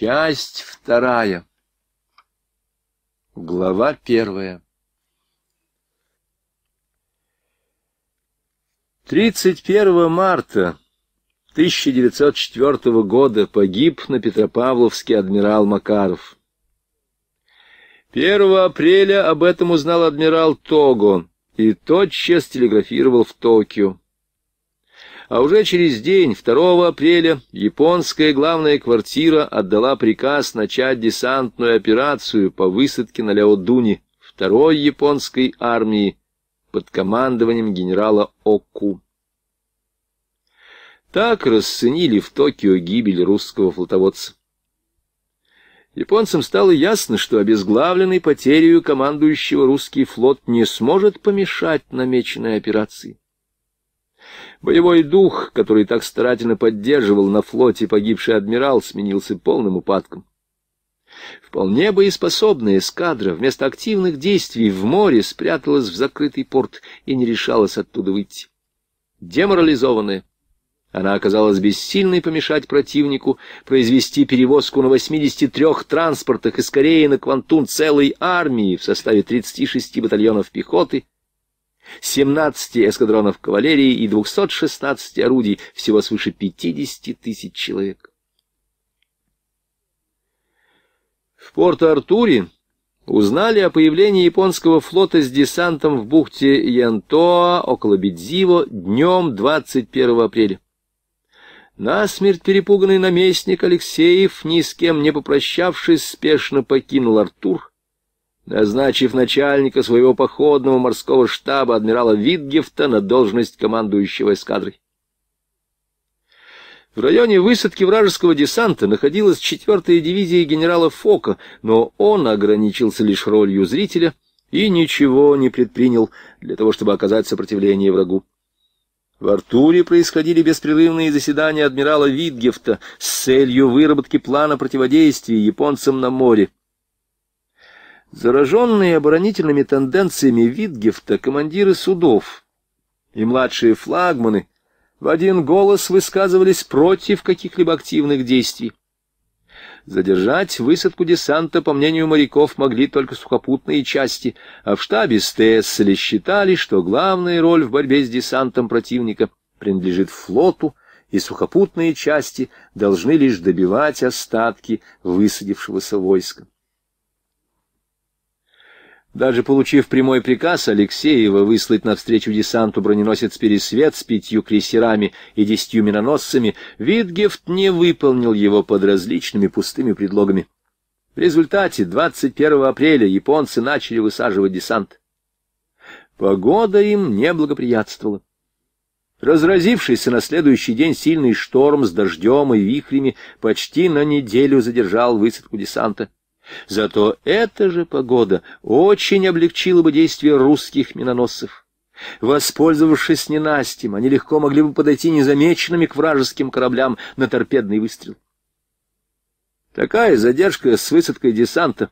Часть вторая. Глава первая. 31 марта 1904 года погиб на Петропавловске адмирал Макаров. 1 апреля об этом узнал адмирал Того и тотчас телеграфировал в Токио. А уже через день, 2 апреля, японская главная квартира отдала приказ начать десантную операцию по высадке на Ляодуне второй японской армии под командованием генерала Оку. Так расценили в Токио гибель русского флотоводца. Японцам стало ясно, что обезглавленный потерю командующего русский флот не сможет помешать намеченной операции. Боевой дух, который так старательно поддерживал на флоте погибший адмирал, сменился полным упадком. Вполне боеспособная эскадра вместо активных действий в море спряталась в закрытый порт и не решалась оттуда выйти. Деморализованная, она оказалась бессильной помешать противнику произвести перевозку на 83 транспортах и скорее на Квантун целой армии в составе 36 батальонов пехоты 17 эскадронов кавалерии и 216 орудий, всего свыше 50 тысяч человек. В Порт-Артуре узнали о появлении японского флота с десантом в бухте Янтоа около Бедзиво днем 21 апреля. Насмерть перепуганный наместник Алексеев, ни с кем не попрощавшись, спешно покинул Артур, назначив начальника своего походного морского штаба адмирала Витгефта на должность командующего эскадрой. В районе высадки вражеского десанта находилась 4-я дивизия генерала Фока, но он ограничился лишь ролью зрителя и ничего не предпринял для того, чтобы оказать сопротивление врагу. В Артуре происходили беспрерывные заседания адмирала Витгефта с целью выработки плана противодействия японцам на море. Зараженные оборонительными тенденциями Витгефта командиры судов и младшие флагманы в один голос высказывались против каких-либо активных действий. Задержать высадку десанта, по мнению моряков, могли только сухопутные части, а в штабе Стесселя считали, что главная роль в борьбе с десантом противника принадлежит флоту, и сухопутные части должны лишь добивать остатки высадившегося войска. Даже получив прямой приказ Алексеева выслать навстречу десанту броненосец «Пересвет» с пятью крейсерами и десятью миноносцами, Витгефт не выполнил его под различными пустыми предлогами. В результате 21 апреля японцы начали высаживать десант. Погода им не благоприятствовала. Разразившийся на следующий день сильный шторм с дождем и вихрями почти на неделю задержал высадку десанта. Зато эта же погода очень облегчила бы действия русских миноносцев. Воспользовавшись ненастьем, они легко могли бы подойти незамеченными к вражеским кораблям на торпедный выстрел. Такая задержка с высадкой десанта,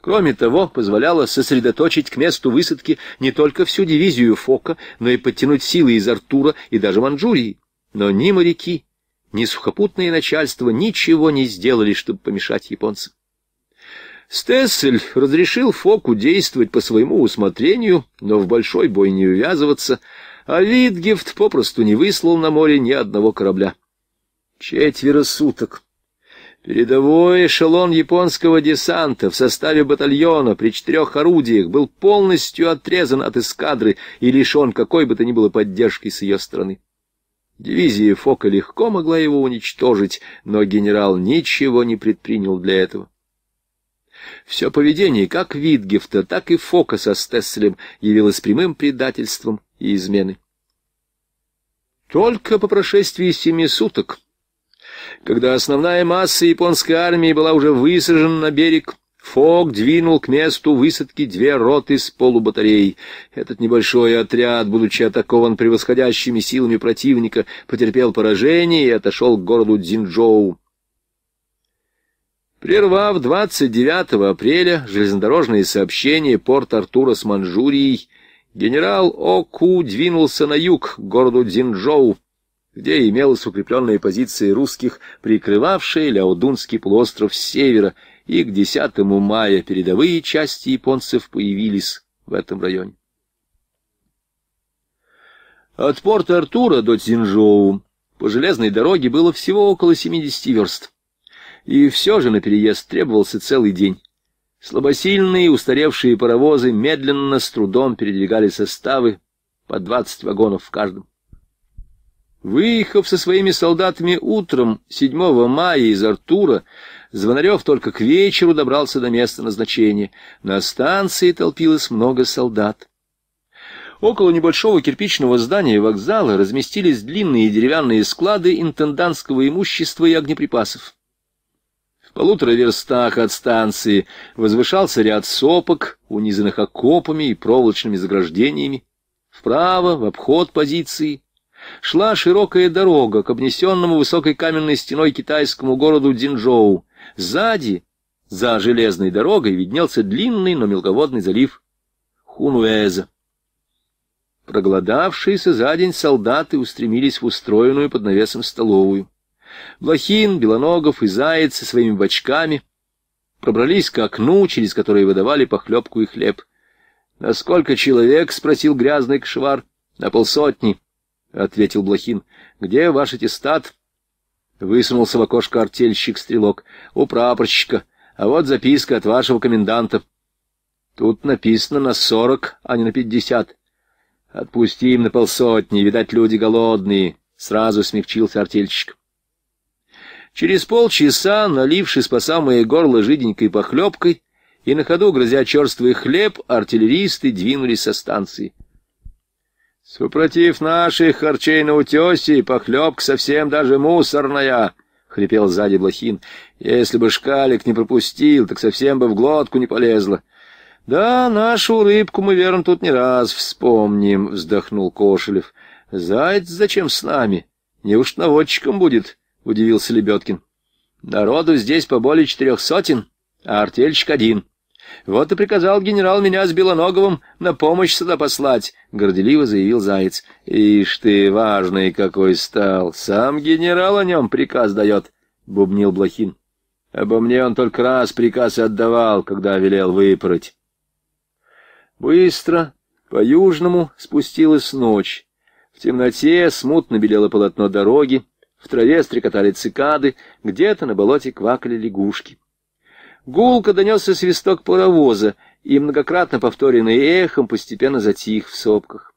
кроме того, позволяла сосредоточить к месту высадки не только всю дивизию Фока, но и подтянуть силы из Артура и даже Манчжурии. Но ни моряки, ни сухопутное начальство ничего не сделали, чтобы помешать японцам. Стессель разрешил Фоку действовать по своему усмотрению, но в большой бой не увязываться, а Витгефт попросту не выслал на море ни одного корабля. Четверо суток. Передовой эшелон японского десанта в составе батальона при четырех орудиях был полностью отрезан от эскадры и лишен какой бы то ни было поддержки с ее стороны. Дивизия Фока легко могла его уничтожить, но генерал ничего не предпринял для этого. Все поведение как Витгефта, так и Фока с Стесселем явилось прямым предательством и изменой. Только по прошествии семи суток, когда основная масса японской армии была уже высажена на берег, Фок двинул к месту высадки две роты с полубатареей. Этот небольшой отряд, будучи атакован превосходящими силами противника, потерпел поражение и отошел к городу Дзинджоу. Прервав 29 апреля железнодорожные сообщения Порт-Артура с Манчжурией, генерал Оку двинулся на юг, к городу Дзинчжоу, где имелась укрепленная позиция русских, прикрывавшая Ляодунский полуостров с севера, и к 10 мая передовые части японцев появились в этом районе. От порта Артура до Цзинжоу по железной дороге было всего около 70 верст и все же на переезд требовался целый день. Слабосильные устаревшие паровозы медленно с трудом передвигали составы по двадцать вагонов в каждом. Выехав со своими солдатами утром 7 мая из Артура, Звонарев только к вечеру добрался до места назначения. На станции толпилось много солдат. Около небольшого кирпичного здания вокзала разместились длинные деревянные склады интендантского имущества и огнеприпасов. В полутора верстах от станции возвышался ряд сопок, унизанных окопами и проволочными заграждениями. Вправо, в обход позиции, шла широкая дорога к обнесенному высокой каменной стеной китайскому городу Динжоу. Сзади, за железной дорогой, виднелся длинный, но мелководный залив Хунуэза. Проголодавшиеся за день солдаты устремились в устроенную под навесом столовую. Блохин, Белоногов и Заяц со своими бочками пробрались к окну, через которое выдавали похлебку и хлеб. — На сколько человек? — спросил грязный кошевар. — На полсотни, — ответил Блохин. — Где ваш аттестат? Высунулся в окошко артельщик-стрелок. — У прапорщика. А вот записка от вашего коменданта. — Тут написано на сорок, а не на пятьдесят. — Отпусти им на полсотни, видать, люди голодные, — сразу смягчился артельщик. Через полчаса, налившись по самое горло жиденькой похлебкой и на ходу грозя черствый хлеб, артиллеристы двинулись со станции. «Супротив наших харчей на утесе, похлебка совсем даже мусорная!» — хрипел сзади Блохин. «Если бы шкалик не пропустил, так совсем бы в глотку не полезла». «Да, нашу рыбку мы, верно, тут не раз вспомним», — вздохнул Кошелев. «Заяц зачем с нами? Неуж наводчиком будет?» — удивился Лебедкин. «Народу здесь поболее четырех сотен, а артельщик один. Вот и приказал генерал меня с Белоноговым на помощь сюда послать», — горделиво заявил Заяц. «Ишь ты, важный какой стал! Сам генерал о нем приказ дает», — бубнил Блохин. «Обо мне он только раз приказ отдавал, когда велел выпороть». Быстро, по-южному, спустилась ночь. В темноте смутно белело полотно дороги, в траве стрекотали цикады, где-то на болоте квакали лягушки. Гулко донесся свисток паровоза, и, многократно повторенный эхом, постепенно затих в сопках.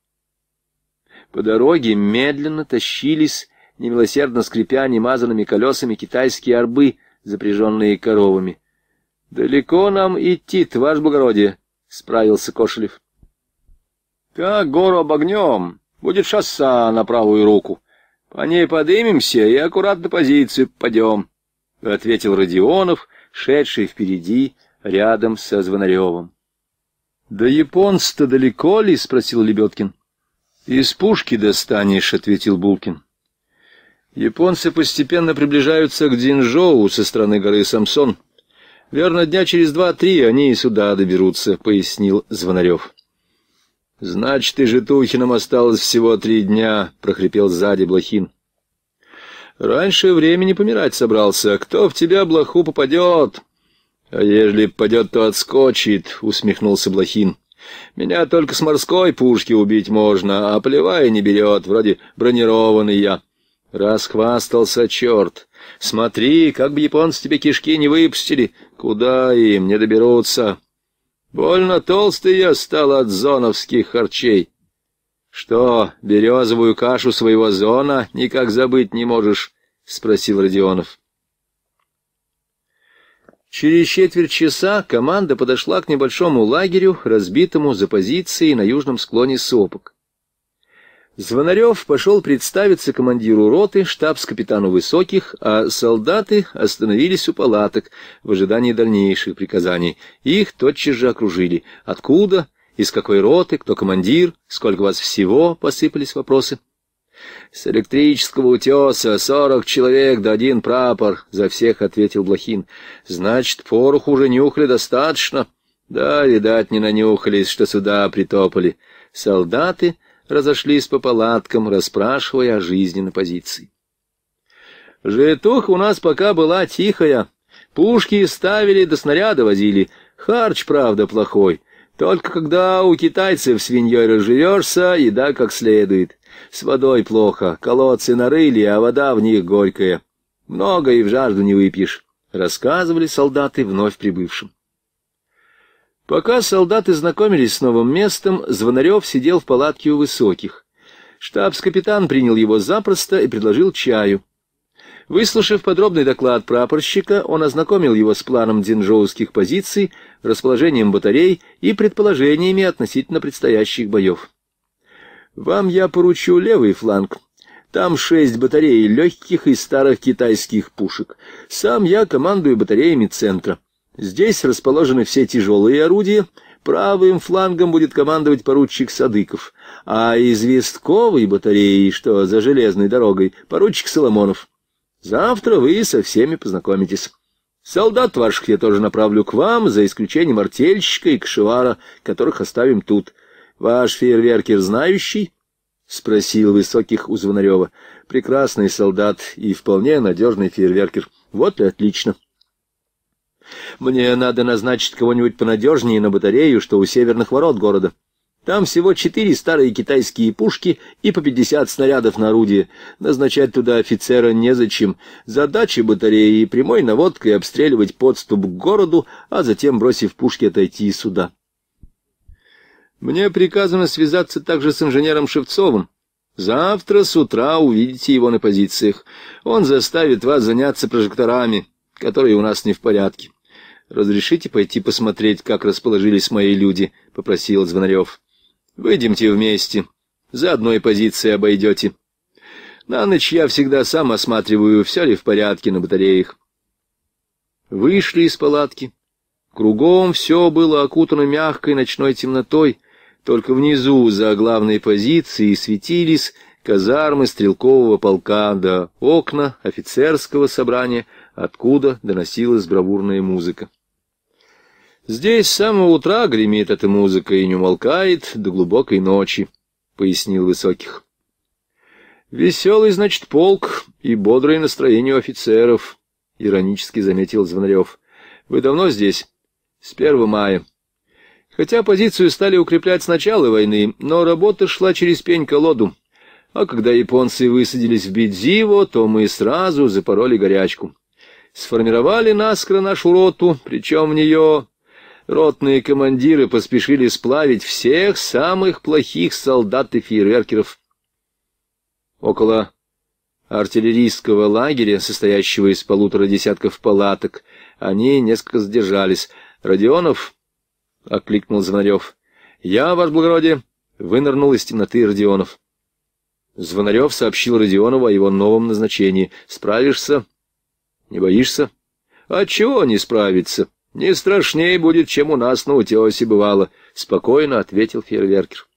По дороге медленно тащились, немилосердно скрипя немазанными колесами, китайские арбы, запряженные коровами. — Далеко нам идти, ваше благородие, — справился Кошелев. — Так гору обогнем, будет шоссе на правую руку. По ней подымемся и аккуратно позицию пойдем, — ответил Родионов, шедший впереди, рядом со Звонаревым. — Да японцы-то далеко ли? — спросил Лебедкин. — Из пушки достанешь, — ответил Булкин. Японцы постепенно приближаются к Динжоу со стороны горы Самсон. Верно, дня через два-три они и сюда доберутся, — пояснил Звонарев. «Значит, и Житухиным осталось всего три дня», — прохрипел сзади Блохин. «Раньше времени помирать собрался. Кто в тебя, Блоху, попадет?» «А ежели попадет, то отскочит», — усмехнулся Блохин. «Меня только с морской пушки убить можно, а плевая не берет, вроде бронированный я». Расхвастался черт. «Смотри, как бы японцы тебе кишки не выпустили. Куда им? Не доберутся. Больно толстый я стал от зоновских харчей. Что, березовую кашу своего зона никак забыть не можешь? — спросил Родионов. Через четверть часа команда подошла к небольшому лагерю, разбитому за позицией на южном склоне сопок. Звонарев пошел представиться командиру роты, штабс-капитану Высоких, а солдаты остановились у палаток в ожидании дальнейших приказаний. Их тотчас же окружили. Откуда, из какой роты, кто командир, сколько вас всего, посыпались вопросы. «С электрического утеса сорок человек да один прапор», — за всех ответил Блохин. «Значит, порох уже нюхали достаточно». «Да, видать, не нанюхались, что сюда притопали». Солдаты разошлись по палаткам, расспрашивая о жизни на позиции. Житуха у нас пока была тихая. Пушки ставили, до снаряда возили. Харч, правда, плохой. Только когда у китайцев свиньей разживешься, еда как следует. С водой плохо, колодцы нарыли, а вода в них горькая. Много и в жажду не выпьешь, — рассказывали солдаты вновь прибывшим. Пока солдаты знакомились с новым местом, Звонарев сидел в палатке у высоких. Штабс-капитан принял его запросто и предложил чаю. Выслушав подробный доклад прапорщика, он ознакомил его с планом динжоуских позиций, расположением батарей и предположениями относительно предстоящих боев. «Вам я поручу левый фланг. Там шесть батарей легких и старых китайских пушек. Сам я командую батареями центра. Здесь расположены все тяжелые орудия, правым флангом будет командовать поручик Садыков, а известковой батареей, что за железной дорогой, поручик Соломонов. Завтра вы со всеми познакомитесь. Солдат ваших я тоже направлю к вам, за исключением артельщика и кшевара, которых оставим тут. Ваш фейерверкер знающий? — спросил высоких у Звонарева. — Прекрасный солдат и вполне надежный фейерверкер. Вот и отлично. Мне надо назначить кого-нибудь понадежнее на батарею, что у северных ворот города. Там всего четыре старые китайские пушки и по пятьдесят снарядов на орудие. Назначать туда офицера незачем. Задача батареи — прямой наводкой обстреливать подступ к городу, а затем, бросив пушки, отойти сюда. Мне приказано связаться также с инженером Шевцовым. Завтра с утра увидите его на позициях. Он заставит вас заняться прожекторами которые у нас не в порядке. Разрешите пойти посмотреть, как расположились мои люди, — попросил Звонарев. Выйдемте вместе. За одной позицией обойдете. На ночь я всегда сам осматриваю, все ли в порядке на батареях. Вышли из палатки. Кругом все было окутано мягкой ночной темнотой, только внизу за главной позицией светились казармы стрелкового полка да окна офицерского собрания — откуда доносилась бравурная музыка. «Здесь с самого утра гремит эта музыка и не умолкает до глубокой ночи», — пояснил Высоких. «Веселый, значит, полк и бодрое настроение у офицеров», — иронически заметил Звонарев. «Вы давно здесь?» «С первого мая». Хотя позицию стали укреплять с начала войны, но работа шла через пень-колоду. А когда японцы высадились в Бедзиво, то мы сразу запороли горячку сформировали наскоро нашу роту, причем в нее ротные командиры поспешили сплавить всех самых плохих солдат и фейерверкеров. Около артиллерийского лагеря, состоящего из полутора десятков палаток, они несколько задержались. «Родионов?» — окликнул Звонарев. «Я, ваше благородие!» — вынырнул из темноты Родионов. Звонарев сообщил Родионову о его новом назначении. «Справишься?» Не боишься? Отчего не справиться? Не страшнее будет, чем у нас на утесе бывало, — спокойно ответил фейерверкер.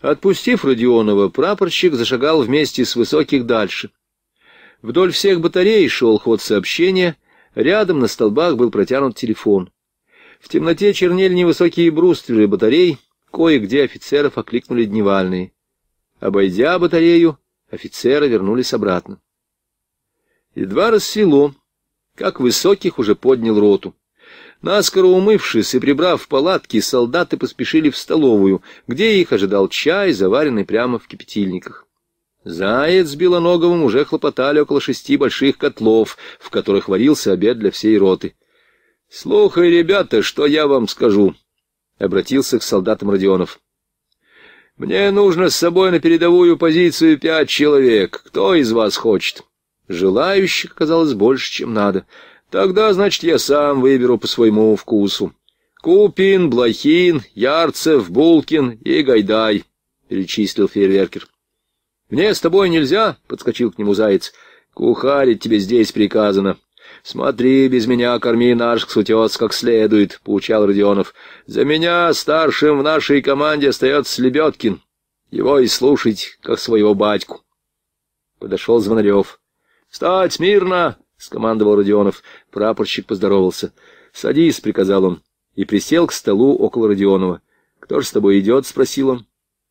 Отпустив Родионова, прапорщик зашагал вместе с высоких дальше. Вдоль всех батарей шел ход сообщения, рядом на столбах был протянут телефон. В темноте чернели невысокие брустверы батарей, кое-где офицеров окликнули дневальные. Обойдя батарею, офицеры вернулись обратно. Едва рассвело, как высоких уже поднял роту. Наскоро умывшись и прибрав в палатки, солдаты поспешили в столовую, где их ожидал чай, заваренный прямо в кипятильниках. Заяц с Белоноговым уже хлопотали около шести больших котлов, в которых варился обед для всей роты. — Слухай, ребята, что я вам скажу, — обратился к солдатам Родионов. — Мне нужно с собой на передовую позицию пять человек. Кто из вас хочет? — Желающих оказалось больше, чем надо. Тогда, значит, я сам выберу по своему вкусу. Купин, Блохин, Ярцев, Булкин и Гайдай, — перечислил фейерверкер. — Мне с тобой нельзя, — подскочил к нему заяц. — Кухарить тебе здесь приказано. — Смотри, без меня корми наших сутес как следует, — поучал Родионов. — За меня старшим в нашей команде остается Лебедкин. Его и слушать, как своего батьку. Подошел Звонарев. — «Встать смирно!» — скомандовал Родионов. Прапорщик поздоровался. «Садись», — приказал он, и присел к столу около Родионова. «Кто же с тобой идет?» — спросил он.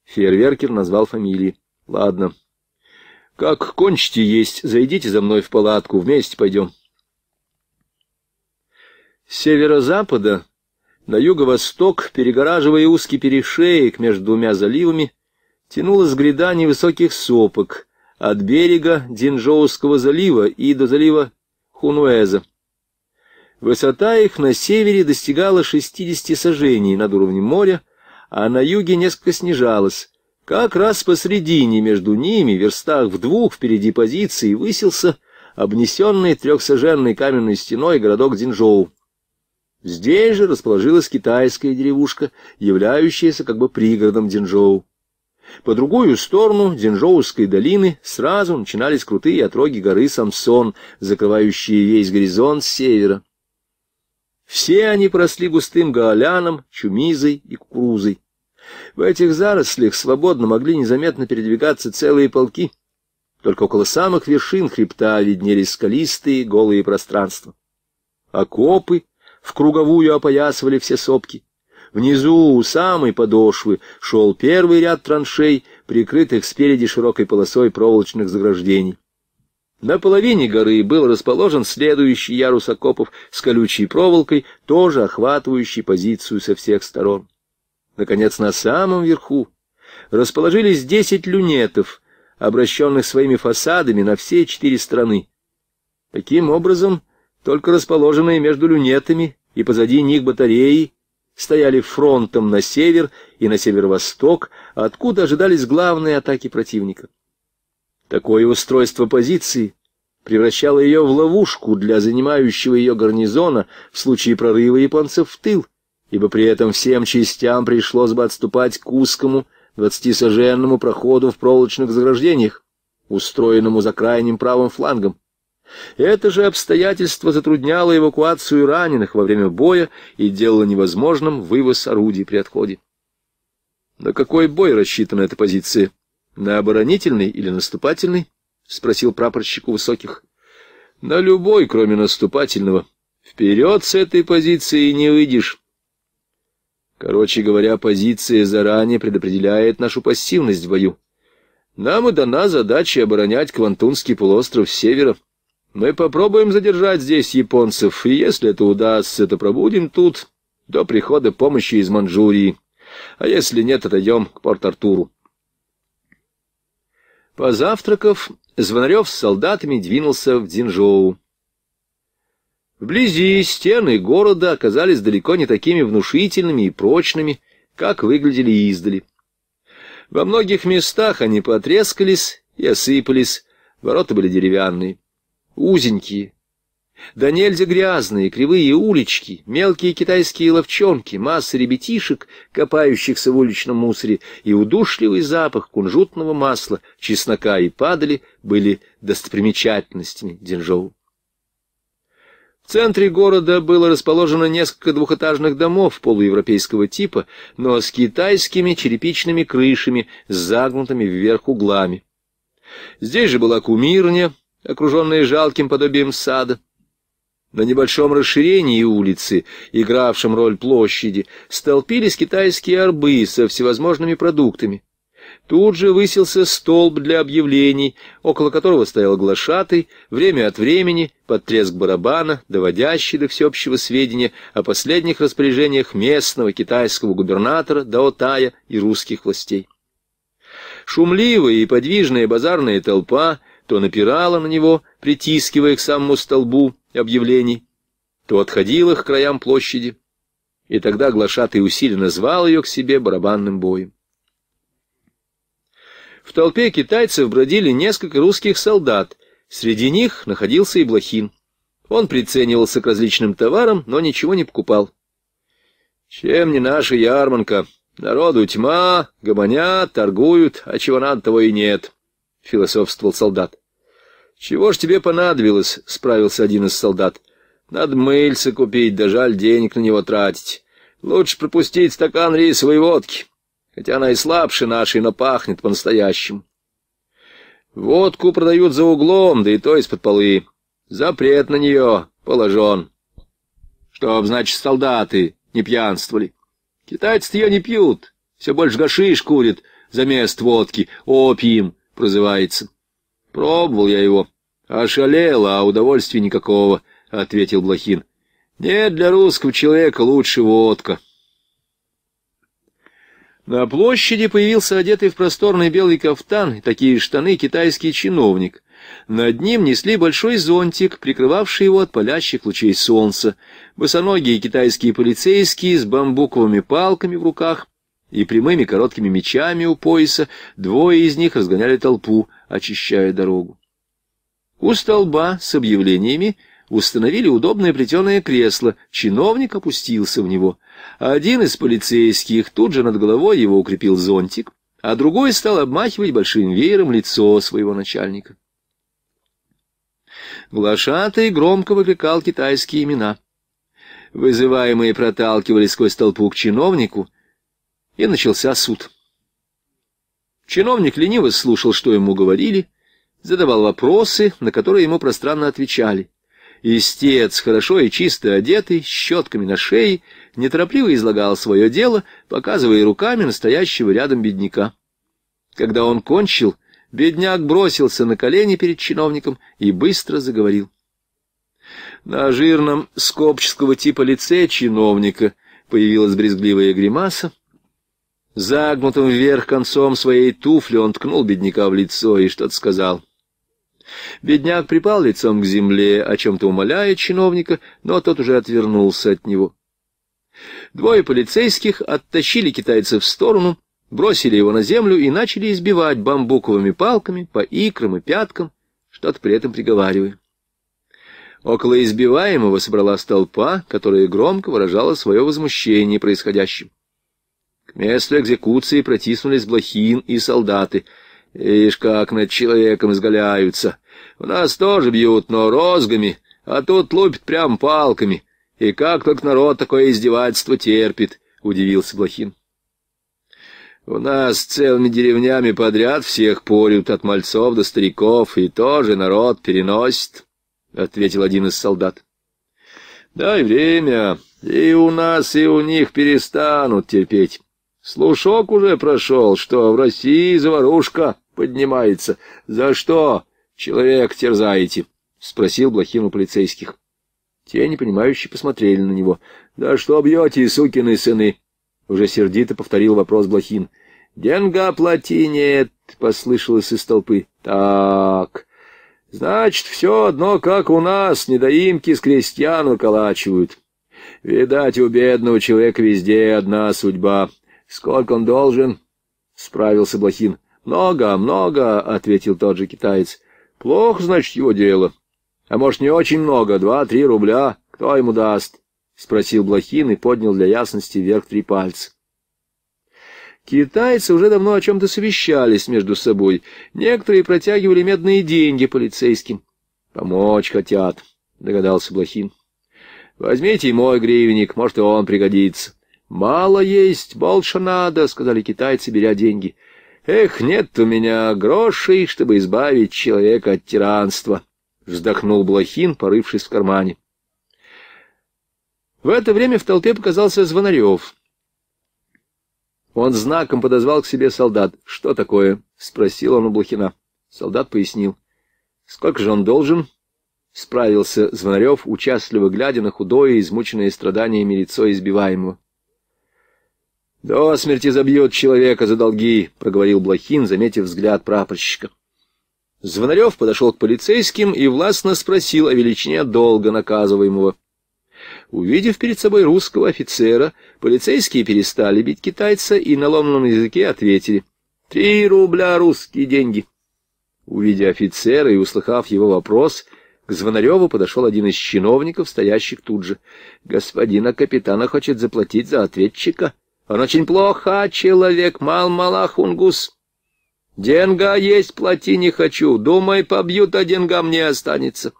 Фейерверкер назвал фамилии. «Ладно. Как кончите есть, зайдите за мной в палатку, вместе пойдем». С северо-запада на юго-восток, перегораживая узкий перешеек между двумя заливами, тянулась гряда невысоких сопок — от берега Динжоуского залива и до залива Хунуэза. Высота их на севере достигала 60 сажений над уровнем моря, а на юге несколько снижалась. Как раз посредине между ними, верстах в двух впереди позиции, высился обнесенный трехсаженной каменной стеной городок Динжоу. Здесь же расположилась китайская деревушка, являющаяся как бы пригородом Динжоу. По другую сторону Дзинжоуской долины сразу начинались крутые отроги горы Самсон, закрывающие весь горизонт с севера. Все они просли густым гаоляном, чумизой и кукурузой. В этих зарослях свободно могли незаметно передвигаться целые полки. Только около самых вершин хребта виднелись скалистые голые пространства. Окопы в круговую опоясывали все сопки. Внизу, у самой подошвы, шел первый ряд траншей, прикрытых спереди широкой полосой проволочных заграждений. На половине горы был расположен следующий ярус окопов с колючей проволокой, тоже охватывающий позицию со всех сторон. Наконец, на самом верху расположились десять люнетов, обращенных своими фасадами на все четыре стороны. Таким образом, только расположенные между люнетами и позади них батареи стояли фронтом на север и на северо-восток, откуда ожидались главные атаки противника. Такое устройство позиции превращало ее в ловушку для занимающего ее гарнизона в случае прорыва японцев в тыл, ибо при этом всем частям пришлось бы отступать к узкому двадцатисоженному проходу в проволочных заграждениях, устроенному за крайним правым флангом. Это же обстоятельство затрудняло эвакуацию раненых во время боя и делало невозможным вывоз орудий при отходе. На какой бой рассчитана эта позиция? На оборонительный или наступательный? — спросил прапорщик у высоких. — На любой, кроме наступательного. Вперед с этой позиции не выйдешь. Короче говоря, позиция заранее предопределяет нашу пассивность в бою. Нам и дана задача оборонять Квантунский полуостров с севера. Мы попробуем задержать здесь японцев, и если это удастся, то пробудем тут до прихода помощи из Манчжурии. А если нет, отойдем к Порт-Артуру. Позавтракав, Звонарев с солдатами двинулся в Дзинжоу. Вблизи стены города оказались далеко не такими внушительными и прочными, как выглядели издали. Во многих местах они потрескались и осыпались, ворота были деревянные узенькие, да нельзя грязные, кривые улички, мелкие китайские ловчонки, масса ребятишек, копающихся в уличном мусоре, и удушливый запах кунжутного масла, чеснока и падали были достопримечательностями Динжоу. В центре города было расположено несколько двухэтажных домов полуевропейского типа, но с китайскими черепичными крышами с загнутыми вверх углами. Здесь же была кумирня, окруженные жалким подобием сада. На небольшом расширении улицы, игравшем роль площади, столпились китайские арбы со всевозможными продуктами. Тут же высился столб для объявлений, около которого стоял глашатый, время от времени, под треск барабана, доводящий до всеобщего сведения о последних распоряжениях местного китайского губернатора Даотая и русских властей. Шумливая и подвижная базарная толпа — то напирала на него, притискивая к самому столбу объявлений, то отходила к краям площади, и тогда глашатый усиленно звал ее к себе барабанным боем. В толпе китайцев бродили несколько русских солдат, среди них находился и Блохин. Он приценивался к различным товарам, но ничего не покупал. «Чем не наша ярмарка? Народу тьма, гомонят, торгуют, а чего надо, того и нет», — философствовал солдат. «Чего ж тебе понадобилось?» — справился один из солдат. «Надо мыльца купить, да жаль денег на него тратить. Лучше пропустить стакан рисовой водки, хотя она и слабше нашей, но пахнет по-настоящему. Водку продают за углом, да и то из-под полы. Запрет на нее положен. Чтоб, значит, солдаты не пьянствовали. Китайцы ее не пьют, все больше гашиш курят за мест водки, опием прозывается. Пробовал я его. Ошалела, а удовольствия никакого, — ответил Блохин. Нет для русского человека лучше водка. На площади появился одетый в просторный белый кафтан и такие штаны китайский чиновник. Над ним несли большой зонтик, прикрывавший его от палящих лучей солнца. Босоногие китайские полицейские с бамбуковыми палками в руках и прямыми короткими мечами у пояса, двое из них разгоняли толпу — очищая дорогу. У столба с объявлениями установили удобное плетеное кресло, чиновник опустился в него. Один из полицейских тут же над головой его укрепил зонтик, а другой стал обмахивать большим веером лицо своего начальника. Глашатый громко выкликал китайские имена. Вызываемые проталкивались сквозь толпу к чиновнику, и начался суд. Чиновник лениво слушал, что ему говорили, задавал вопросы, на которые ему пространно отвечали. Истец, хорошо и чисто одетый, с щетками на шее, неторопливо излагал свое дело, показывая руками настоящего рядом бедняка. Когда он кончил, бедняк бросился на колени перед чиновником и быстро заговорил. На жирном скопческого типа лице чиновника появилась брезгливая гримаса, Загнутым вверх концом своей туфли он ткнул бедняка в лицо и что-то сказал. Бедняк припал лицом к земле, о чем-то умоляя чиновника, но тот уже отвернулся от него. Двое полицейских оттащили китайца в сторону, бросили его на землю и начали избивать бамбуковыми палками по икрам и пяткам, что-то при этом приговаривая. Около избиваемого собралась толпа, которая громко выражала свое возмущение происходящим. К месту экзекуции протиснулись блохин и солдаты. Ишь, как над человеком изгаляются. У нас тоже бьют, но розгами, а тут лупят прям палками. И как только народ такое издевательство терпит, — удивился Блохин. У нас целыми деревнями подряд всех порют, от мальцов до стариков, и тоже народ переносит, — ответил один из солдат. — Дай время, и у нас, и у них перестанут терпеть. Слушок уже прошел, что в России заварушка поднимается. За что человек терзаете? — спросил Блохин у полицейских. Те, непонимающе, посмотрели на него. — Да что бьете, сукины сыны? — уже сердито повторил вопрос Блохин. — Денга плати нет, — послышалось из толпы. — Так, значит, все одно, как у нас, недоимки с крестьян выколачивают. Видать, у бедного человека везде одна судьба. Сколько он должен? — справился Блохин. — Много, много, — ответил тот же китаец. — Плохо, значит, его дело. А может, не очень много, два-три рубля. Кто ему даст? — спросил Блохин и поднял для ясности вверх три пальца. Китайцы уже давно о чем-то совещались между собой. Некоторые протягивали медные деньги полицейским. — Помочь хотят, — догадался Блохин. — Возьмите мой гривенник, может, и он пригодится. «Мало есть, больше надо», — сказали китайцы, беря деньги. «Эх, нет у меня грошей, чтобы избавить человека от тиранства», — вздохнул Блохин, порывшись в кармане. В это время в толпе показался Звонарев. Он знаком подозвал к себе солдат. «Что такое?» — спросил он у Блохина. Солдат пояснил. «Сколько же он должен?» — справился Звонарев, участливо глядя на худое, измученное страданиями лицо избиваемого. — До смерти забьет человека за долги, — проговорил Блохин, заметив взгляд прапорщика. Звонарев подошел к полицейским и властно спросил о величине долга наказываемого. Увидев перед собой русского офицера, полицейские перестали бить китайца и на ломаном языке ответили. — Три рубля русские деньги. Увидя офицера и услыхав его вопрос, к Звонареву подошел один из чиновников, стоящих тут же. — Господина капитана хочет заплатить за ответчика, он очень плохо, человек, мал-малахунгус. Денга есть, плати не хочу. Думай, побьют, а деньга мне останется.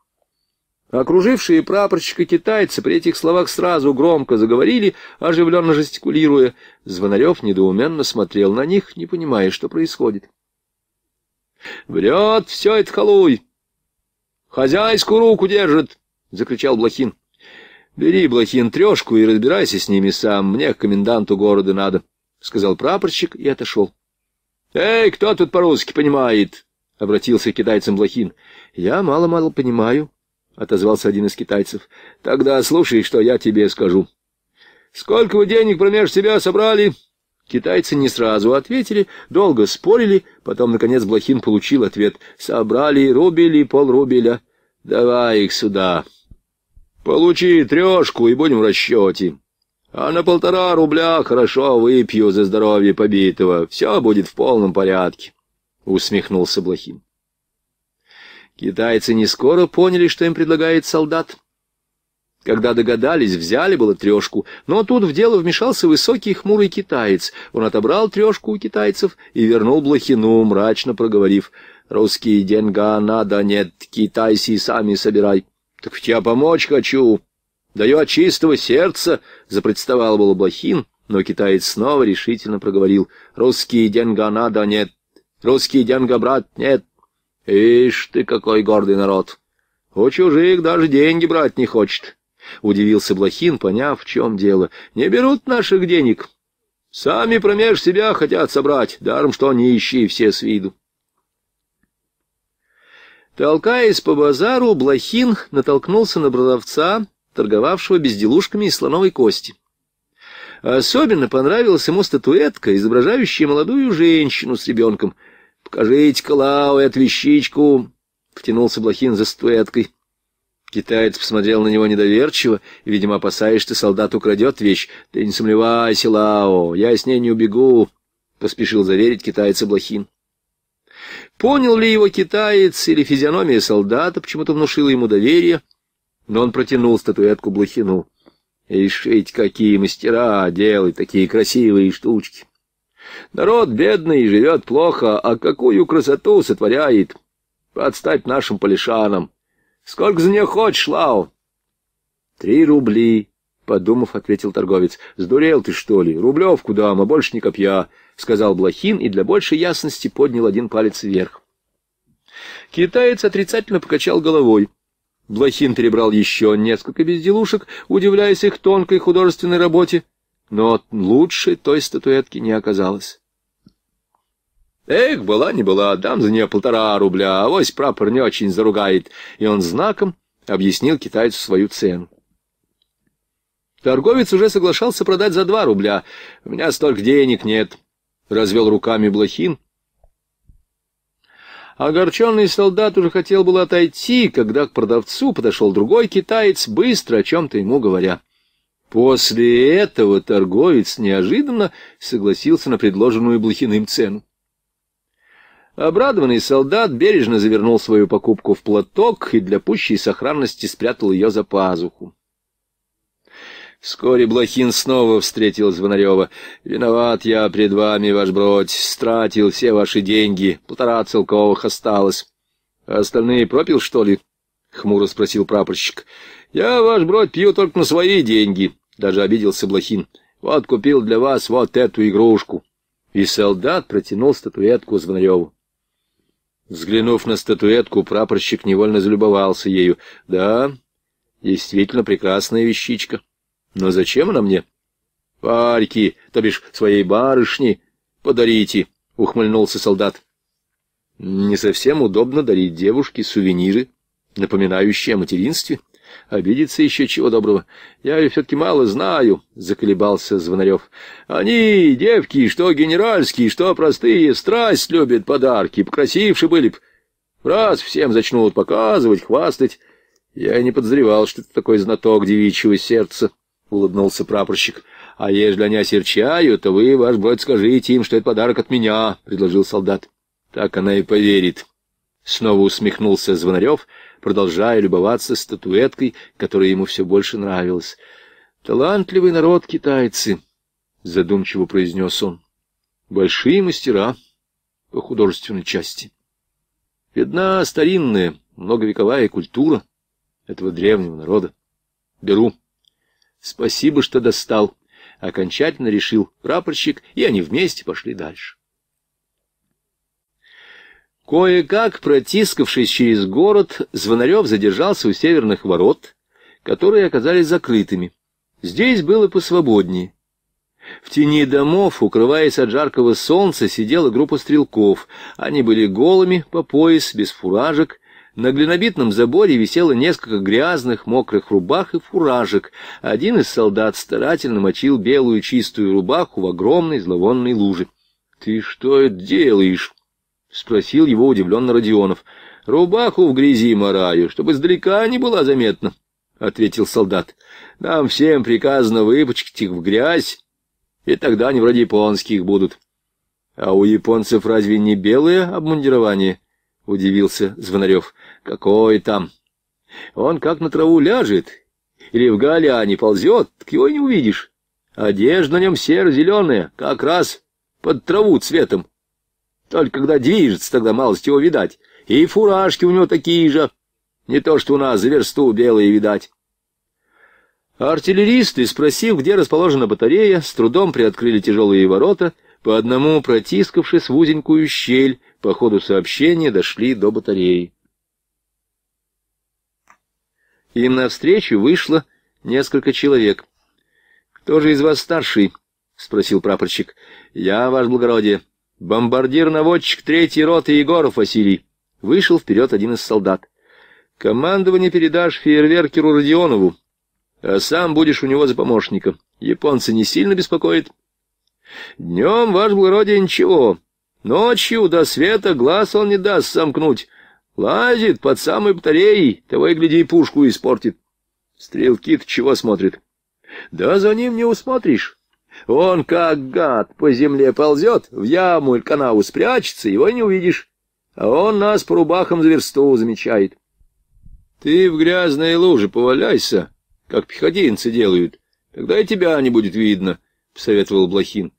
Окружившие прапорщика китайцы при этих словах сразу громко заговорили, оживленно жестикулируя. Звонарев недоуменно смотрел на них, не понимая, что происходит. — Врет все это халуй! Хозяйскую руку держит! — закричал Блохин. Бери, блохин, трешку и разбирайся с ними сам. Мне к коменданту города надо, — сказал прапорщик и отошел. — Эй, кто тут по-русски понимает? — обратился к китайцам блохин. — Я мало-мало понимаю, — отозвался один из китайцев. — Тогда слушай, что я тебе скажу. — Сколько вы денег промеж себя собрали? Китайцы не сразу ответили, долго спорили, потом, наконец, Блохин получил ответ. «Собрали рубель и полрубеля. Давай их сюда». Получи трешку и будем в расчете. А на полтора рубля хорошо выпью за здоровье побитого. Все будет в полном порядке, — усмехнулся Блохин. Китайцы не скоро поняли, что им предлагает солдат. Когда догадались, взяли было трешку, но тут в дело вмешался высокий хмурый китаец. Он отобрал трешку у китайцев и вернул Блохину, мрачно проговорив, «Русский деньга надо нет, китайцы сами собирай». — Так ведь я помочь хочу. Даю от чистого сердца, — запротестовал был Блохин, но китаец снова решительно проговорил. — Русские деньга надо нет, русские деньга брат нет. Ишь ты, какой гордый народ! У чужих даже деньги брать не хочет. Удивился Блохин, поняв, в чем дело. Не берут наших денег. Сами промеж себя хотят собрать, даром что нищие все с виду. Толкаясь по базару, Блохин натолкнулся на продавца, торговавшего безделушками из слоновой кости. Особенно понравилась ему статуэтка, изображающая молодую женщину с ребенком. «Покажите, Клау, эту вещичку!» — втянулся Блохин за статуэткой. Китаец посмотрел на него недоверчиво, и, видимо, опасаясь, что солдат украдет вещь. «Ты не сомневайся, Лао, я с ней не убегу», — поспешил заверить китайца Блохин. Понял ли его китаец или физиономия солдата почему-то внушила ему доверие, но он протянул статуэтку Блохину. Ишь, ведь какие мастера делают такие красивые штучки! Народ бедный живет плохо, а какую красоту сотворяет! Подстать нашим полишанам! Сколько за нее хочешь, Лао? Три рубли, — подумав, ответил торговец. — Сдурел ты, что ли? Рублевку дам, а больше не копья сказал Блохин и для большей ясности поднял один палец вверх. Китаец отрицательно покачал головой. Блохин перебрал еще несколько безделушек, удивляясь их тонкой художественной работе, но лучшей той статуэтки не оказалось. Эх, была не была, дам за нее полтора рубля, а вось прапор не очень заругает. И он знаком объяснил китайцу свою цену. Торговец уже соглашался продать за два рубля. У меня столько денег нет развел руками Блохин. Огорченный солдат уже хотел было отойти, когда к продавцу подошел другой китаец, быстро о чем-то ему говоря. После этого торговец неожиданно согласился на предложенную Блохиным цену. Обрадованный солдат бережно завернул свою покупку в платок и для пущей сохранности спрятал ее за пазуху. Вскоре Блохин снова встретил Звонарева. «Виноват я пред вами, ваш бродь, стратил все ваши деньги, полтора целковых осталось». «А остальные пропил, что ли?» — хмуро спросил прапорщик. «Я, ваш бродь, пью только на свои деньги», — даже обиделся Блохин. «Вот купил для вас вот эту игрушку». И солдат протянул статуэтку Звонареву. Взглянув на статуэтку, прапорщик невольно залюбовался ею. «Да, действительно прекрасная вещичка». Но зачем она мне? Варьки, то бишь своей барышни, подарите, — ухмыльнулся солдат. Не совсем удобно дарить девушке сувениры, напоминающие о материнстве. Обидится еще чего доброго. Я ее все-таки мало знаю, — заколебался Звонарев. Они, девки, что генеральские, что простые, страсть любят подарки, покрасивши были б. Раз всем зачнут показывать, хвастать. Я и не подозревал, что ты такой знаток девичьего сердца. —— улыбнулся прапорщик. — А ежели они осерчают, то вы, ваш брат, скажите им, что это подарок от меня, — предложил солдат. — Так она и поверит. Снова усмехнулся Звонарев, продолжая любоваться статуэткой, которая ему все больше нравилась. — Талантливый народ китайцы, — задумчиво произнес он. — Большие мастера по художественной части. Видна старинная, многовековая культура этого древнего народа. Беру. — Спасибо, что достал. Окончательно решил прапорщик, и они вместе пошли дальше. Кое-как, протискавшись через город, Звонарев задержался у северных ворот, которые оказались закрытыми. Здесь было посвободнее. В тени домов, укрываясь от жаркого солнца, сидела группа стрелков. Они были голыми, по пояс, без фуражек, на глинобитном заборе висело несколько грязных, мокрых рубах и фуражек. Один из солдат старательно мочил белую чистую рубаху в огромной зловонной луже. — Ты что это делаешь? — спросил его удивленно Родионов. — Рубаху в грязи мораю, чтобы издалека не была заметна, — ответил солдат. — Нам всем приказано выпачкать их в грязь, и тогда они вроде японских будут. — А у японцев разве не белое обмундирование? —— удивился Звонарев. — Какой там? Он как на траву ляжет или в галяне а ползет, так его и не увидишь. Одежда на нем серо-зеленая, как раз под траву цветом. Только когда движется, тогда малость его видать. И фуражки у него такие же. Не то, что у нас за версту белые видать. Артиллеристы, спросив, где расположена батарея, с трудом приоткрыли тяжелые ворота, по одному протискавшись в узенькую щель, по ходу сообщения дошли до батареи. Им навстречу вышло несколько человек. «Кто же из вас старший?» — спросил прапорщик. «Я, ваше благородие. Бомбардир-наводчик третьей роты Егоров Василий». Вышел вперед один из солдат. «Командование передашь фейерверкеру Родионову, а сам будешь у него за помощником. Японцы не сильно беспокоят?» «Днем, ваше благородие, ничего. Ночью до света глаз он не даст сомкнуть. Лазит под самой батареей, того и гляди, пушку испортит. Стрелки-то чего смотрит? Да за ним не усмотришь. Он, как гад, по земле ползет, в яму или канаву спрячется, его не увидишь. А он нас по рубахам за версту замечает. Ты в грязной луже поваляйся, как пехотинцы делают. Тогда и тебя не будет видно, — посоветовал Блохин.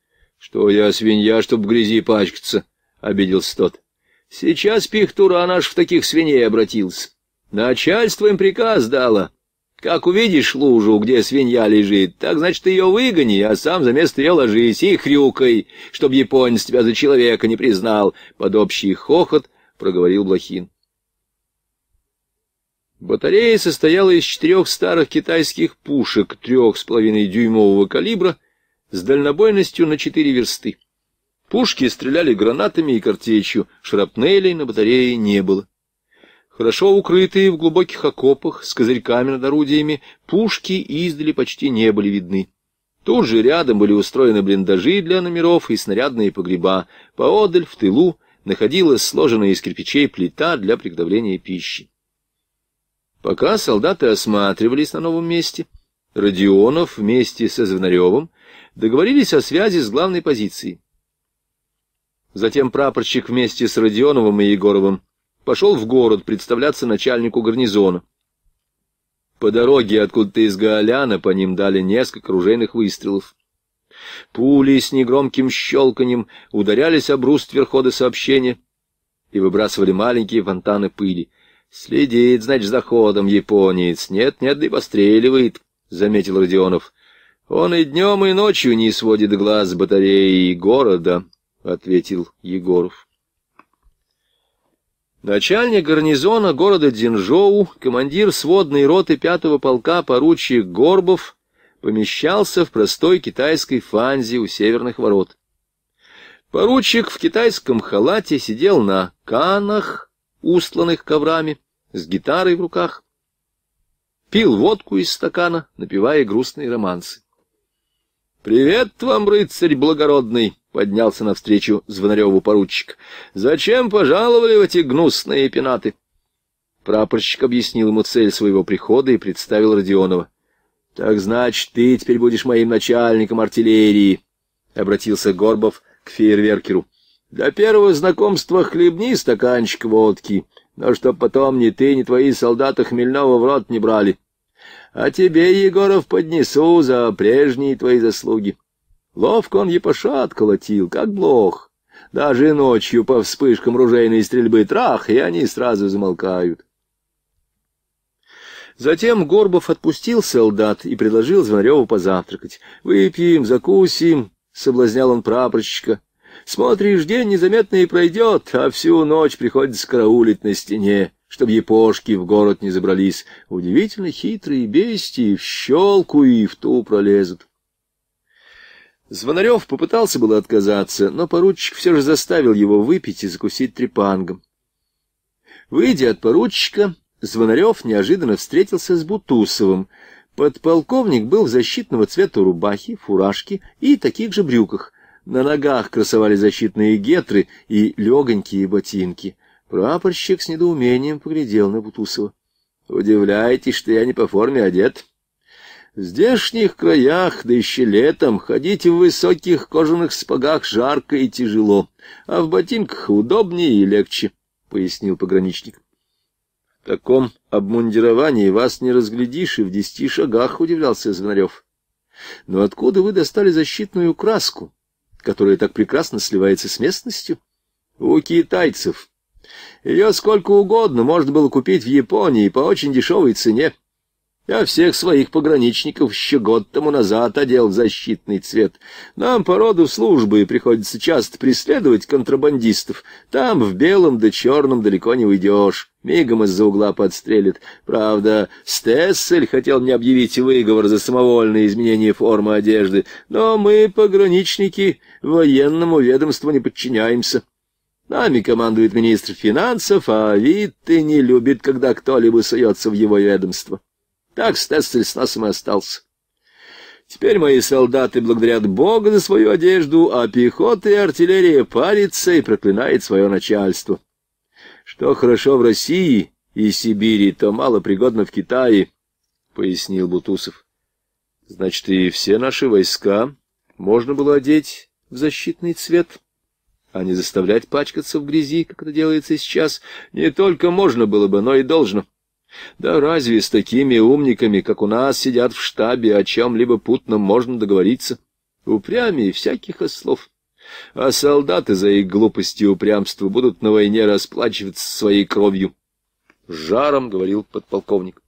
Что я свинья, чтоб в грязи пачкаться, — обиделся тот. Сейчас пихтура наш в таких свиней обратился. Начальство им приказ дало. Как увидишь лужу, где свинья лежит, так, значит, ее выгони, а сам за место ее ложись и хрюкай, чтоб японец тебя за человека не признал, — под общий хохот проговорил Блохин. Батарея состояла из четырех старых китайских пушек трех с половиной дюймового калибра — с дальнобойностью на четыре версты. Пушки стреляли гранатами и картечью, шрапнелей на батарее не было. Хорошо укрытые в глубоких окопах, с козырьками над орудиями, пушки издали почти не были видны. Тут же рядом были устроены блиндажи для номеров и снарядные погреба. Поодаль, в тылу, находилась сложенная из кирпичей плита для приготовления пищи. Пока солдаты осматривались на новом месте, Родионов вместе со Звонаревым — договорились о связи с главной позицией. Затем прапорщик вместе с Родионовым и Егоровым пошел в город представляться начальнику гарнизона. По дороге откуда-то из Гаоляна по ним дали несколько ружейных выстрелов. Пули с негромким щелканьем ударялись об бруствер хода сообщения и выбрасывали маленькие фонтаны пыли. «Следит, значит, за ходом японец. Нет, нет, да и постреливает», — заметил Родионов. Он и днем, и ночью не сводит глаз батареи города, — ответил Егоров. Начальник гарнизона города Дзинжоу, командир сводной роты пятого полка поручик Горбов, помещался в простой китайской фанзе у северных ворот. Поручик в китайском халате сидел на канах, устланных коврами, с гитарой в руках, пил водку из стакана, напевая грустные романсы. «Привет вам, рыцарь благородный!» — поднялся навстречу Звонареву поручик. «Зачем пожаловали в эти гнусные пенаты?» Прапорщик объяснил ему цель своего прихода и представил Родионова. — Так значит, ты теперь будешь моим начальником артиллерии, — обратился Горбов к фейерверкеру. — Для первого знакомства хлебни стаканчик водки, но чтоб потом ни ты, ни твои солдаты хмельного в рот не брали. А тебе, Егоров, поднесу за прежние твои заслуги. Ловко он епоша отколотил, как блох. Даже ночью по вспышкам ружейной стрельбы трах, и они сразу замолкают. Затем Горбов отпустил солдат и предложил Звонареву позавтракать. «Выпьем, закусим», — соблазнял он прапорщика. «Смотришь, день незаметно и пройдет, а всю ночь приходится караулить на стене чтобы япошки в город не забрались. Удивительно хитрые бестии в щелку и в ту пролезут. Звонарев попытался было отказаться, но поручик все же заставил его выпить и закусить трепангом. Выйдя от поручика, Звонарев неожиданно встретился с Бутусовым. Подполковник был в защитного цвета рубахи, фуражке и таких же брюках. На ногах красовали защитные гетры и легонькие ботинки. Прапорщик с недоумением поглядел на Бутусова. — Удивляетесь, что я не по форме одет? В здешних краях, да еще летом, ходить в высоких кожаных спагах жарко и тяжело, а в ботинках удобнее и легче, — пояснил пограничник. — В таком обмундировании вас не разглядишь, и в десяти шагах удивлялся Звонарев. — Но откуда вы достали защитную краску, которая так прекрасно сливается с местностью? — У китайцев, ее сколько угодно можно было купить в Японии по очень дешевой цене. Я всех своих пограничников еще год тому назад одел в защитный цвет. Нам по роду службы приходится часто преследовать контрабандистов. Там в белом да черном далеко не уйдешь. Мигом из-за угла подстрелят. Правда, Стессель хотел мне объявить выговор за самовольное изменение формы одежды, но мы, пограничники, военному ведомству не подчиняемся. Нами командует министр финансов, а Витте не любит, когда кто-либо суется в его ведомство. Так Стессель с носом и остался. Теперь мои солдаты благодарят Бога за свою одежду, а пехота и артиллерия парится и проклинает свое начальство. Что хорошо в России и Сибири, то мало пригодно в Китае, — пояснил Бутусов. Значит, и все наши войска можно было одеть в защитный цвет, а не заставлять пачкаться в грязи, как это делается сейчас, не только можно было бы, но и должно. Да разве с такими умниками, как у нас, сидят в штабе, о чем-либо путном можно договориться? Упрямее всяких ослов. А солдаты за их глупости и упрямство будут на войне расплачиваться своей кровью. Жаром говорил подполковник.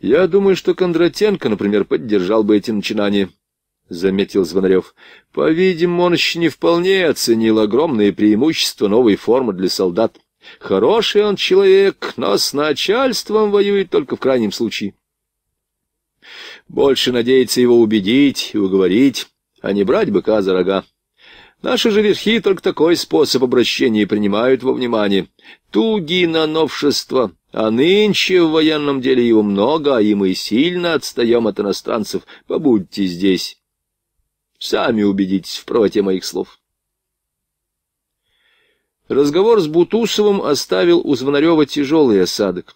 Я думаю, что Кондратенко, например, поддержал бы эти начинания. — заметил Звонарев. — По-видимому, он еще не вполне оценил огромные преимущества новой формы для солдат. Хороший он человек, но с начальством воюет только в крайнем случае. Больше надеется его убедить и уговорить, а не брать быка за рога. Наши же верхи только такой способ обращения принимают во внимание. Туги на новшество, а нынче в военном деле его много, а и мы сильно отстаем от иностранцев. Побудьте здесь». Сами убедитесь в правоте моих слов. Разговор с Бутусовым оставил у Звонарева тяжелый осадок.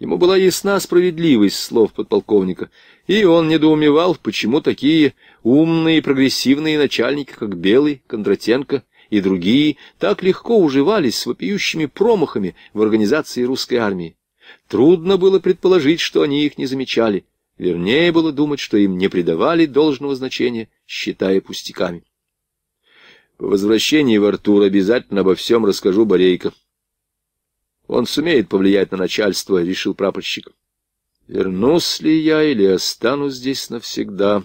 Ему была ясна справедливость слов подполковника, и он недоумевал, почему такие умные и прогрессивные начальники, как Белый, Кондратенко и другие, так легко уживались с вопиющими промахами в организации русской армии. Трудно было предположить, что они их не замечали. Вернее было думать, что им не придавали должного значения, считая пустяками. По возвращении в Артур обязательно обо всем расскажу Борейко. Он сумеет повлиять на начальство, — решил прапорщик. Вернусь ли я или останусь здесь навсегда?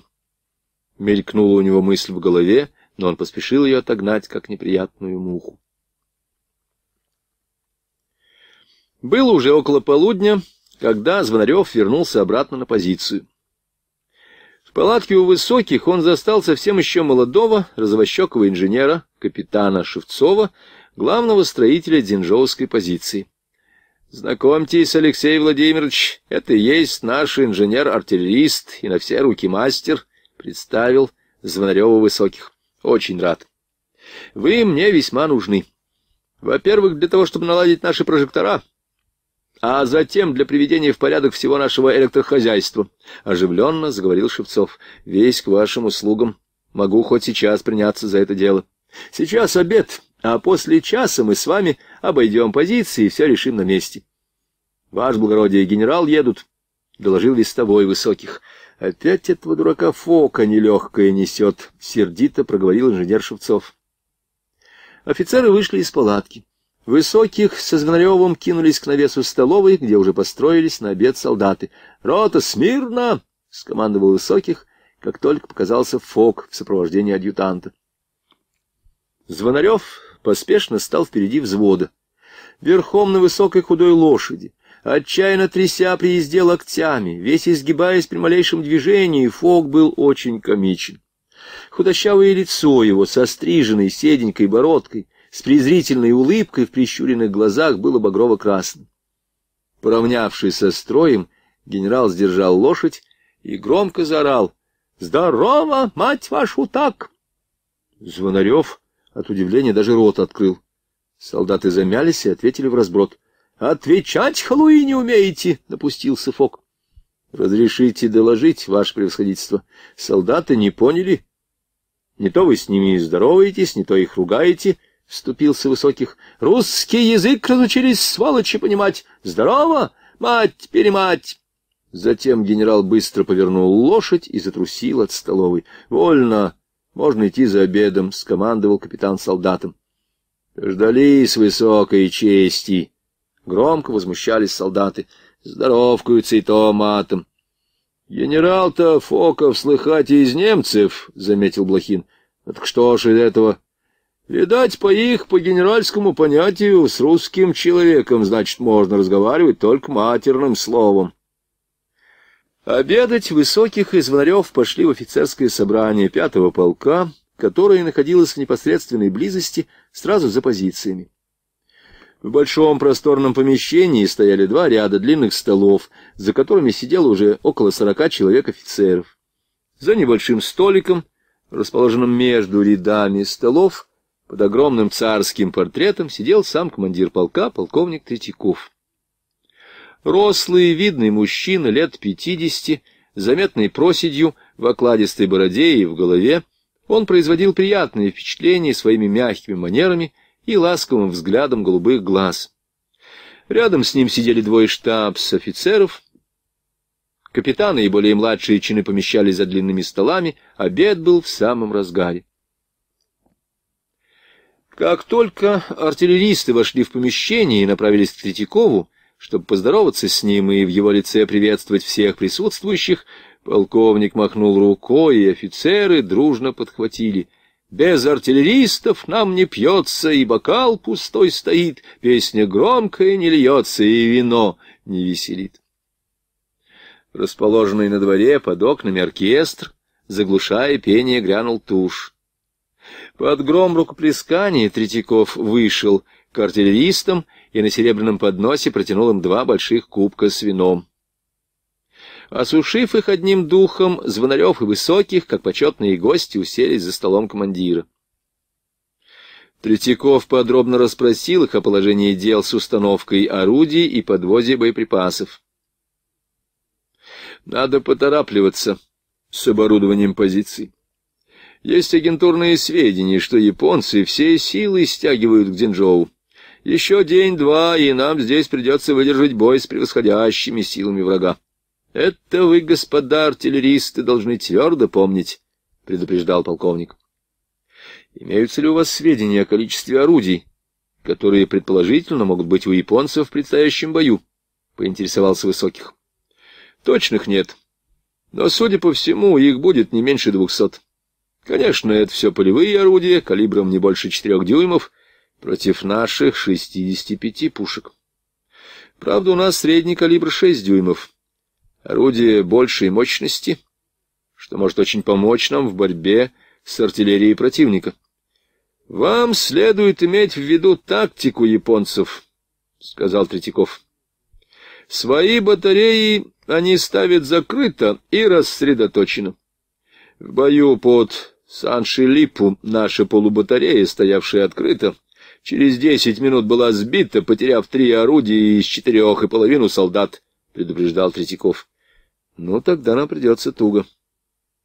Мелькнула у него мысль в голове, но он поспешил ее отогнать, как неприятную муху. Было уже около полудня, — когда Звонарев вернулся обратно на позицию. В палатке у высоких он застал совсем еще молодого, разовощекого инженера, капитана Шевцова, главного строителя Дзинжовской позиции. «Знакомьтесь, Алексей Владимирович, это и есть наш инженер-артиллерист и на все руки мастер», — представил Звонарева Высоких. «Очень рад. Вы мне весьма нужны. Во-первых, для того, чтобы наладить наши прожектора, а затем для приведения в порядок всего нашего электрохозяйства», — оживленно заговорил Шевцов. «Весь к вашим услугам. Могу хоть сейчас приняться за это дело. Сейчас обед, а после часа мы с вами обойдем позиции и все решим на месте». «Ваше благородие, генерал едут», — доложил вестовой высоких. «Опять этого дурака Фока нелегкое несет», — сердито проговорил инженер Шевцов. Офицеры вышли из палатки. Высоких со Звонаревым кинулись к навесу столовой, где уже построились на обед солдаты. «Рота, смирно!» — скомандовал Высоких, как только показался Фок в сопровождении адъютанта. Звонарев поспешно стал впереди взвода. Верхом на высокой худой лошади, отчаянно тряся при езде локтями, весь изгибаясь при малейшем движении, Фок был очень комичен. Худощавое лицо его со стриженной седенькой бородкой — с презрительной улыбкой в прищуренных глазах было багрово-красным. Поравнявшись со строем, генерал сдержал лошадь и громко заорал «Здорово, мать вашу, так!» Звонарев от удивления даже рот открыл. Солдаты замялись и ответили в разброд. «Отвечать, халуи, не умеете!» — напустился Фок. «Разрешите доложить, ваше превосходительство. Солдаты не поняли. Не то вы с ними здороваетесь, не то их ругаете» вступился высоких. «Русский язык разучились сволочи понимать! Здорово, мать-перемать!» Затем генерал быстро повернул лошадь и затрусил от столовой. «Вольно! Можно идти за обедом!» — скомандовал капитан солдатам. «Ждались высокой чести!» — громко возмущались солдаты. «Здоровкаются и то матом!» «Генерал-то Фоков слыхать из немцев!» — заметил Блохин. «Ну «Так что ж из этого Видать, по их, по генеральскому понятию, с русским человеком, значит, можно разговаривать только матерным словом. Обедать высоких из звонарев пошли в офицерское собрание пятого полка, которое находилось в непосредственной близости сразу за позициями. В большом просторном помещении стояли два ряда длинных столов, за которыми сидело уже около сорока человек-офицеров. За небольшим столиком, расположенным между рядами столов, под огромным царским портретом сидел сам командир полка, полковник Третьяков. Рослый, видный мужчина лет пятидесяти, заметной проседью, в окладистой бороде и в голове, он производил приятные впечатления своими мягкими манерами и ласковым взглядом голубых глаз. Рядом с ним сидели двое штабс-офицеров. Капитаны и более младшие чины помещались за длинными столами, обед был в самом разгаре. Как только артиллеристы вошли в помещение и направились к Третьякову, чтобы поздороваться с ним и в его лице приветствовать всех присутствующих, полковник махнул рукой, и офицеры дружно подхватили. «Без артиллеристов нам не пьется, и бокал пустой стоит, песня громкая не льется, и вино не веселит». Расположенный на дворе под окнами оркестр, заглушая пение, грянул тушь. Под гром рукоплесканий Третьяков вышел к артиллеристам и на серебряном подносе протянул им два больших кубка с вином. Осушив их одним духом, Звонарев и Высоких, как почетные гости, уселись за столом командира. Третьяков подробно расспросил их о положении дел с установкой орудий и подвозе боеприпасов. «Надо поторапливаться с оборудованием позиций. Есть агентурные сведения, что японцы все силы стягивают к Дзинжоу. Еще день-два, и нам здесь придется выдержать бой с превосходящими силами врага. Это вы, господа артиллеристы, должны твердо помнить, — предупреждал полковник. Имеются ли у вас сведения о количестве орудий, которые, предположительно, могут быть у японцев в предстоящем бою? — поинтересовался Высоких. — Точных нет. Но, судя по всему, их будет не меньше двухсот. Конечно, это все полевые орудия, калибром не больше четырех дюймов, против наших 65 пушек. Правда, у нас средний калибр 6 дюймов. Орудие большей мощности, что может очень помочь нам в борьбе с артиллерией противника. «Вам следует иметь в виду тактику японцев», — сказал Третьяков. «Свои батареи они ставят закрыто и рассредоточено. В бою под Сан-Шилипу наша полубатарея, стоявшая открыто, через десять минут была сбита, потеряв три орудия из четырех и половину солдат, — предупреждал Третьяков. — Ну, тогда нам придется туго.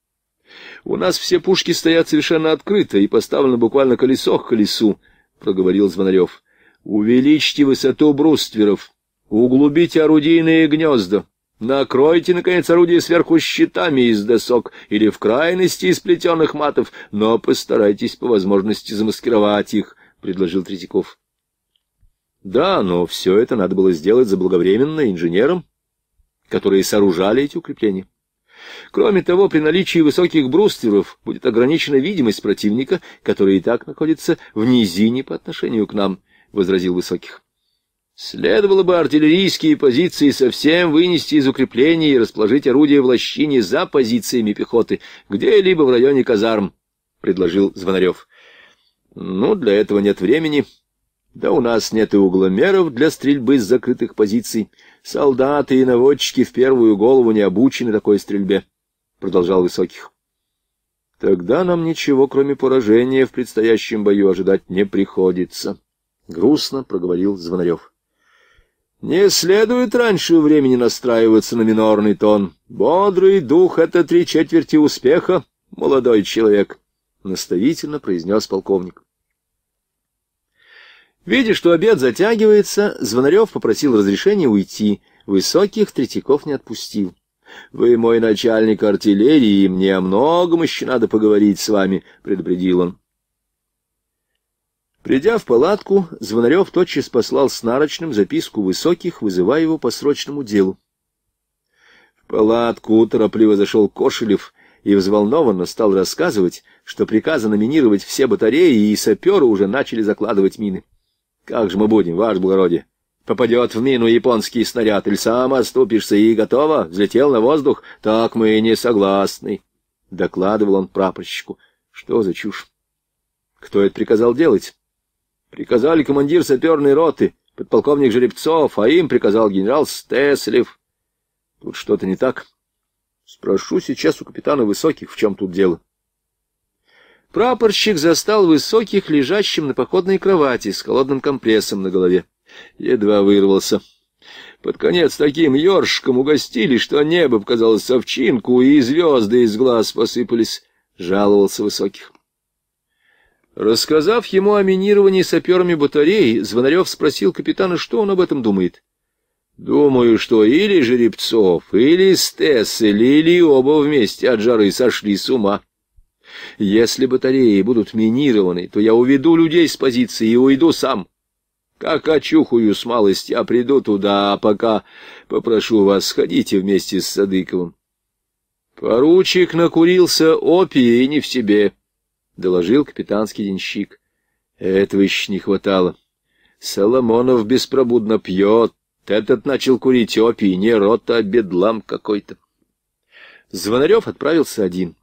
— У нас все пушки стоят совершенно открыто и поставлены буквально колесо к колесу, — проговорил Звонарев. — Увеличьте высоту брустверов, углубите орудийные гнезда, Накройте, наконец, орудие сверху щитами из досок или в крайности из плетеных матов, но постарайтесь по возможности замаскировать их, — предложил Третьяков. Да, но все это надо было сделать заблаговременно инженерам, которые сооружали эти укрепления. Кроме того, при наличии высоких брустверов будет ограничена видимость противника, который и так находится в низине по отношению к нам, — возразил Высоких. Следовало бы артиллерийские позиции совсем вынести из укреплений и расположить орудия в лощине за позициями пехоты, где-либо в районе казарм, — предложил Звонарев. — Ну, для этого нет времени. Да у нас нет и угломеров для стрельбы с закрытых позиций. Солдаты и наводчики в первую голову не обучены такой стрельбе, — продолжал Высоких. — Тогда нам ничего, кроме поражения, в предстоящем бою ожидать не приходится, — грустно проговорил Звонарев. — не следует раньше времени настраиваться на минорный тон. Бодрый дух — это три четверти успеха, молодой человек, — наставительно произнес полковник. Видя, что обед затягивается, Звонарев попросил разрешения уйти. Высоких Третьяков не отпустил. — Вы мой начальник артиллерии, и мне о многом еще надо поговорить с вами, — предупредил он. Придя в палатку, Звонарев тотчас послал с нарочным записку высоких, вызывая его по срочному делу. В палатку торопливо зашел Кошелев и взволнованно стал рассказывать, что приказано минировать все батареи, и саперы уже начали закладывать мины. — Как же мы будем, ваше благородие? Попадет в мину японский снаряд, или сам оступишься и готово, взлетел на воздух, так мы и не согласны. Докладывал он прапорщику. Что за чушь? Кто это приказал делать? Приказали командир саперной роты, подполковник Жеребцов, а им приказал генерал Стеслев. Тут что-то не так. Спрошу сейчас у капитана Высоких, в чем тут дело. Прапорщик застал Высоких лежащим на походной кровати с холодным компрессом на голове. Едва вырвался. Под конец таким ёршиком угостили, что небо показалось совчинку, и звезды из глаз посыпались, — жаловался Высоких. Рассказав ему о минировании саперами батареи, Звонарев спросил капитана, что он об этом думает. «Думаю, что или Жеребцов, или Стессель, или или оба вместе от жары сошли с ума. Если батареи будут минированы, то я уведу людей с позиции и уйду сам. Как очухаю с малость, я а приду туда, а пока попрошу вас, сходите вместе с Садыковым». Поручик накурился опия и не в себе. — доложил капитанский денщик. Этого еще не хватало. Соломонов беспробудно пьет. Этот начал курить опий, не рот, а бедлам какой-то. Звонарев отправился один.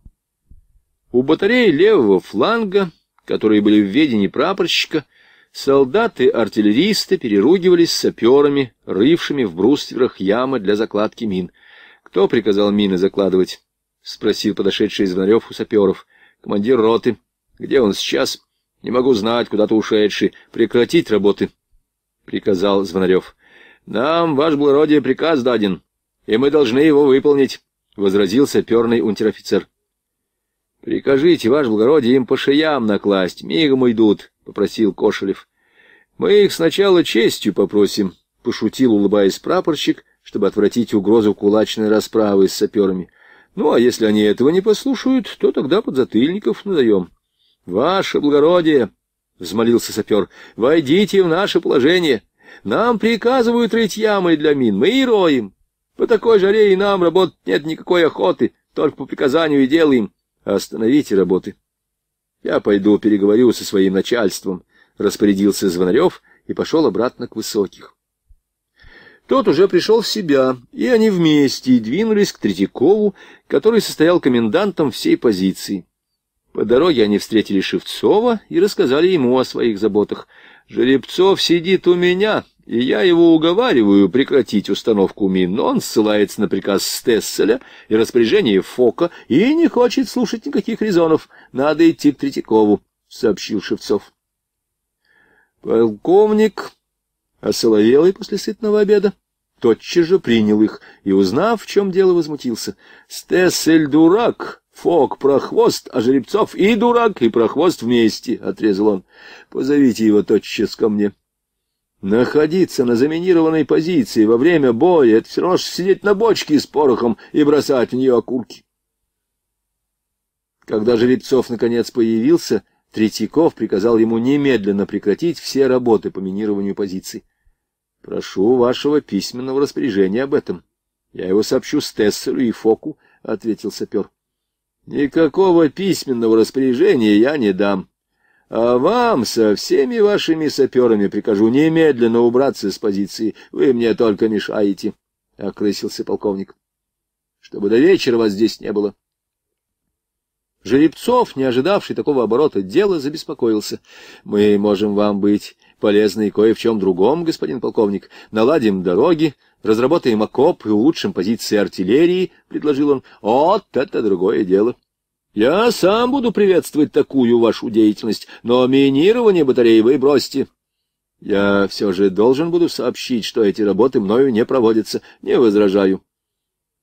У батареи левого фланга, которые были в ведении прапорщика, солдаты-артиллеристы переругивались с саперами, рывшими в брустверах ямы для закладки мин. «Кто приказал мины закладывать?» — спросил подошедший Звонарев у саперов командир роты. Где он сейчас? Не могу знать, куда-то ушедший. Прекратить работы, — приказал Звонарев. — Нам, ваш благородие, приказ даден, и мы должны его выполнить, — возразил саперный унтер-офицер. — Прикажите, ваш благородие, им по шеям накласть, мигом идут, попросил Кошелев. — Мы их сначала честью попросим, — пошутил, улыбаясь прапорщик, чтобы отвратить угрозу кулачной расправы с саперами. — ну, а если они этого не послушают, то тогда подзатыльников надаем. — Ваше благородие! — взмолился сапер. — Войдите в наше положение. Нам приказывают рыть ямы для мин, мы и роем. По такой жаре и нам работать нет никакой охоты, только по приказанию и делаем. Остановите работы. Я пойду переговорю со своим начальством, — распорядился Звонарев и пошел обратно к высоких. Тот уже пришел в себя, и они вместе двинулись к Третьякову, который состоял комендантом всей позиции. По дороге они встретили Шевцова и рассказали ему о своих заботах. «Жеребцов сидит у меня, и я его уговариваю прекратить установку мин, но он ссылается на приказ Стесселя и распоряжение Фока и не хочет слушать никаких резонов. Надо идти к Третьякову», — сообщил Шевцов. Полковник осоловелый после сытного обеда тотчас же принял их и, узнав, в чем дело, возмутился. «Стессель дурак, Фок прохвост, а Жеребцов и дурак, и прохвост вместе», — отрезал он. «Позовите его тотчас ко мне». Находиться на заминированной позиции во время боя — это все равно, что сидеть на бочке с порохом и бросать в нее окурки. Когда Жеребцов наконец появился, Третьяков приказал ему немедленно прекратить все работы по минированию позиций. Прошу вашего письменного распоряжения об этом. Я его сообщу Стессеру и Фоку, — ответил сапер. Никакого письменного распоряжения я не дам. А вам со всеми вашими саперами прикажу немедленно убраться с позиции. Вы мне только мешаете, — окрысился полковник. — Чтобы до вечера вас здесь не было. Жеребцов, не ожидавший такого оборота дела, забеспокоился. — Мы можем вам быть полезны и кое в чем другом, господин полковник. Наладим дороги, разработаем окоп и улучшим позиции артиллерии, — предложил он. — Вот это другое дело. Я сам буду приветствовать такую вашу деятельность, но минирование батареи вы бросьте. Я все же должен буду сообщить, что эти работы мною не проводятся. Не возражаю.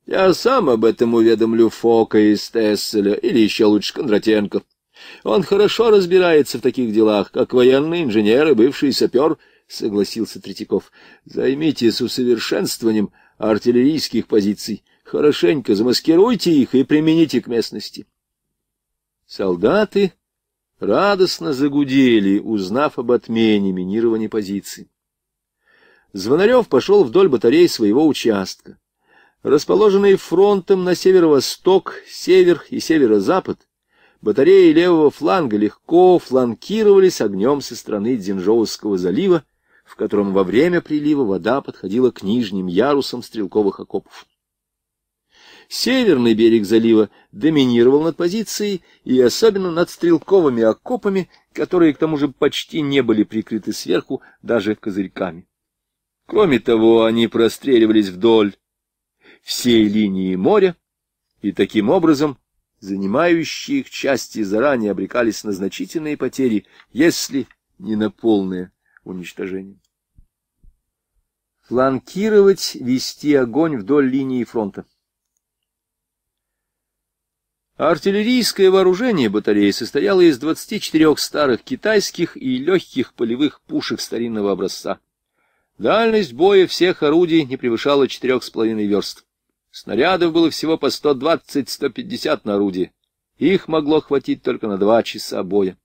Я сам об этом уведомлю Фока из Тесселя, или еще лучше Кондратенко. Он хорошо разбирается в таких делах, как военный инженер и бывший сапер, — согласился Третьяков. — Займитесь усовершенствованием артиллерийских позиций. Хорошенько замаскируйте их и примените к местности. Солдаты радостно загудели, узнав об отмене минирования позиций. Звонарев пошел вдоль батарей своего участка. Расположенные фронтом на северо-восток, север и северо-запад, батареи левого фланга легко фланкировались огнем со стороны Дзинжоуского залива, в котором во время прилива вода подходила к нижним ярусам стрелковых окопов. Северный берег залива доминировал над позицией и особенно над стрелковыми окопами, которые к тому же почти не были прикрыты сверху даже козырьками. Кроме того, они простреливались вдоль всей линии моря и таким образом занимающие их части заранее обрекались на значительные потери, если не на полное уничтожение. Фланкировать, вести огонь вдоль линии фронта. Артиллерийское вооружение батареи состояло из 24 старых китайских и легких полевых пушек старинного образца. Дальность боя всех орудий не превышала 4,5 верст. Снарядов было всего по 120-150 на орудие. Их могло хватить только на два часа боя.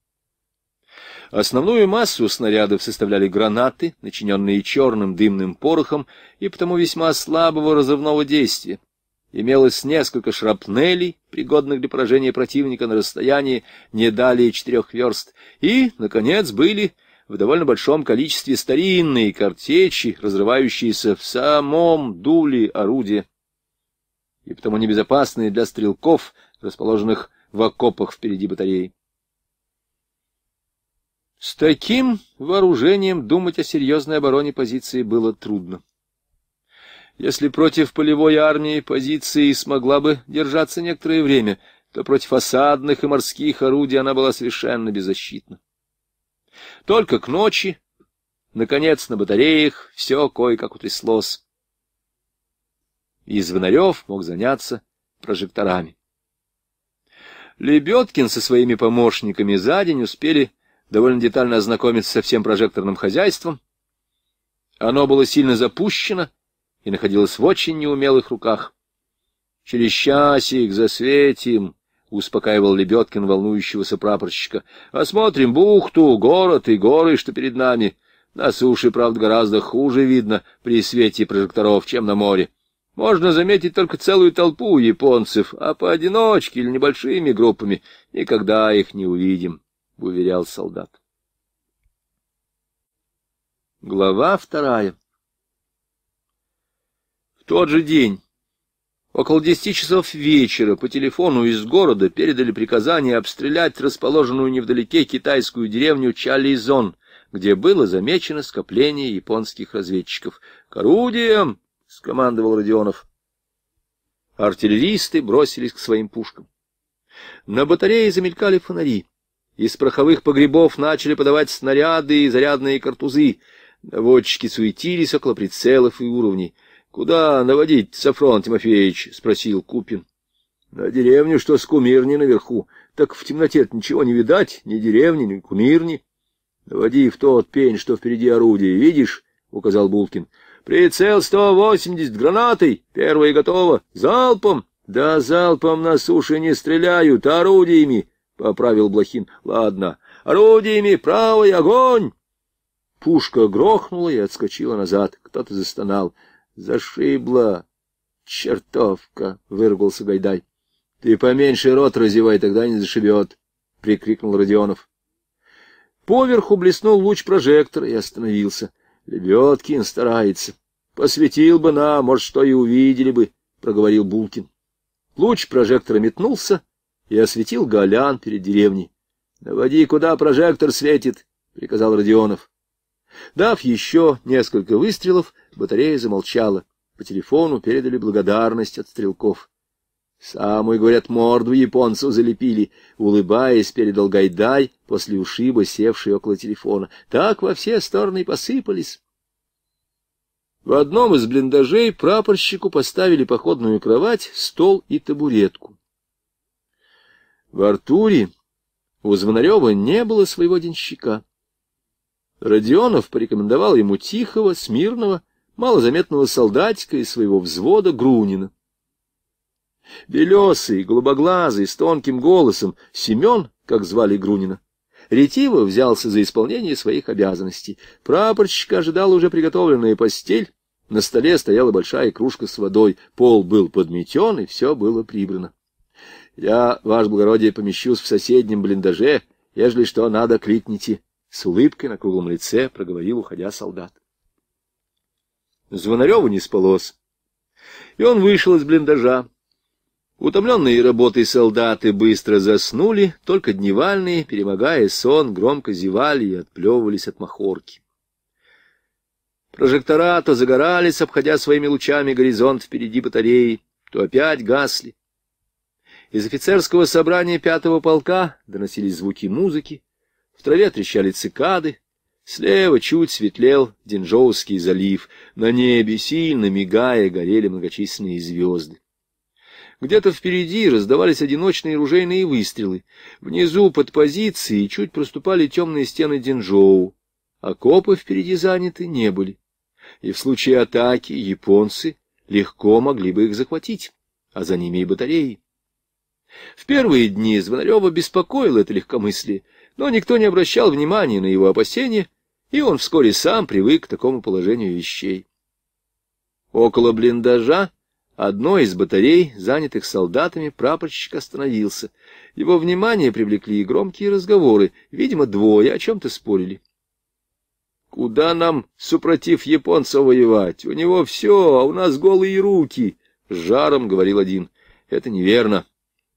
Основную массу снарядов составляли гранаты, начиненные черным дымным порохом и потому весьма слабого разрывного действия. Имелось несколько шрапнелей, пригодных для поражения противника на расстоянии не далее четырех верст, и, наконец, были в довольно большом количестве старинные картечи, разрывающиеся в самом дуле орудия и потому небезопасные для стрелков, расположенных в окопах впереди батареи. С таким вооружением думать о серьезной обороне позиции было трудно. Если против полевой армии позиции смогла бы держаться некоторое время, то против осадных и морских орудий она была совершенно беззащитна. Только к ночи, наконец, на батареях все кое-как утряслось и Звонарев мог заняться прожекторами. Лебедкин со своими помощниками за день успели довольно детально ознакомиться со всем прожекторным хозяйством. Оно было сильно запущено и находилось в очень неумелых руках. «Через часик засветим», — успокаивал Лебедкин волнующегося прапорщика. «Осмотрим бухту, город и горы, что перед нами. На суше, правда, гораздо хуже видно при свете прожекторов, чем на море можно заметить только целую толпу японцев, а поодиночке или небольшими группами никогда их не увидим, — уверял солдат. Глава вторая В тот же день, около десяти часов вечера, по телефону из города передали приказание обстрелять расположенную невдалеке китайскую деревню Чализон, где было замечено скопление японских разведчиков. «К орудиям!» — скомандовал Родионов. Артиллеристы бросились к своим пушкам. На батарее замелькали фонари. Из пороховых погребов начали подавать снаряды и зарядные картузы. Наводчики суетились около прицелов и уровней. — Куда наводить, Сафрон Тимофеевич? — спросил Купин. — На деревню, что с кумирни наверху. Так в темноте ничего не видать, ни деревни, ни кумирни. — Наводи в тот пень, что впереди орудие, видишь? — указал Булкин. Прицел 180, гранатой. Первая готова. Залпом. Да залпом на суше не стреляют, орудиями, — поправил Блохин. Ладно, орудиями, правый огонь. Пушка грохнула и отскочила назад. Кто-то застонал. Зашибла. Чертовка, — вырвался Гайдай. — Ты поменьше рот разевай, тогда не зашибет, — прикрикнул Родионов. Поверху блеснул луч прожектора и остановился. — Лебедкин старается. Посветил бы нам, может, что и увидели бы, — проговорил Булкин. Луч прожектора метнулся и осветил голян перед деревней. — Наводи, куда прожектор светит, — приказал Родионов. Дав еще несколько выстрелов, батарея замолчала. По телефону передали благодарность от стрелков. Самую, говорят, морду японцу залепили, улыбаясь, передал Гайдай после ушиба, севший около телефона. Так во все стороны посыпались. В одном из блиндажей прапорщику поставили походную кровать, стол и табуретку. В Артуре у Звонарева не было своего денщика. Родионов порекомендовал ему тихого, смирного, малозаметного солдатика из своего взвода Грунина. Белесый, голубоглазый, с тонким голосом, Семен, как звали Грунина, ретиво взялся за исполнение своих обязанностей. Прапорщик ожидал уже приготовленная постель, на столе стояла большая кружка с водой, пол был подметен, и все было прибрано. — Я, ваше благородие, помещусь в соседнем блиндаже, ежели что надо, кликните. С улыбкой на круглом лице проговорил, уходя солдат. Звонареву не спалось, и он вышел из блиндажа. Утомленные работой солдаты быстро заснули, только дневальные, перемогая сон, громко зевали и отплевывались от махорки. Прожектора то загорались, обходя своими лучами горизонт впереди батареи, то опять гасли. Из офицерского собрания пятого полка доносились звуки музыки, в траве трещали цикады, слева чуть светлел Динжоуский залив, на небе, сильно мигая, горели многочисленные звезды. Где-то впереди раздавались одиночные ружейные выстрелы. Внизу под позицией чуть проступали темные стены Динжоу. Окопы впереди заняты не были. И в случае атаки японцы легко могли бы их захватить, а за ними и батареи. В первые дни Звонарева беспокоило это легкомыслие, но никто не обращал внимания на его опасения, и он вскоре сам привык к такому положению вещей. Около блиндажа одной из батарей, занятых солдатами, прапорщик остановился. Его внимание привлекли и громкие разговоры. Видимо, двое о чем-то спорили. «Куда нам, супротив японца, воевать? У него все, а у нас голые руки!» — с жаром говорил один. «Это неверно.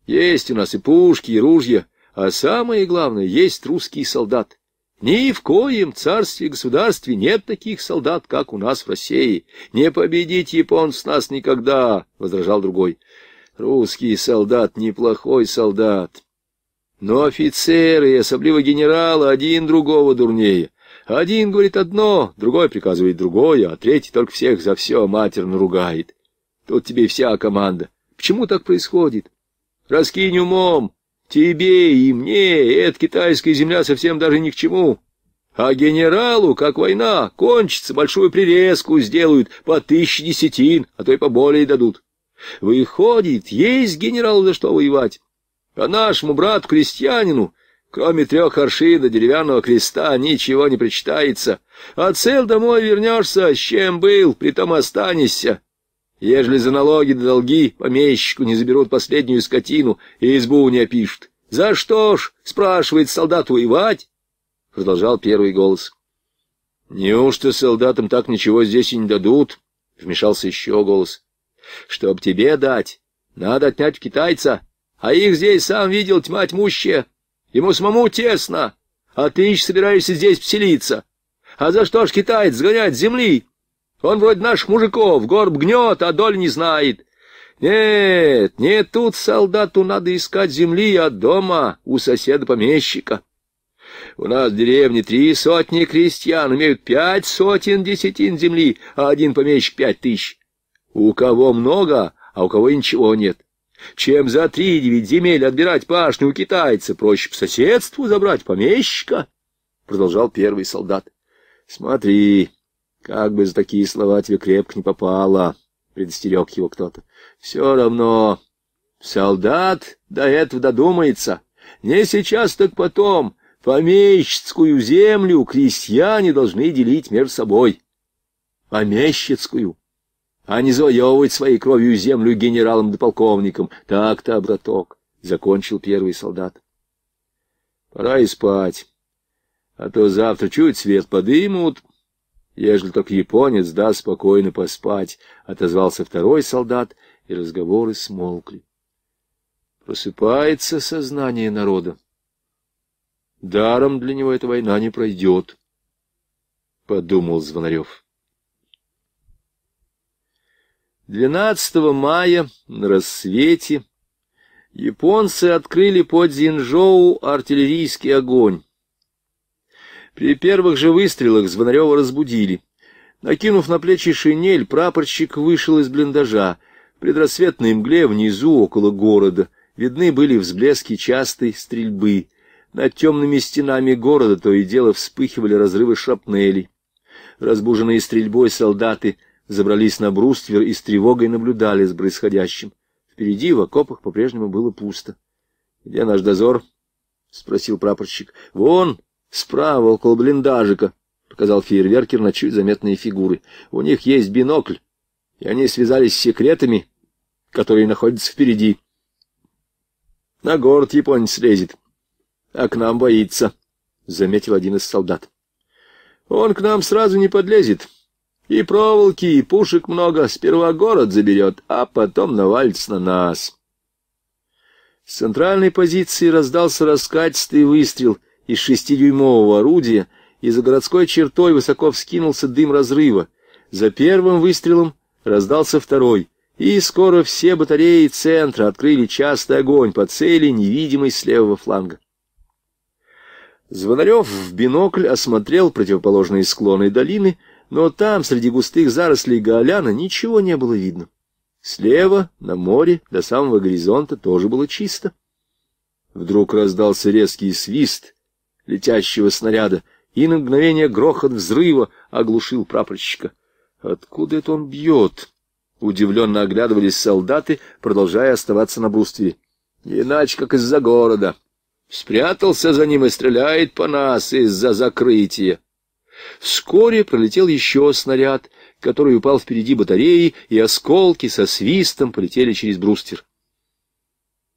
Есть у нас и пушки, и ружья, а самое главное, есть русский солдат. Ни в коем царстве и государстве нет таких солдат, как у нас в России. Не победить японцев нас никогда, — возражал другой. Русский солдат — неплохой солдат. Но офицеры, особливо генералы, один другого дурнее. Один говорит одно, другой приказывает другое, а третий только всех за все матерно ругает. Тут тебе вся команда. Почему так происходит? Раскинь умом, Тебе и мне эта китайская земля совсем даже ни к чему. А генералу, как война, кончится, большую прирезку сделают, по тысяче десятин, а то и поболее дадут. Выходит, есть генералу за что воевать. А нашему брату-крестьянину, кроме трех аршин до деревянного креста, ничего не причитается. А цел домой вернешься, с чем был, притом останешься. Ежели за налоги да долги помещику не заберут последнюю скотину и избу не опишут. «За что ж?» — спрашивает солдат воевать. Продолжал первый голос. «Неужто солдатам так ничего здесь и не дадут?» — вмешался еще голос. «Чтоб тебе дать, надо отнять у китайца, а их здесь сам видел тьма тьмущая. Ему самому тесно, а ты еще собираешься здесь поселиться? А за что ж китаец сгонять земли?» Он вроде наших мужиков, горб гнет, а доль не знает. Нет, не тут солдату надо искать земли от а дома у соседа-помещика. У нас в деревне три сотни крестьян, имеют пять сотен десятин земли, а один помещик пять тысяч. У кого много, а у кого ничего нет. Чем за три девять земель отбирать пашню у китайца, проще по соседству забрать помещика, — продолжал первый солдат. — Смотри, как бы за такие слова тебе крепко не попало, — предостерег его кто-то. — Все равно солдат до этого додумается. Не сейчас, так потом. Помещицкую землю крестьяне должны делить между собой. Помещицкую, а не завоевывать своей кровью землю генералам да полковникам. Так-то, браток, — закончил первый солдат. — Пора и спать, а то завтра чуть свет подымут, ежели только японец да спокойно поспать, — отозвался второй солдат, и разговоры смолкли. Просыпается сознание народа. Даром для него эта война не пройдет, — подумал Звонарев. 12 мая на рассвете японцы открыли под Зинжоу артиллерийский огонь. При первых же выстрелах Звонарева разбудили. Накинув на плечи шинель, прапорщик вышел из блиндажа. В предрассветной мгле внизу, около города, видны были взблески частой стрельбы. Над темными стенами города то и дело вспыхивали разрывы шапнелей. Разбуженные стрельбой солдаты забрались на бруствер и с тревогой наблюдали за происходящим. Впереди в окопах по-прежнему было пусто. — Где наш дозор? — спросил прапорщик. — Вон! — Справа, около блиндажика, — показал фейерверкер на чуть заметные фигуры. У них есть бинокль, и они связались с секретами, которые находятся впереди. На город японец лезет, а к нам боится, — заметил один из солдат. Он к нам сразу не подлезет. И проволоки, и пушек много. Сперва город заберет, а потом навалится на нас. С центральной позиции раздался раскатистый выстрел — из шестидюймового орудия, и за городской чертой высоко вскинулся дым разрыва. За первым выстрелом раздался второй, и скоро все батареи центра открыли частый огонь по цели, невидимой с левого фланга. Звонарев в бинокль осмотрел противоположные склоны долины, но там, среди густых зарослей Гаоляна, ничего не было видно. Слева, на море, до самого горизонта тоже было чисто. Вдруг раздался резкий свист — летящего снаряда, и на мгновение грохот взрыва оглушил прапорщика. «Откуда это он бьет?» — удивленно оглядывались солдаты, продолжая оставаться на бруствере. «Иначе, как из-за города. Спрятался за ним и стреляет по нас из-за закрытия». Вскоре пролетел еще снаряд, который упал впереди батареи, и осколки со свистом полетели через бруствер.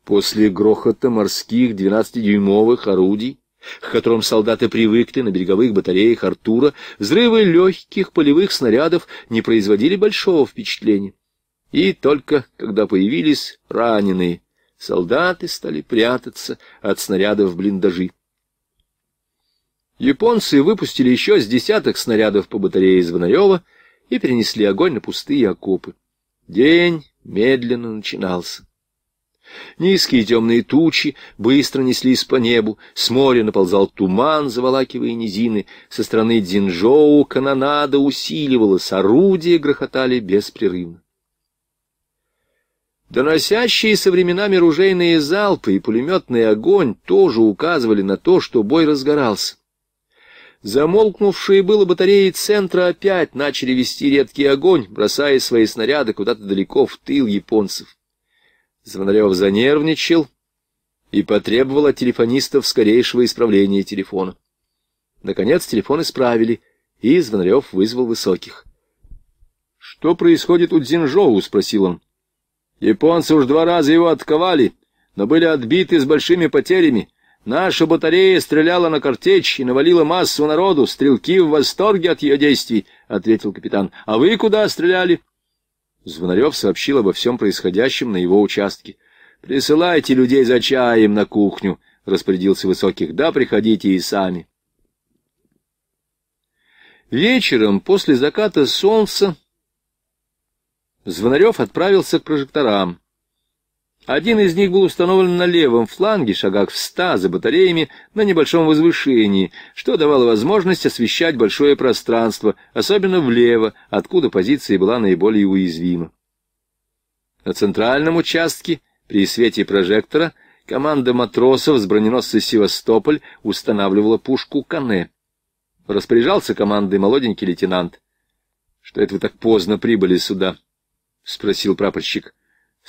После грохота морских двенадцатидюймовых орудий к которым солдаты привыкли на береговых батареях Артура, взрывы легких полевых снарядов не производили большого впечатления. И только когда появились раненые, солдаты стали прятаться от снарядов в блиндажи. Японцы выпустили еще с десяток снарядов по батарее Звонарева и перенесли огонь на пустые окопы. День медленно начинался. Низкие темные тучи быстро неслись по небу, с моря наползал туман, заволакивая низины, со стороны Дзинжоу канонада усиливалась, орудия грохотали беспрерывно. Доносящиеся временами ружейные залпы и пулеметный огонь тоже указывали на то, что бой разгорался. Замолкнувшие было батареи центра опять начали вести редкий огонь, бросая свои снаряды куда-то далеко в тыл японцев. Звонарев занервничал и потребовал от телефонистов скорейшего исправления телефона. Наконец телефон исправили, и Звонарев вызвал высоких. — Что происходит у Дзинжоу? — спросил он. — Японцы уж два раза его отковали, но были отбиты с большими потерями. Наша батарея стреляла на картечь и навалила массу народу. Стрелки в восторге от ее действий, — ответил капитан. — А вы куда стреляли? — Звонарев сообщил обо всем происходящем на его участке. «Присылайте людей за чаем на кухню», — распорядился Высоких. «Да, приходите и сами». Вечером после заката солнца Звонарев отправился к прожекторам. Один из них был установлен на левом фланге, шагах в ста, за батареями, на небольшом возвышении, что давало возможность освещать большое пространство, особенно влево, откуда позиция была наиболее уязвима. На центральном участке, при свете прожектора, команда матросов с броненосца «Севастополь» устанавливала пушку «Кане». Распоряжался командой молоденький лейтенант. — Что это вы так поздно прибыли сюда? — спросил прапорщик. —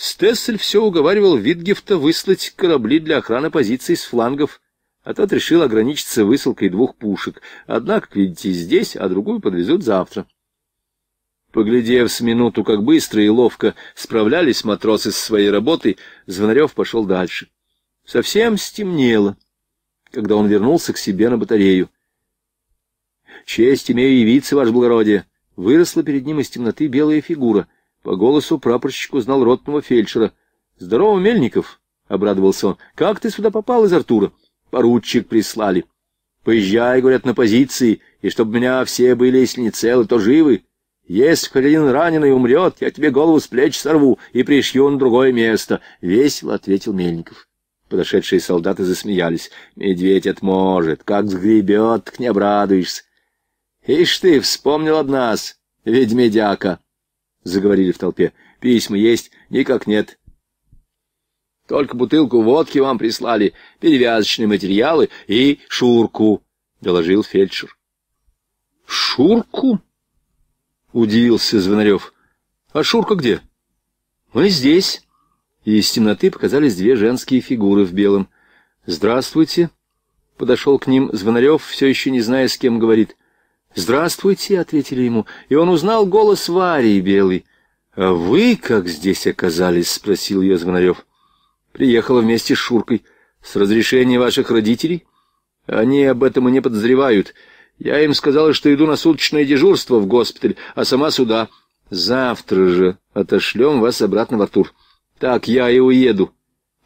Стессель все уговаривал Витгефта выслать корабли для охраны позиций с флангов, а тот решил ограничиться высылкой двух пушек. Однако, как видите, здесь, а другую подвезут завтра. Поглядев с минуту, как быстро и ловко справлялись матросы с своей работой, Звонарев пошел дальше. Совсем стемнело, когда он вернулся к себе на батарею. «Честь имею явиться, ваше благородие!» Выросла перед ним из темноты белая фигура — по голосу прапорщик узнал ротного фельдшера. — Здорово, Мельников! — обрадовался он. — Как ты сюда попал из Артура? — Поручик прислали. — Поезжай, — говорят, — на позиции, и чтобы меня все были, если не целы, то живы. Если хоть один раненый умрет, я тебе голову с плеч сорву и пришью на другое место, — весело ответил Мельников. Подошедшие солдаты засмеялись. Медведь отможет, как сгребет, к не обрадуешься. — Ишь ты, вспомнил от нас, ведьмедяка! — заговорили в толпе. — Письма есть? Никак нет. — Только бутылку водки вам прислали, перевязочные материалы и шурку, — доложил фельдшер. — Шурку? — удивился Звонарев. — А шурка где? — Мы ну, здесь. И из темноты показались две женские фигуры в белом. — Здравствуйте. — подошел к ним Звонарев, все еще не зная, с кем говорит. «Здравствуйте», — ответили ему, и он узнал голос Варии Белой. «А вы как здесь оказались?» — спросил ее Звонарев. «Приехала вместе с Шуркой. С разрешения ваших родителей?» «Они об этом и не подозревают. Я им сказала, что иду на суточное дежурство в госпиталь, а сама сюда. Завтра же отошлем вас обратно в Артур. Так я и уеду.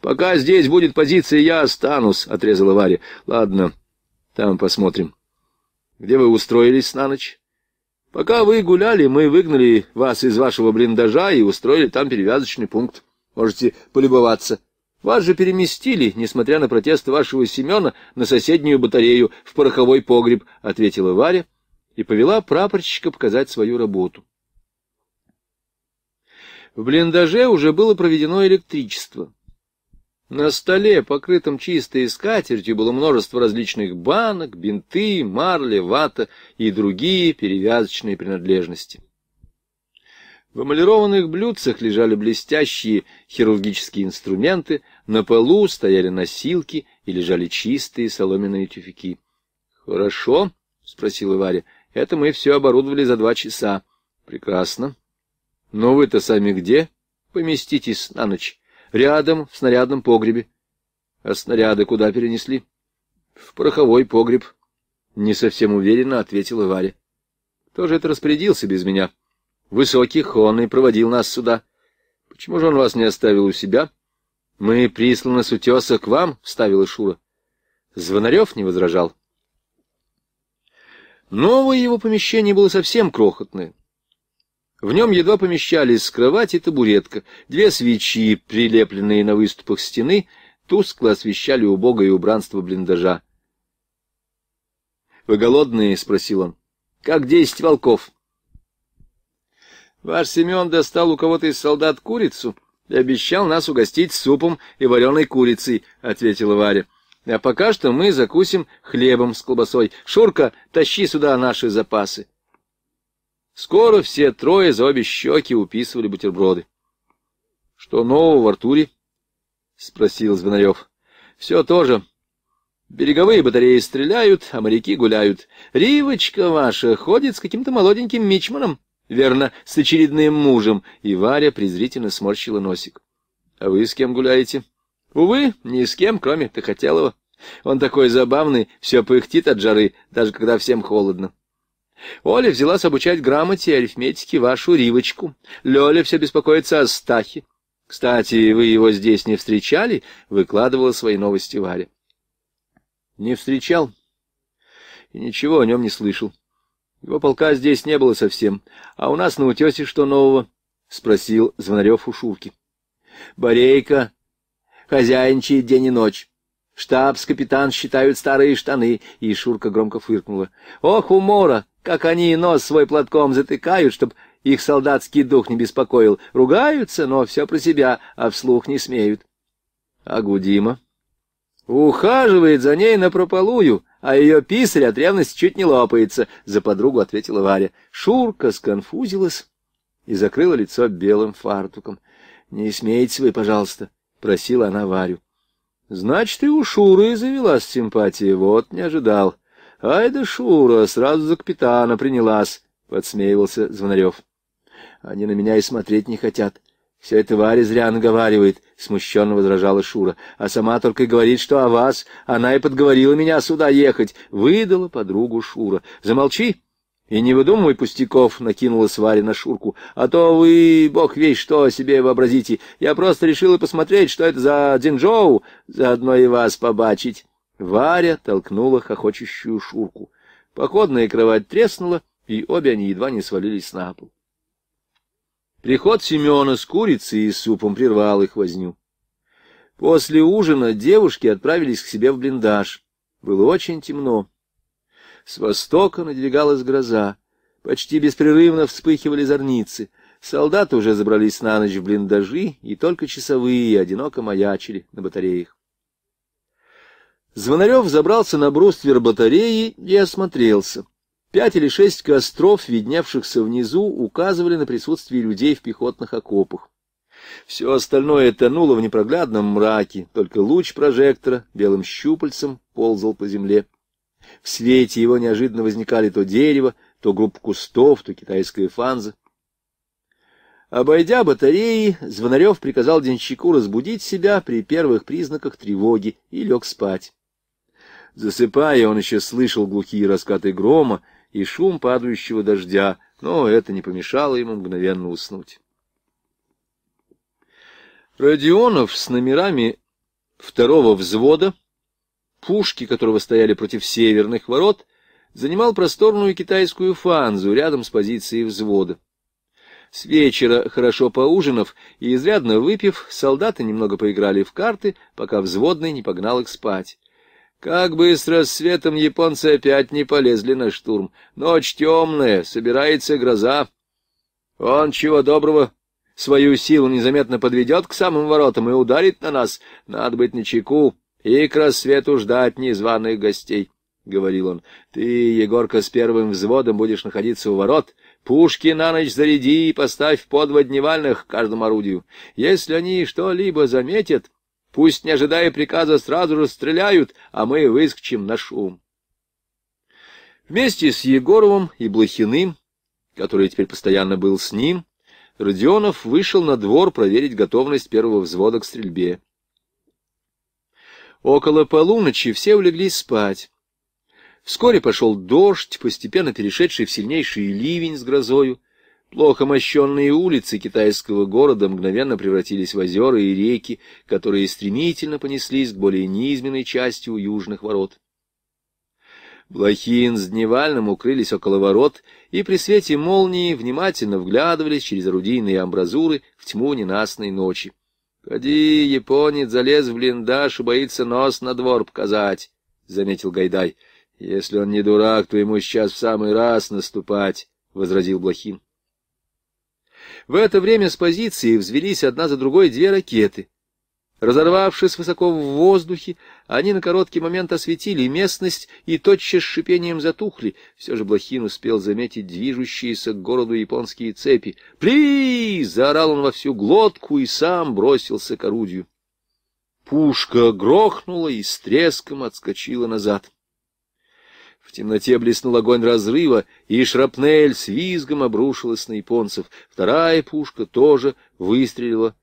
Пока здесь будет позиция, я останусь», — отрезала Варя. «Ладно, там посмотрим» где вы устроились на ночь. Пока вы гуляли, мы выгнали вас из вашего блиндажа и устроили там перевязочный пункт. Можете полюбоваться. Вас же переместили, несмотря на протест вашего Семена, на соседнюю батарею, в пороховой погреб, — ответила Варя и повела прапорщика показать свою работу. В блиндаже уже было проведено электричество. На столе, покрытом чистой скатертью, было множество различных банок, бинты, марли, вата и другие перевязочные принадлежности. В эмалированных блюдцах лежали блестящие хирургические инструменты, на полу стояли носилки и лежали чистые соломенные тюфяки. — Хорошо, — спросила Варя, — это мы все оборудовали за два часа. — Прекрасно. — Но ну вы-то сами где? Поместитесь на ночь. Рядом, в снарядном погребе. А снаряды куда перенесли? В пороховой погреб. Не совсем уверенно ответила Варя. Кто же это распорядился без меня? Высокий он и проводил нас сюда. Почему же он вас не оставил у себя? Мы присланы с утеса к вам, — вставила Шура. Звонарев не возражал. Новое его помещение было совсем крохотное. В нем едва помещались кровать и табуретка, две свечи, прилепленные на выступах стены, тускло освещали убогое убранство блиндажа. — Вы голодные? — спросил он. — Как десять волков. — Ваш Семен достал у кого-то из солдат курицу и обещал нас угостить супом и вареной курицей, — ответила Варя. — А пока что мы закусим хлебом с колбасой. Шурка, тащи сюда наши запасы. — Скоро все трое за обе щеки уписывали бутерброды. — Что нового в Артуре? — спросил Звонарев. — Все то же. Береговые батареи стреляют, а моряки гуляют. Ривочка ваша ходит с каким-то молоденьким мичманом, верно, с очередным мужем, и Варя презрительно сморщила носик. — А вы с кем гуляете? — Увы, ни с кем, кроме Тахотелова. Он такой забавный, все пыхтит от жары, даже когда всем холодно. Оля взялась обучать грамоте и арифметике вашу Ривочку. Лёля все беспокоится о Стахе. Кстати, вы его здесь не встречали? Выкладывала свои новости Варя. Не встречал. И ничего о нем не слышал. Его полка здесь не было совсем. А у нас на утесе что нового? Спросил Звонарев у Шурки. Борейка хозяйничает день и ночь. Штабс-капитан считают старые штаны, и Шурка громко фыркнула. Ох, умора! как они нос свой платком затыкают, чтобы их солдатский дух не беспокоил. Ругаются, но все про себя, а вслух не смеют. А Гудима? Ухаживает за ней напропалую, а ее писарь от ревности чуть не лопается, — за подругу ответила Варя. Шурка сконфузилась и закрыла лицо белым фартуком. — Не смейтесь вы, пожалуйста, — просила она Варю. — Значит, и у Шуры завелась симпатия, вот не ожидал. — «Ай да Шура, сразу за капитана принялась», — подсмеивался Звонарев. «Они на меня и смотреть не хотят. Все это Варя зря наговаривает», — смущенно возражала Шура. «А сама только и говорит, что о вас. Она и подговорила меня сюда ехать. Выдала подругу Шура. Замолчи!» И не выдумывай пустяков, — накинула Варя на Шурку, — а то вы, бог весь что о себе вообразите. Я просто решила посмотреть, что это за Дзинжоу, заодно и вас побачить. Варя толкнула хохочущую Шурку. Походная кровать треснула, и обе они едва не свалились на пол. Приход Семена с курицей и супом прервал их возню. После ужина девушки отправились к себе в блиндаж. Было очень темно. С востока надвигалась гроза. Почти беспрерывно вспыхивали зорницы. Солдаты уже забрались на ночь в блиндажи, и только часовые одиноко маячили на батареях. Звонарев забрался на бруствер батареи и осмотрелся. Пять или шесть костров, видневшихся внизу, указывали на присутствие людей в пехотных окопах. Все остальное тонуло в непроглядном мраке, только луч прожектора белым щупальцем ползал по земле. В свете его неожиданно возникали то дерево, то группа кустов, то китайская фанза. Обойдя батареи, Звонарев приказал Денщику разбудить себя при первых признаках тревоги и лег спать. Засыпая, он еще слышал глухие раскаты грома и шум падающего дождя, но это не помешало ему мгновенно уснуть. Родионов с номерами второго взвода, пушки которого стояли против северных ворот, занимал просторную китайскую фанзу рядом с позицией взвода. С вечера, хорошо поужинав и изрядно выпив, солдаты немного поиграли в карты, пока взводный не погнал их спать. Как бы с рассветом японцы опять не полезли на штурм. Ночь темная, собирается гроза. Он, чего доброго, свою силу незаметно подведет к самым воротам и ударит на нас. Надо быть начеку и к рассвету ждать незваных гостей, — говорил он. Ты, Егорка, с первым взводом будешь находиться у ворот. Пушки на ночь заряди и поставь по два каждому орудию. Если они что-либо заметят... Пусть, не ожидая приказа, сразу же стреляют, а мы выскочим на шум. Вместе с Егоровым и Блохиным, который теперь постоянно был с ним, Родионов вышел на двор проверить готовность первого взвода к стрельбе. Около полуночи все улеглись спать. Вскоре пошел дождь, постепенно перешедший в сильнейший ливень с грозою. Плохо мощенные улицы китайского города мгновенно превратились в озера и реки, которые стремительно понеслись к более низменной части у южных ворот. Блохин с Дневальным укрылись около ворот и при свете молнии внимательно вглядывались через орудийные амбразуры в тьму ненастной ночи. — Ходи, японец залез в блиндаж и боится нос на двор показать, — заметил Гайдай. — Если он не дурак, то ему сейчас в самый раз наступать, — возразил Блохин. В это время с позиции взвелись одна за другой две ракеты. Разорвавшись высоко в воздухе, они на короткий момент осветили местность и тотчас с шипением затухли. Все же Блохин успел заметить движущиеся к городу японские цепи. «Пли!» — заорал он во всю глотку и сам бросился к орудию. Пушка грохнула и с треском отскочила назад. В темноте блеснул огонь разрыва, и шрапнель с визгом обрушилась на японцев. Вторая пушка тоже выстрелила.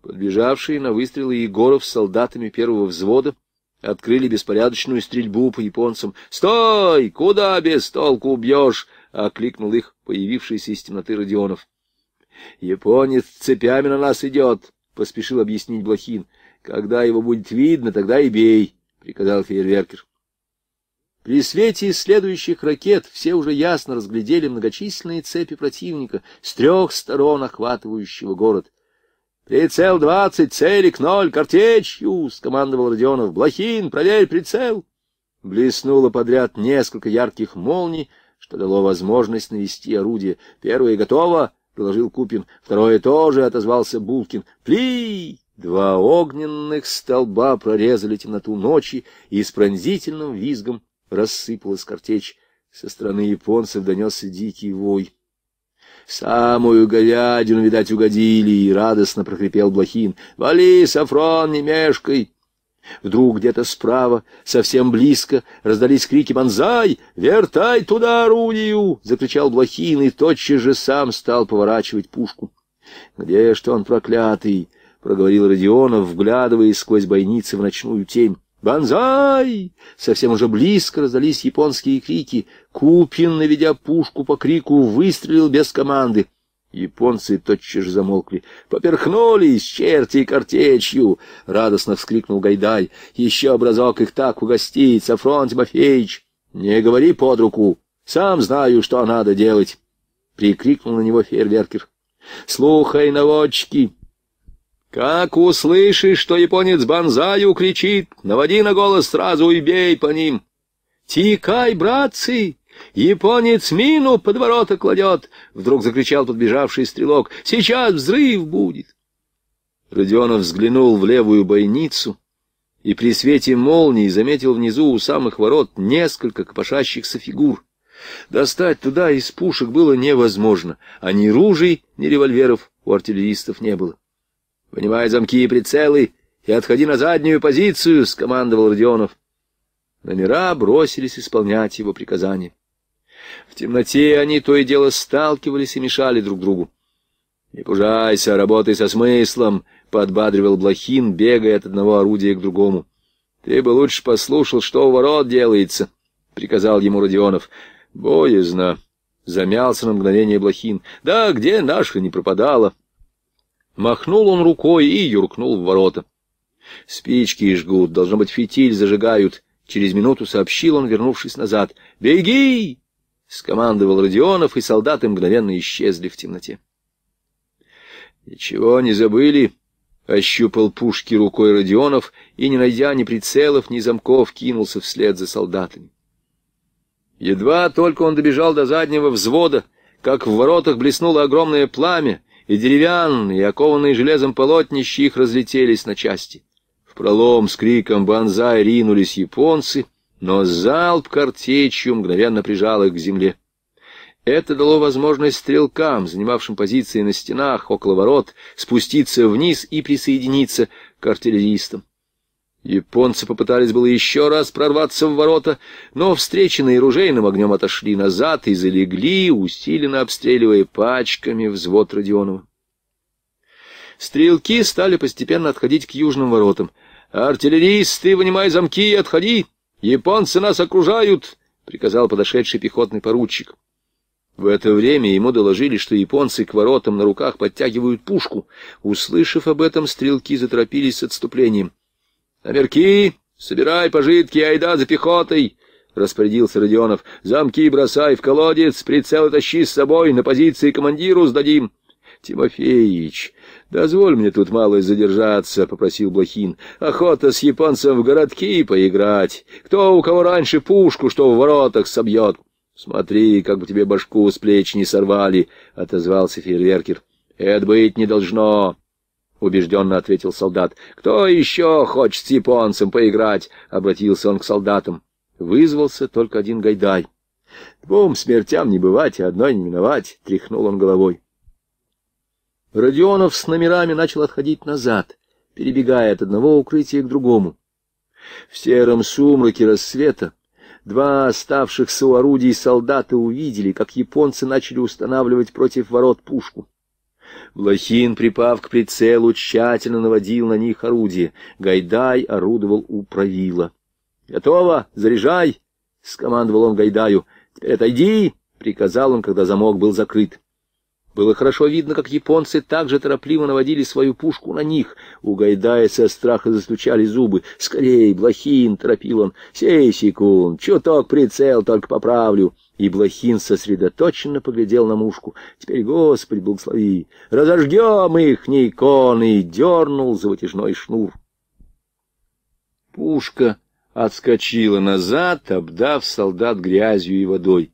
Подбежавшие на выстрелы Егоров с солдатами первого взвода открыли беспорядочную стрельбу по японцам. «Стой! Куда без толку бьешь?» — окликнул их появившийся из темноты Родионов. «Японец цепями на нас идет!» — поспешил объяснить Блохин. «Когда его будет видно, тогда и бей!» — приказал фейерверкер. При свете следующих ракет все уже ясно разглядели многочисленные цепи противника с трех сторон охватывающего город. «Прицел двадцать, целик ноль, картечью!» — скомандовал Родионов. «Блохин, проверь прицел!» Блеснуло подряд несколько ярких молний, что дало возможность навести орудие. «Первое готово!» — предложил Купин. «Второе тоже!» — отозвался Булкин. «Пли!» Два огненных столба прорезали темноту ночи и с пронзительным визгом рассыпалась картечь. Со стороны японцев донесся дикий вой. «Самую говядину, видать, угодили!» — радостно прокрепел Блохин. «Вали, Сафрон, не мешкай!» Вдруг где-то справа, совсем близко, раздались крики «Бонзай! Вертай туда орудию!» — закричал Блохин и тотчас же сам стал поворачивать пушку. «Где ж он, проклятый?» — проговорил Родионов, вглядываясь сквозь бойницы в ночную тень. «Бонзай!» Совсем уже близко раздались японские крики. Купин, наведя пушку по крику, выстрелил без команды. Японцы тотчас же замолкли. «Поперхнулись, черти, картечью!» — радостно вскрикнул Гайдай. «Еще образок их так угостит, Сафрон Тимофеич! Не говори под руку! Сам знаю, что надо делать!» — прикрикнул на него фейерверкер. «Слухай, наводчики!» Как услышишь, что японец банзаю кричит, наводи на голос сразу и бей по ним. Тикай, братцы! Японец мину под ворота кладет! Вдруг закричал подбежавший стрелок. Сейчас взрыв будет! Родионов взглянул в левую бойницу и при свете молнии заметил внизу у самых ворот несколько копошащихся фигур. Достать туда из пушек было невозможно, а ни ружей, ни револьверов у артиллеристов не было. Вынимай замки и прицелы и отходи на заднюю позицию, — скомандовал Родионов. Номера бросились исполнять его приказания. В темноте они то и дело сталкивались и мешали друг другу. — Не пужайся, работай со смыслом, — подбадривал Блохин, бегая от одного орудия к другому. — Ты бы лучше послушал, что у ворот делается, — приказал ему Родионов. — Боязно, — замялся на мгновение Блохин. — Да где наша не пропадала? — Махнул он рукой и юркнул в ворота. Спички жгут, должно быть, фитиль зажигают. Через минуту сообщил он, вернувшись назад. «Беги!» — скомандовал Родионов, и солдаты мгновенно исчезли в темноте. «Ничего не забыли?» — ощупал пушки рукой Родионов и, не найдя ни прицелов, ни замков, кинулся вслед за солдатами. Едва только он добежал до заднего взвода, как в воротах блеснуло огромное пламя, и деревянные, окованные железом полотнища их разлетелись на части. В пролом с криком «Бонзай!» ринулись японцы, но залп картечью мгновенно прижал их к земле. Это дало возможность стрелкам, занимавшим позиции на стенах около ворот, спуститься вниз и присоединиться к артиллеристам. Японцы попытались было еще раз прорваться в ворота, но встреченные ружейным огнем отошли назад и залегли, усиленно обстреливая пачками взвод Родионова. Стрелки стали постепенно отходить к южным воротам. «Артиллеристы, вынимай замки и отходи! Японцы нас окружают!» — приказал подошедший пехотный поручик. В это время ему доложили, что японцы к воротам на руках подтягивают пушку. Услышав об этом, стрелки заторопились с отступлением. Номерки, Собирай пожитки, айда за пехотой!» — распорядился Родионов. — Замки бросай в колодец, прицелы тащи с собой, на позиции командиру сдадим. — Тимофеич, дозволь мне тут малость задержаться, — попросил Блохин. — Охота с японцем в городки поиграть. Кто у кого раньше пушку, что в воротах собьет? — Смотри, как бы тебе башку с плеч не сорвали, — отозвался фейерверкер. — Это быть не должно убежденно ответил солдат. «Кто еще хочет с японцем поиграть?» — обратился он к солдатам. Вызвался только один гайдай. «Двум смертям не бывать и одной не миновать», — тряхнул он головой. Родионов с номерами начал отходить назад, перебегая от одного укрытия к другому. В сером сумраке рассвета два оставшихся у орудий солдата увидели, как японцы начали устанавливать против ворот пушку. Блохин, припав к прицелу, тщательно наводил на них орудие. Гайдай орудовал у правила. «Готово! Заряжай!» — скомандовал он Гайдаю. «Теперь отойди!» — приказал он, когда замок был закрыт. Было хорошо видно, как японцы также торопливо наводили свою пушку на них. У Гайдая со страха застучали зубы. «Скорей, Блохин!» — торопил он. «Сей секунд! Чуток прицел только поправлю!» и Блохин сосредоточенно поглядел на мушку. «Теперь, Господи, благослови! Разожгем их, не иконы!» и дернул за вытяжной шнур. Пушка отскочила назад, обдав солдат грязью и водой.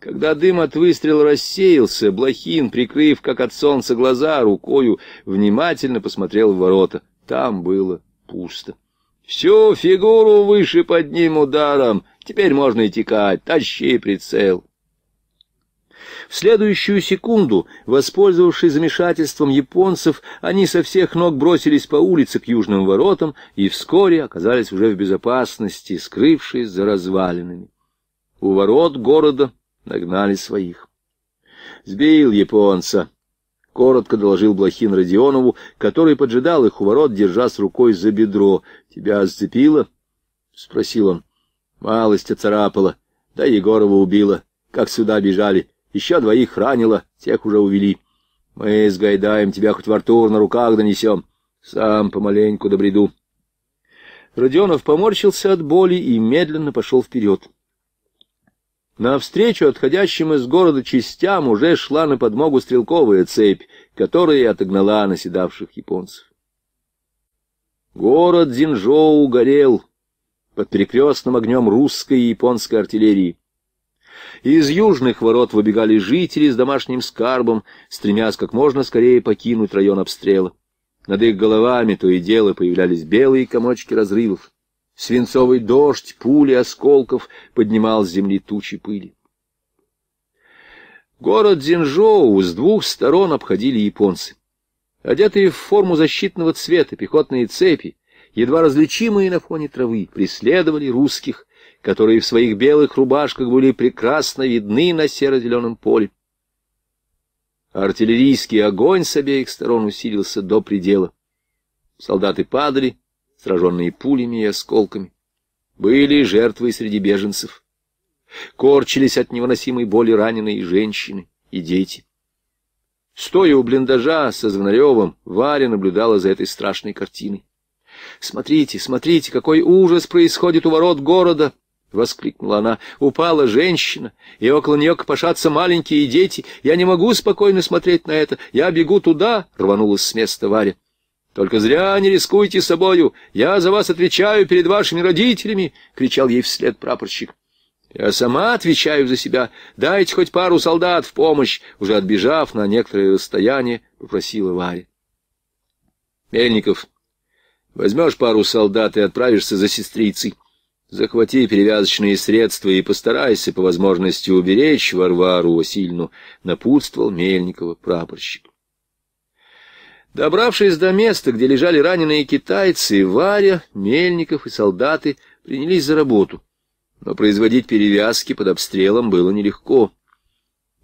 Когда дым от выстрела рассеялся, Блохин, прикрыв, как от солнца, глаза рукою, внимательно посмотрел в ворота. Там было пусто. «Всю фигуру выше под ним ударом!» Теперь можно и текать. Тащи прицел. В следующую секунду, воспользовавшись замешательством японцев, они со всех ног бросились по улице к южным воротам и вскоре оказались уже в безопасности, скрывшись за развалинами. У ворот города нагнали своих. «Сбил японца!» — коротко доложил Блохин Родионову, который поджидал их у ворот, держась рукой за бедро. «Тебя сцепило?» — спросил он. Малость оцарапала, да Егорова убила, как сюда бежали. Еще двоих ранила, тех уже увели. Мы с Гайдаем тебя хоть в Артур на руках донесем. Сам помаленьку добреду. бреду. Родионов поморщился от боли и медленно пошел вперед. Навстречу отходящим из города частям уже шла на подмогу стрелковая цепь, которая отогнала наседавших японцев. Город Зинжоу горел под перекрестным огнем русской и японской артиллерии. Из южных ворот выбегали жители с домашним скарбом, стремясь как можно скорее покинуть район обстрела. Над их головами то и дело появлялись белые комочки разрывов. Свинцовый дождь, пули, осколков поднимал с земли тучи пыли. Город Дзинжоу с двух сторон обходили японцы. Одетые в форму защитного цвета пехотные цепи, едва различимые на фоне травы, преследовали русских, которые в своих белых рубашках были прекрасно видны на серо-зеленом поле. Артиллерийский огонь с обеих сторон усилился до предела. Солдаты падали, сраженные пулями и осколками. Были жертвы среди беженцев. Корчились от невыносимой боли раненые женщины и дети. Стоя у блиндажа со Звонаревым, Варя наблюдала за этой страшной картиной. «Смотрите, смотрите, какой ужас происходит у ворот города!» — воскликнула она. — Упала женщина, и около нее копошатся маленькие дети. Я не могу спокойно смотреть на это. Я бегу туда, — рванулась с места Варя. — Только зря не рискуйте собою. Я за вас отвечаю перед вашими родителями, — кричал ей вслед прапорщик. — Я сама отвечаю за себя. Дайте хоть пару солдат в помощь, — уже отбежав на некоторое расстояние, — попросила Варя. Мельников Возьмешь пару солдат и отправишься за сестрицей. Захвати перевязочные средства и постарайся по возможности уберечь Варвару Васильевну, напутствовал Мельникова прапорщик. Добравшись до места, где лежали раненые китайцы, Варя, Мельников и солдаты принялись за работу. Но производить перевязки под обстрелом было нелегко.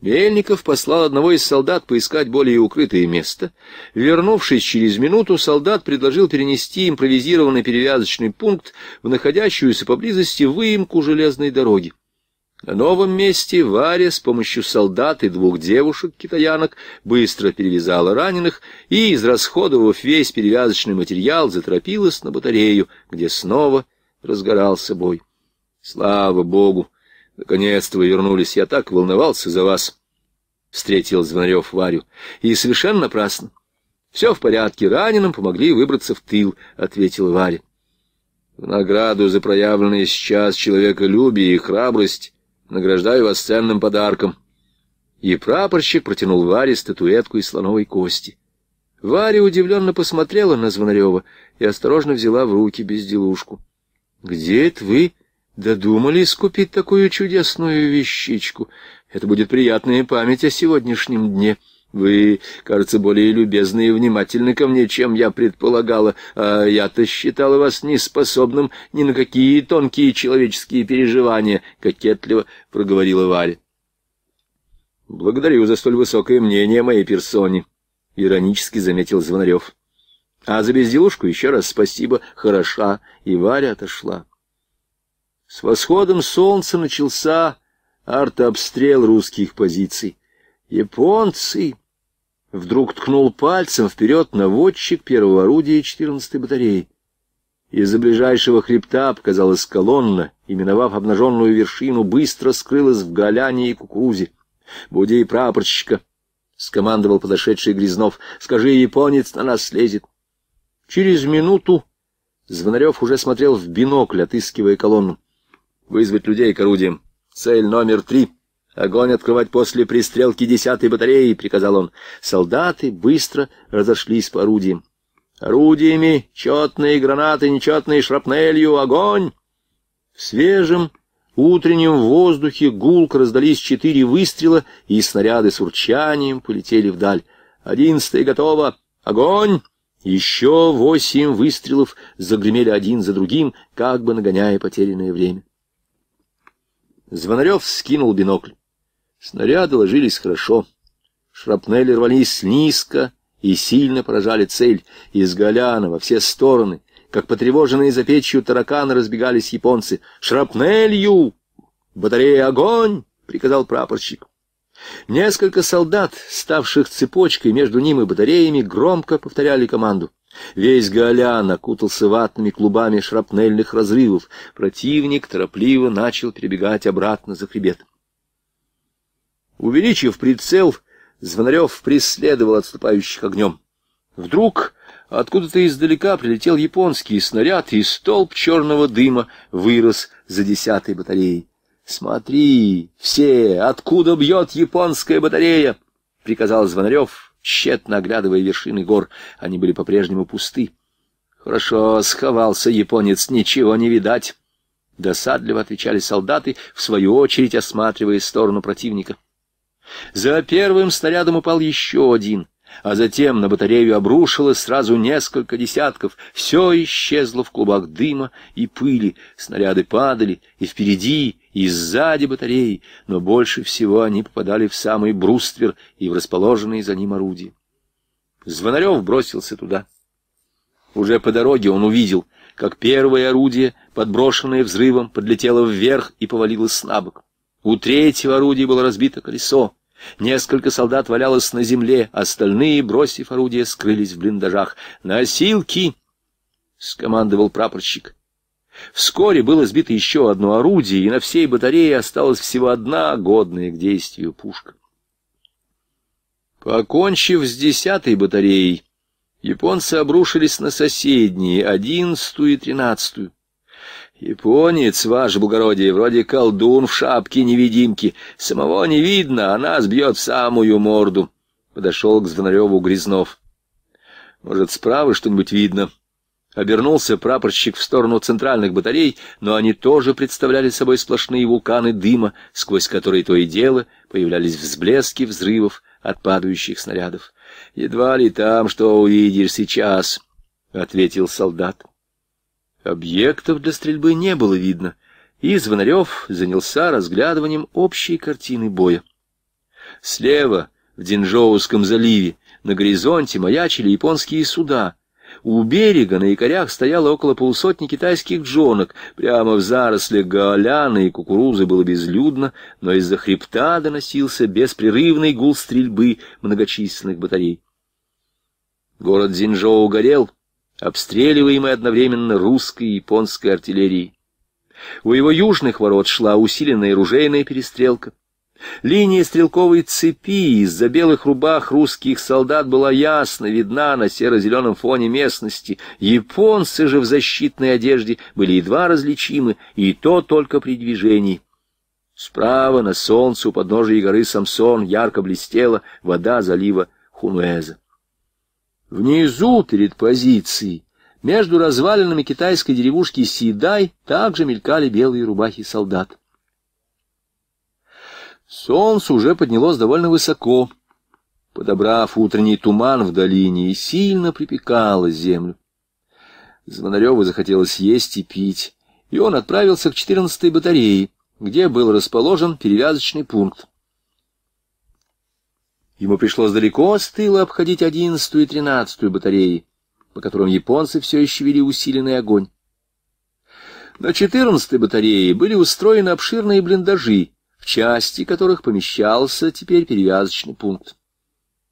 Мельников послал одного из солдат поискать более укрытое место. Вернувшись через минуту, солдат предложил перенести импровизированный перевязочный пункт в находящуюся поблизости выемку железной дороги. На новом месте Варя с помощью солдат и двух девушек-китаянок быстро перевязала раненых и, израсходовав весь перевязочный материал, заторопилась на батарею, где снова разгорался бой. Слава Богу! Наконец-то вы вернулись. Я так волновался за вас. Встретил Звонарев Варю. И совершенно напрасно. Все в порядке. Раненым помогли выбраться в тыл, ответил Варя. В награду за проявленные сейчас человеколюбие и храбрость награждаю вас ценным подарком. И прапорщик протянул Варе статуэтку из слоновой кости. Варя удивленно посмотрела на Звонарева и осторожно взяла в руки безделушку. — Где это вы додумались купить такую чудесную вещичку. Это будет приятная память о сегодняшнем дне. Вы, кажется, более любезны и внимательны ко мне, чем я предполагала, а я-то считала вас неспособным ни на какие тонкие человеческие переживания, — кокетливо проговорила Варя. — Благодарю за столь высокое мнение моей персоне, — иронически заметил Звонарев. — А за безделушку еще раз спасибо, хороша, и Варя отошла. С восходом солнца начался артобстрел русских позиций. Японцы! Вдруг ткнул пальцем вперед наводчик первого орудия 14-й батареи. Из-за ближайшего хребта показалась колонна, и, миновав обнаженную вершину, быстро скрылась в голяне и кукурузе. — Буди прапорщика! — скомандовал подошедший Грязнов. — Скажи, японец на нас слезет. Через минуту Звонарев уже смотрел в бинокль, отыскивая колонну. Вызвать людей к орудиям. Цель номер три. Огонь открывать после пристрелки десятой батареи, приказал он. Солдаты быстро разошлись по орудиям. Орудиями, четные гранаты, нечетные шрапнелью, огонь! В свежем утреннем воздухе гулк раздались четыре выстрела, и снаряды с урчанием полетели вдаль. Одиннадцатый готово. Огонь! Еще восемь выстрелов загремели один за другим, как бы нагоняя потерянное время. Звонарев скинул бинокль. Снаряды ложились хорошо. Шрапнели рвались низко и сильно поражали цель. Из Голяна во все стороны, как потревоженные за печью тараканы, разбегались японцы. «Шрапнелью! Батарея огонь!» — приказал прапорщик. Несколько солдат, ставших цепочкой между ним и батареями, громко повторяли команду. Весь Гаолян окутался ватными клубами шрапнельных разрывов. Противник торопливо начал перебегать обратно за хребет. Увеличив прицел, Звонарев преследовал отступающих огнем. Вдруг откуда-то издалека прилетел японский снаряд, и столб черного дыма вырос за десятой батареей. «Смотри, все, откуда бьет японская батарея!» — приказал Звонарев, тщетно оглядывая вершины гор. Они были по-прежнему пусты. «Хорошо сховался японец, ничего не видать!» Досадливо отвечали солдаты, в свою очередь осматривая сторону противника. За первым снарядом упал еще один, а затем на батарею обрушилось сразу несколько десятков. Все исчезло в клубах дыма и пыли, снаряды падали, и впереди, и сзади батареи, но больше всего они попадали в самый бруствер и в расположенные за ним орудия. Звонарев бросился туда. Уже по дороге он увидел, как первое орудие, подброшенное взрывом, подлетело вверх и повалилось на бок. У третьего орудия было разбито колесо. Несколько солдат валялось на земле, остальные, бросив орудие, скрылись в блиндажах. «Носилки!» — скомандовал прапорщик. Вскоре было сбито еще одно орудие, и на всей батарее осталась всего одна годная к действию пушка. Покончив с десятой батареей, японцы обрушились на соседние, одиннадцатую и тринадцатую. Японец, ваше благородие, вроде колдун в шапке невидимки. Самого не видно, а нас бьет самую морду. Подошел к Звонареву Грязнов. Может, справа что-нибудь видно? Обернулся прапорщик в сторону центральных батарей, но они тоже представляли собой сплошные вулканы дыма, сквозь которые то и дело появлялись взблески взрывов от падающих снарядов. «Едва ли там, что увидишь сейчас», — ответил солдат. Объектов для стрельбы не было видно, и Звонарев занялся разглядыванием общей картины боя. Слева, в Динжоуском заливе, на горизонте маячили японские суда, у берега на якорях стояло около полусотни китайских джонок. Прямо в зарослях гаоляны и кукурузы было безлюдно, но из-за хребта доносился беспрерывный гул стрельбы многочисленных батарей. Город Зинжоу горел, обстреливаемый одновременно русской и японской артиллерией. У его южных ворот шла усиленная ружейная перестрелка. Линия стрелковой цепи из-за белых рубах русских солдат была ясно видна на серо-зеленом фоне местности. Японцы же в защитной одежде были едва различимы, и то только при движении. Справа на солнце у подножия горы Самсон ярко блестела вода залива Хунуэза. Внизу, перед позицией, между развалинами китайской деревушки Сидай также мелькали белые рубахи солдат. Солнце уже поднялось довольно высоко, подобрав утренний туман в долине, и сильно припекало землю. Звонареву захотелось есть и пить, и он отправился к 14-й батарее, где был расположен перевязочный пункт. Ему пришлось далеко с тыла обходить 11-ю и 13-ю батареи, по которым японцы все еще вели усиленный огонь. На 14-й батарее были устроены обширные блиндажи, в части которых помещался теперь перевязочный пункт.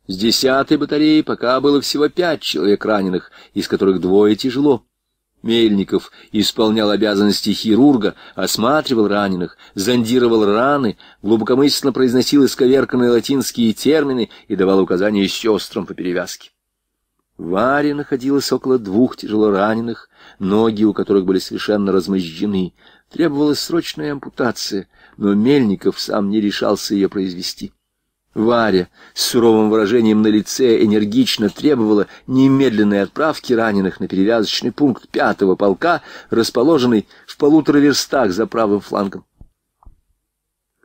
С десятой батареи пока было всего пять человек раненых, из которых двое тяжело. Мельников исполнял обязанности хирурга, осматривал раненых, зондировал раны, глубокомысленно произносил исковерканные латинские термины и давал указания сестрам по перевязке. В аре находилось около двух тяжело раненых, ноги у которых были совершенно размозжены. Требовалась срочная ампутация, но Мельников сам не решался ее произвести. Варя с суровым выражением на лице энергично требовала немедленной отправки раненых на перевязочный пункт пятого полка, расположенный в полутора верстах за правым флангом.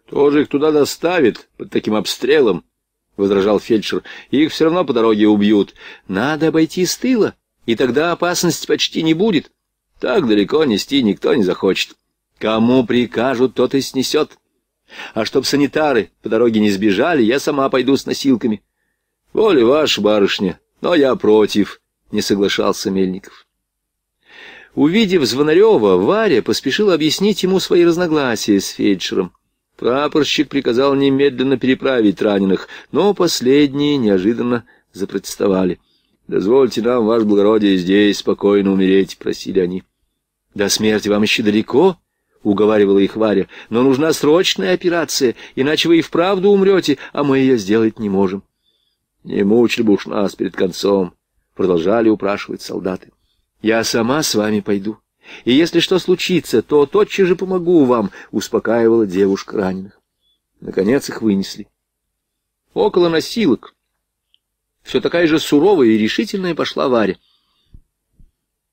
«Кто же их туда доставит под таким обстрелом?» — возражал фельдшер. «Их все равно по дороге убьют. Надо обойти с тыла, и тогда опасности почти не будет. Так далеко нести никто не захочет». Кому прикажут, тот и снесет. А чтоб санитары по дороге не сбежали, я сама пойду с носилками. Воля ваша, барышня, но я против, — не соглашался Мельников. Увидев Звонарева, Варя поспешила объяснить ему свои разногласия с фельдшером. Прапорщик приказал немедленно переправить раненых, но последние неожиданно запротестовали. «Дозвольте нам, ваше благородие, здесь спокойно умереть», — просили они. «До смерти вам еще далеко?» — уговаривала их Варя, — «но нужна срочная операция, иначе вы и вправду умрете, а мы ее сделать не можем». «Не мучили бы уж нас перед концом», — продолжали упрашивать солдаты. «Я сама с вами пойду, и если что случится, то тотчас же помогу вам», — успокаивала девушка раненых. Наконец их вынесли. Около носилок. Все такая же суровая и решительная пошла Варя.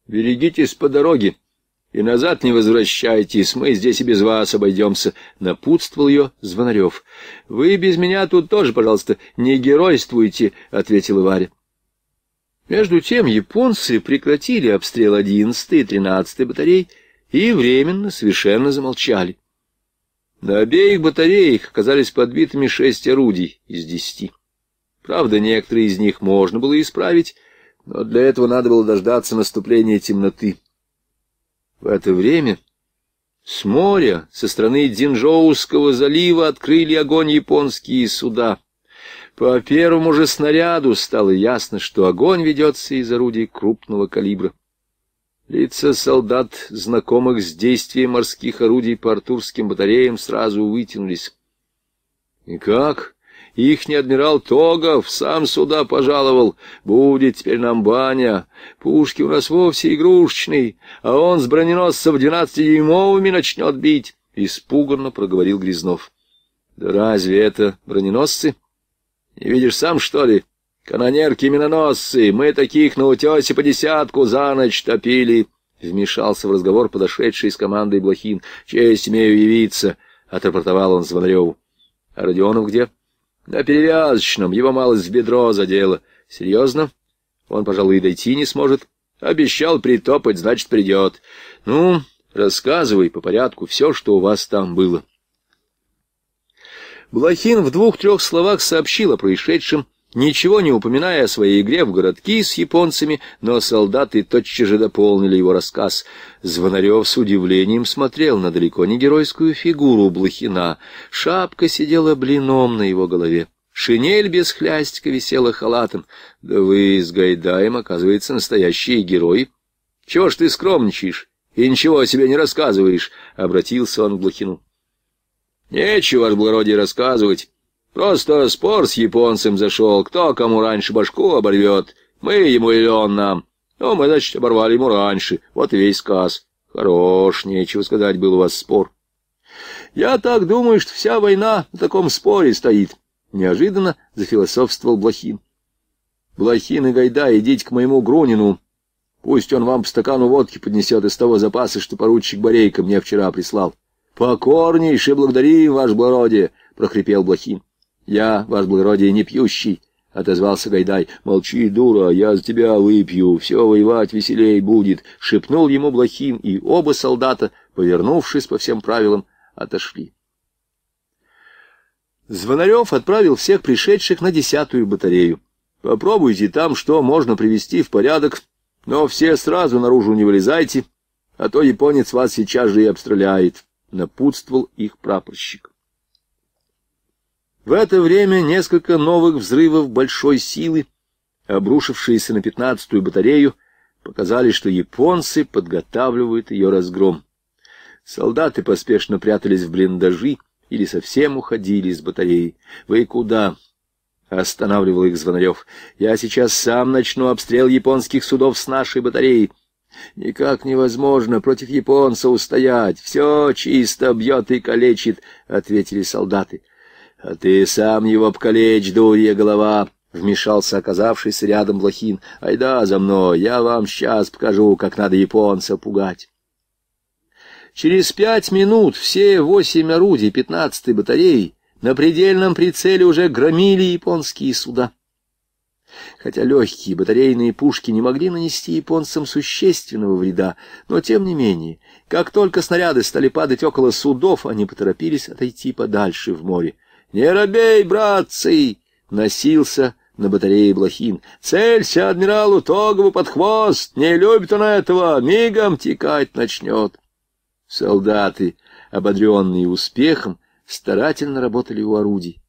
«Берегитесь по дороге», и назад не возвращайтесь, мы здесь и без вас обойдемся, — напутствовал ее Звонарев. — Вы без меня тут тоже, пожалуйста, не геройствуйте, — ответила Варя. Между тем японцы прекратили обстрел 11 и 13 батарей и временно совершенно замолчали. На обеих батареях оказались подбитыми шесть орудий из десяти. Правда, некоторые из них можно было исправить, но для этого надо было дождаться наступления темноты. В это время с моря, со стороны Динжоуского залива, открыли огонь японские суда. По первому же снаряду стало ясно, что огонь ведется из орудий крупного калибра. Лица солдат, знакомых с действием морских орудий по артурским батареям, сразу вытянулись. И как? Ихний адмирал Тогов сам сюда пожаловал. Будет теперь нам баня. Пушки у нас вовсе игрушечный, а он с броненосцев двенадцатидюймовыми начнет бить, — испуганно проговорил Грязнов. — Да разве это броненосцы? Не видишь сам, что ли? Канонерки-миноносцы, и мы таких на утесе по десятку за ночь топили. Вмешался в разговор подошедший с командой Блохин. — Честь имею явиться, — отрапортовал он Звонареву. — А Родионов где? — на перевязочном его малость в бедро задело. Серьезно? Он, пожалуй, и дойти не сможет. Обещал притопать, значит, придет. Ну, рассказывай по порядку все, что у вас там было. Блохин в двух-трех словах сообщил о происшедшем, ничего не упоминая о своей игре в городки с японцами, но солдаты тотчас же дополнили его рассказ. Звонарев с удивлением смотрел на далеко не геройскую фигуру Блохина. Шапка сидела блином на его голове. Шинель без хлястика висела халатом. Да вы с Гайдаем, оказывается, настоящие герои. Чего ж ты скромничаешь и ничего о себе не рассказываешь? — обратился он к Блохину. — Нечего, ваше благородие, рассказывать. Просто спор с японцем зашел, кто кому раньше башку оборвет, мы ему или он нам. Ну, мы, значит, оборвали ему раньше, вот весь сказ. Хорош, нечего сказать, был у вас спор. Я так думаю, что вся война на таком споре стоит. Неожиданно зафилософствовал Блохин. Блохин и Гайда, идите к моему Грунину. Пусть он вам по стакану водки поднесет из того запаса, что поручик Борейко мне вчера прислал. — Покорнейше благодарим, ваше благородие! — прохрипел Блохин. Я, ваш благородие, не пьющий, — отозвался Гайдай. — Молчи, дура, я за тебя выпью, все воевать веселей будет, — шепнул ему Блохин, и оба солдата, повернувшись по всем правилам, отошли. Звонарев отправил всех пришедших на десятую батарею. Попробуйте там, что можно привести в порядок, но все сразу наружу не вылезайте, а то японец вас сейчас же и обстреляет, — напутствовал их прапорщик. В это время несколько новых взрывов большой силы, обрушившиеся на пятнадцатую батарею, показали, что японцы подготавливают ее разгром. Солдаты поспешно прятались в блиндажи или совсем уходили из батареи. «Вы куда?» — останавливал их Звонарев. «Я сейчас сам начну обстрел японских судов с нашей батареи. Никак невозможно против японца устоять. Все чисто бьет и калечит», — ответили солдаты. — А ты сам его покалечь, дурья голова! — вмешался оказавшийся рядом Блохин. — Айда за мной, я вам сейчас покажу, как надо японца пугать. Через пять минут все восемь орудий пятнадцатой батареи на предельном прицеле уже громили японские суда. Хотя легкие батарейные пушки не могли нанести японцам существенного вреда, но тем не менее, как только снаряды стали падать около судов, они поторопились отойти подальше в море. «Не робей, братцы!» — носился на батарее Блохин. «Целься адмиралу Тогову под хвост! Не любит он этого! Мигом текать начнет!» Солдаты, ободренные успехом, старательно работали у орудий.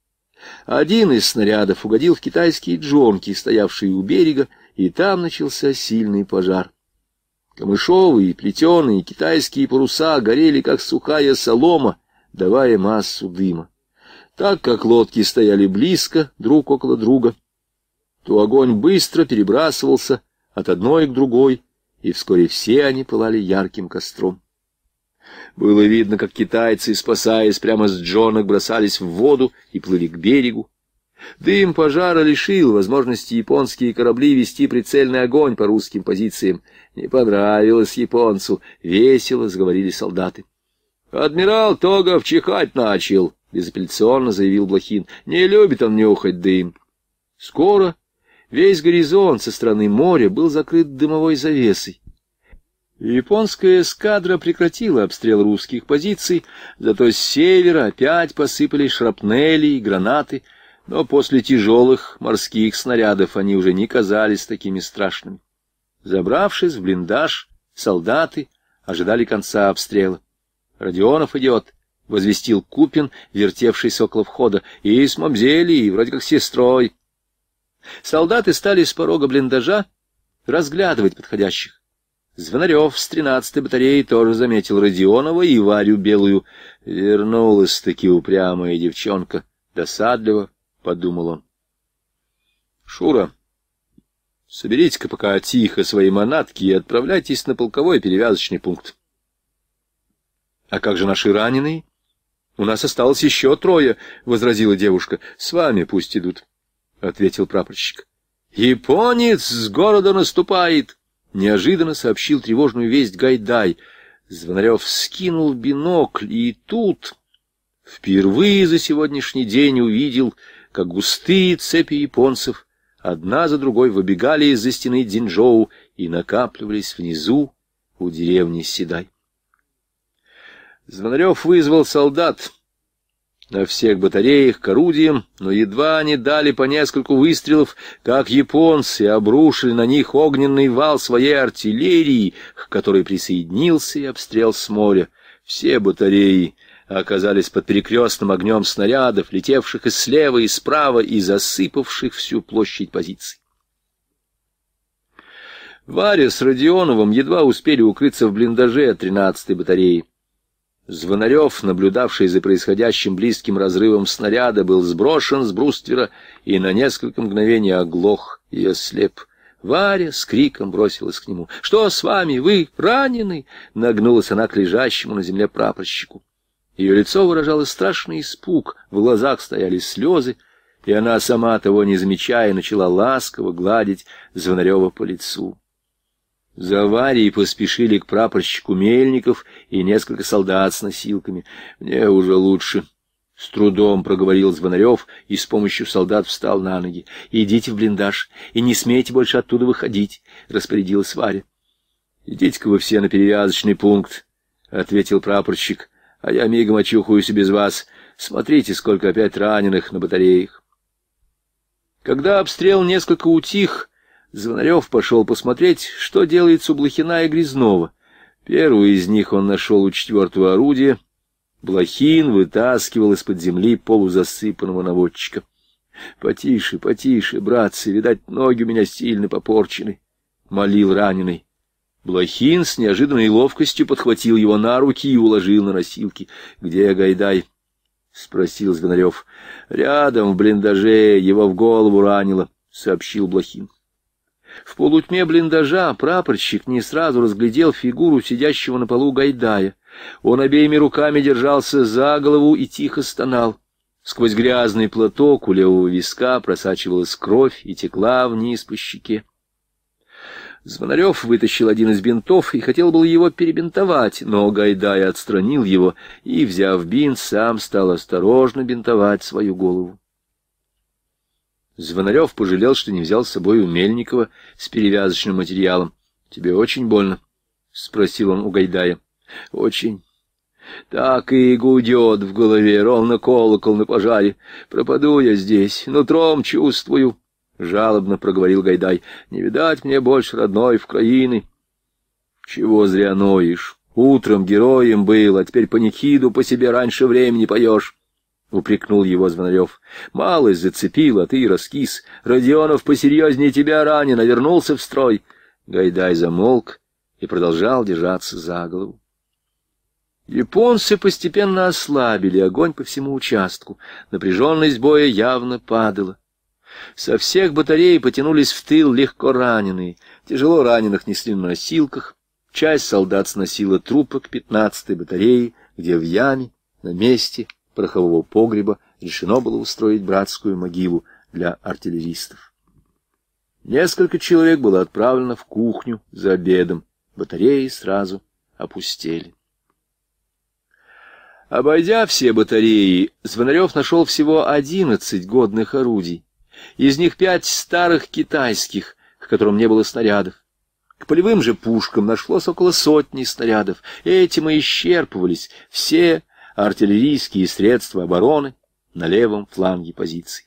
Один из снарядов угодил в китайские джонки, стоявшие у берега, и там начался сильный пожар. Камышовые, плетеные, китайские паруса горели, как сухая солома, давая массу дыма. Так как лодки стояли близко, друг около друга, то огонь быстро перебрасывался от одной к другой, и вскоре все они пылали ярким костром. Было видно, как китайцы, спасаясь прямо с джонок, бросались в воду и плыли к берегу. Дым пожара лишил возможности японские корабли вести прицельный огонь по русским позициям. Не понравилось японцу, весело заговорили солдаты. «Адмирал Тогов чихать начал», — безапелляционно заявил Блохин. — Не любит он нюхать дым. Скоро весь горизонт со стороны моря был закрыт дымовой завесой. Японская эскадра прекратила обстрел русских позиций, зато с севера опять посыпали шрапнели и гранаты, но после тяжелых морских снарядов они уже не казались такими страшными. Забравшись в блиндаж, солдаты ожидали конца обстрела. «Родионов идет», — возвестил Купин, вертевшийся около входа, — и с мамзели, и вроде как сестрой. Солдаты стали с порога блиндажа разглядывать подходящих. Звонарев с тринадцатой батареи тоже заметил Родионова и Варю Белую. Вернулась-таки упрямая девчонка. Досадливо, — подумал он. — Шура, соберите-ка пока тихо свои манатки и отправляйтесь на полковой перевязочный пункт. — А как же наши раненые? У нас осталось еще трое, — возразила девушка. — С вами пусть идут, — ответил прапорщик. — Японец с города наступает! — неожиданно сообщил тревожную весть Гайдай. Звонарев скинул бинокль, и тут впервые за сегодняшний день увидел, как густые цепи японцев одна за другой выбегали из-за стены Динжоу и накапливались внизу у деревни Седай. Звонарев вызвал солдат на всех батареях к орудиям, но едва они дали по нескольку выстрелов, как японцы обрушили на них огненный вал своей артиллерии, к которой присоединился и обстрел с моря. Все батареи оказались под перекрестным огнем снарядов, летевших и слева, и справа, и засыпавших всю площадь позиций. Варя с Родионовым едва успели укрыться в блиндаже 13-й батареи. Звонарев, наблюдавший за происходящим близким разрывом снаряда, был сброшен с бруствера и на несколько мгновений оглох и ослеп. Варя с криком бросилась к нему. «Что с вами? Вы ранены?» Нагнулась она к лежащему на земле прапорщику. Ее лицо выражало страшный испуг, в глазах стояли слезы, и она, сама того не замечая, начала ласково гладить Звонарева по лицу. За аварией поспешили к прапорщику Мельников и несколько солдат с носилками. «Мне уже лучше». С трудом проговорил Звонарев и с помощью солдат встал на ноги. «Идите в блиндаж и не смейте больше оттуда выходить», — распорядилась Варя. «Идите-ка вы все на перевязочный пункт», — ответил прапорщик, — «а я мигом очухаюсь и без вас. Смотрите, сколько опять раненых на батареях». Когда обстрел несколько утих, Звонарев пошел посмотреть, что делается у Блохина и Грязнова. Первую из них он нашел у четвертого орудия. Блохин вытаскивал из-под земли полузасыпанного наводчика. — Потише, потише, братцы, видать, ноги у меня сильно попорчены, — молил раненый. Блохин с неожиданной ловкостью подхватил его на руки и уложил на носилки. — Где Гайдай? — спросил Звонарев. — Рядом, в блиндаже, его в голову ранило, — сообщил Блохин. В полутьме блиндажа прапорщик не сразу разглядел фигуру сидящего на полу Гайдая. Он обеими руками держался за голову и тихо стонал. Сквозь грязный платок у левого виска просачивалась кровь и текла вниз по щеке. Звонарев вытащил один из бинтов и хотел был его перебинтовать, но Гайдай отстранил его и, взяв бинт, сам стал осторожно бинтовать свою голову. Звонарев пожалел, что не взял с собой Умельникова с перевязочным материалом. — Тебе очень больно? — спросил он у Гайдая. — Очень. Так и гудет в голове, ровно колокол на пожаре. Пропаду я здесь, нутром чувствую. Жалобно проговорил Гайдай. Не видать мне больше родной в краины. Чего зря ноешь? Утром героем был, а теперь панихиду по себе раньше времени поешь. — упрекнул его Звонарев. — Малость зацепила, ты раскис. Родионов посерьезнее тебя ранен, а вернулся в строй. Гайдай замолк и продолжал держаться за голову. Японцы постепенно ослабили огонь по всему участку. Напряженность боя явно падала. Со всех батарей потянулись в тыл легко раненые. Тяжело раненых несли на носилках. Часть солдат сносила трупы к пятнадцатой батарее, где в яме, на месте — порохового погреба решено было устроить братскую могилу для артиллеристов. Несколько человек было отправлено в кухню за обедом. Батареи сразу опустели. Обойдя все батареи, Звонарев нашел всего одиннадцать годных орудий. Из них пять старых китайских, к которым не было снарядов. К полевым же пушкам нашлось около сотни снарядов. Этим и исчерпывались все артиллерийские средства обороны на левом фланге позиции.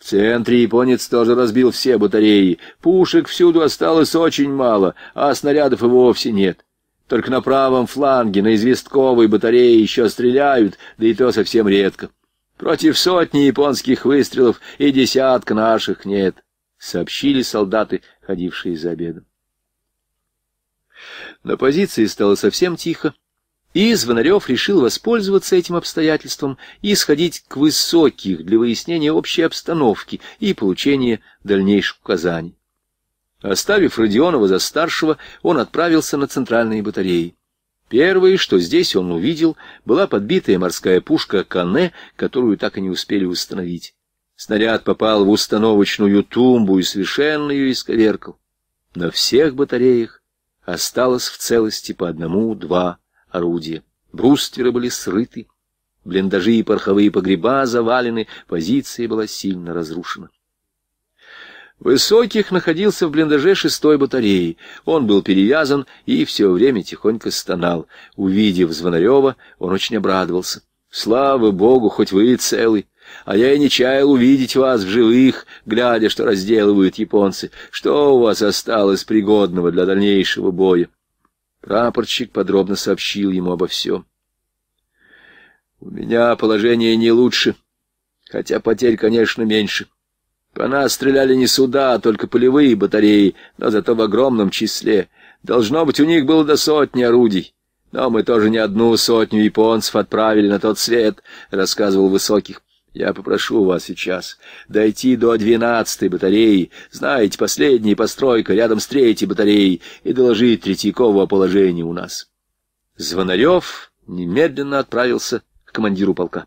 В центре японец тоже разбил все батареи. Пушек всюду осталось очень мало, а снарядов и вовсе нет. Только на правом фланге, на известковой батарее еще стреляют, да и то совсем редко. Против сотни японских выстрелов и десятка наших нет, — сообщили солдаты, ходившие за обедом. На позиции стало совсем тихо, и Звонарев решил воспользоваться этим обстоятельством и сходить к высоких для выяснения общей обстановки и получения дальнейших указаний. Оставив Родионова за старшего, он отправился на центральные батареи. Первое, что здесь он увидел, была подбитая морская пушка «Кане», которую так и не успели установить. Снаряд попал в установочную тумбу и совершенно ее исковеркал. На всех батареях осталось в целости по одному-два орудия. Брустверы были срыты, блиндажи и пороховые погреба завалены, позиция была сильно разрушена. Высоких находился в блиндаже шестой батареи. Он был перевязан и все время тихонько стонал. Увидев Звонарева, он очень обрадовался. «Слава Богу, хоть вы и целы! А я и не чаял увидеть вас в живых, глядя, что разделывают японцы. Что у вас осталось пригодного для дальнейшего боя?» Прапорщик подробно сообщил ему обо всем. «У меня положение не лучше, хотя потерь, конечно, меньше. По нас стреляли не суда, а только полевые батареи, но зато в огромном числе. Должно быть, у них было до сотни орудий. Но мы тоже не одну сотню японцев отправили на тот свет», — рассказывал Высоких. Я попрошу вас сейчас дойти до двенадцатой батареи, знаете, последняя постройка рядом с третьей батареей, и доложить Третьякову о положении у нас. Звонарев немедленно отправился к командиру полка.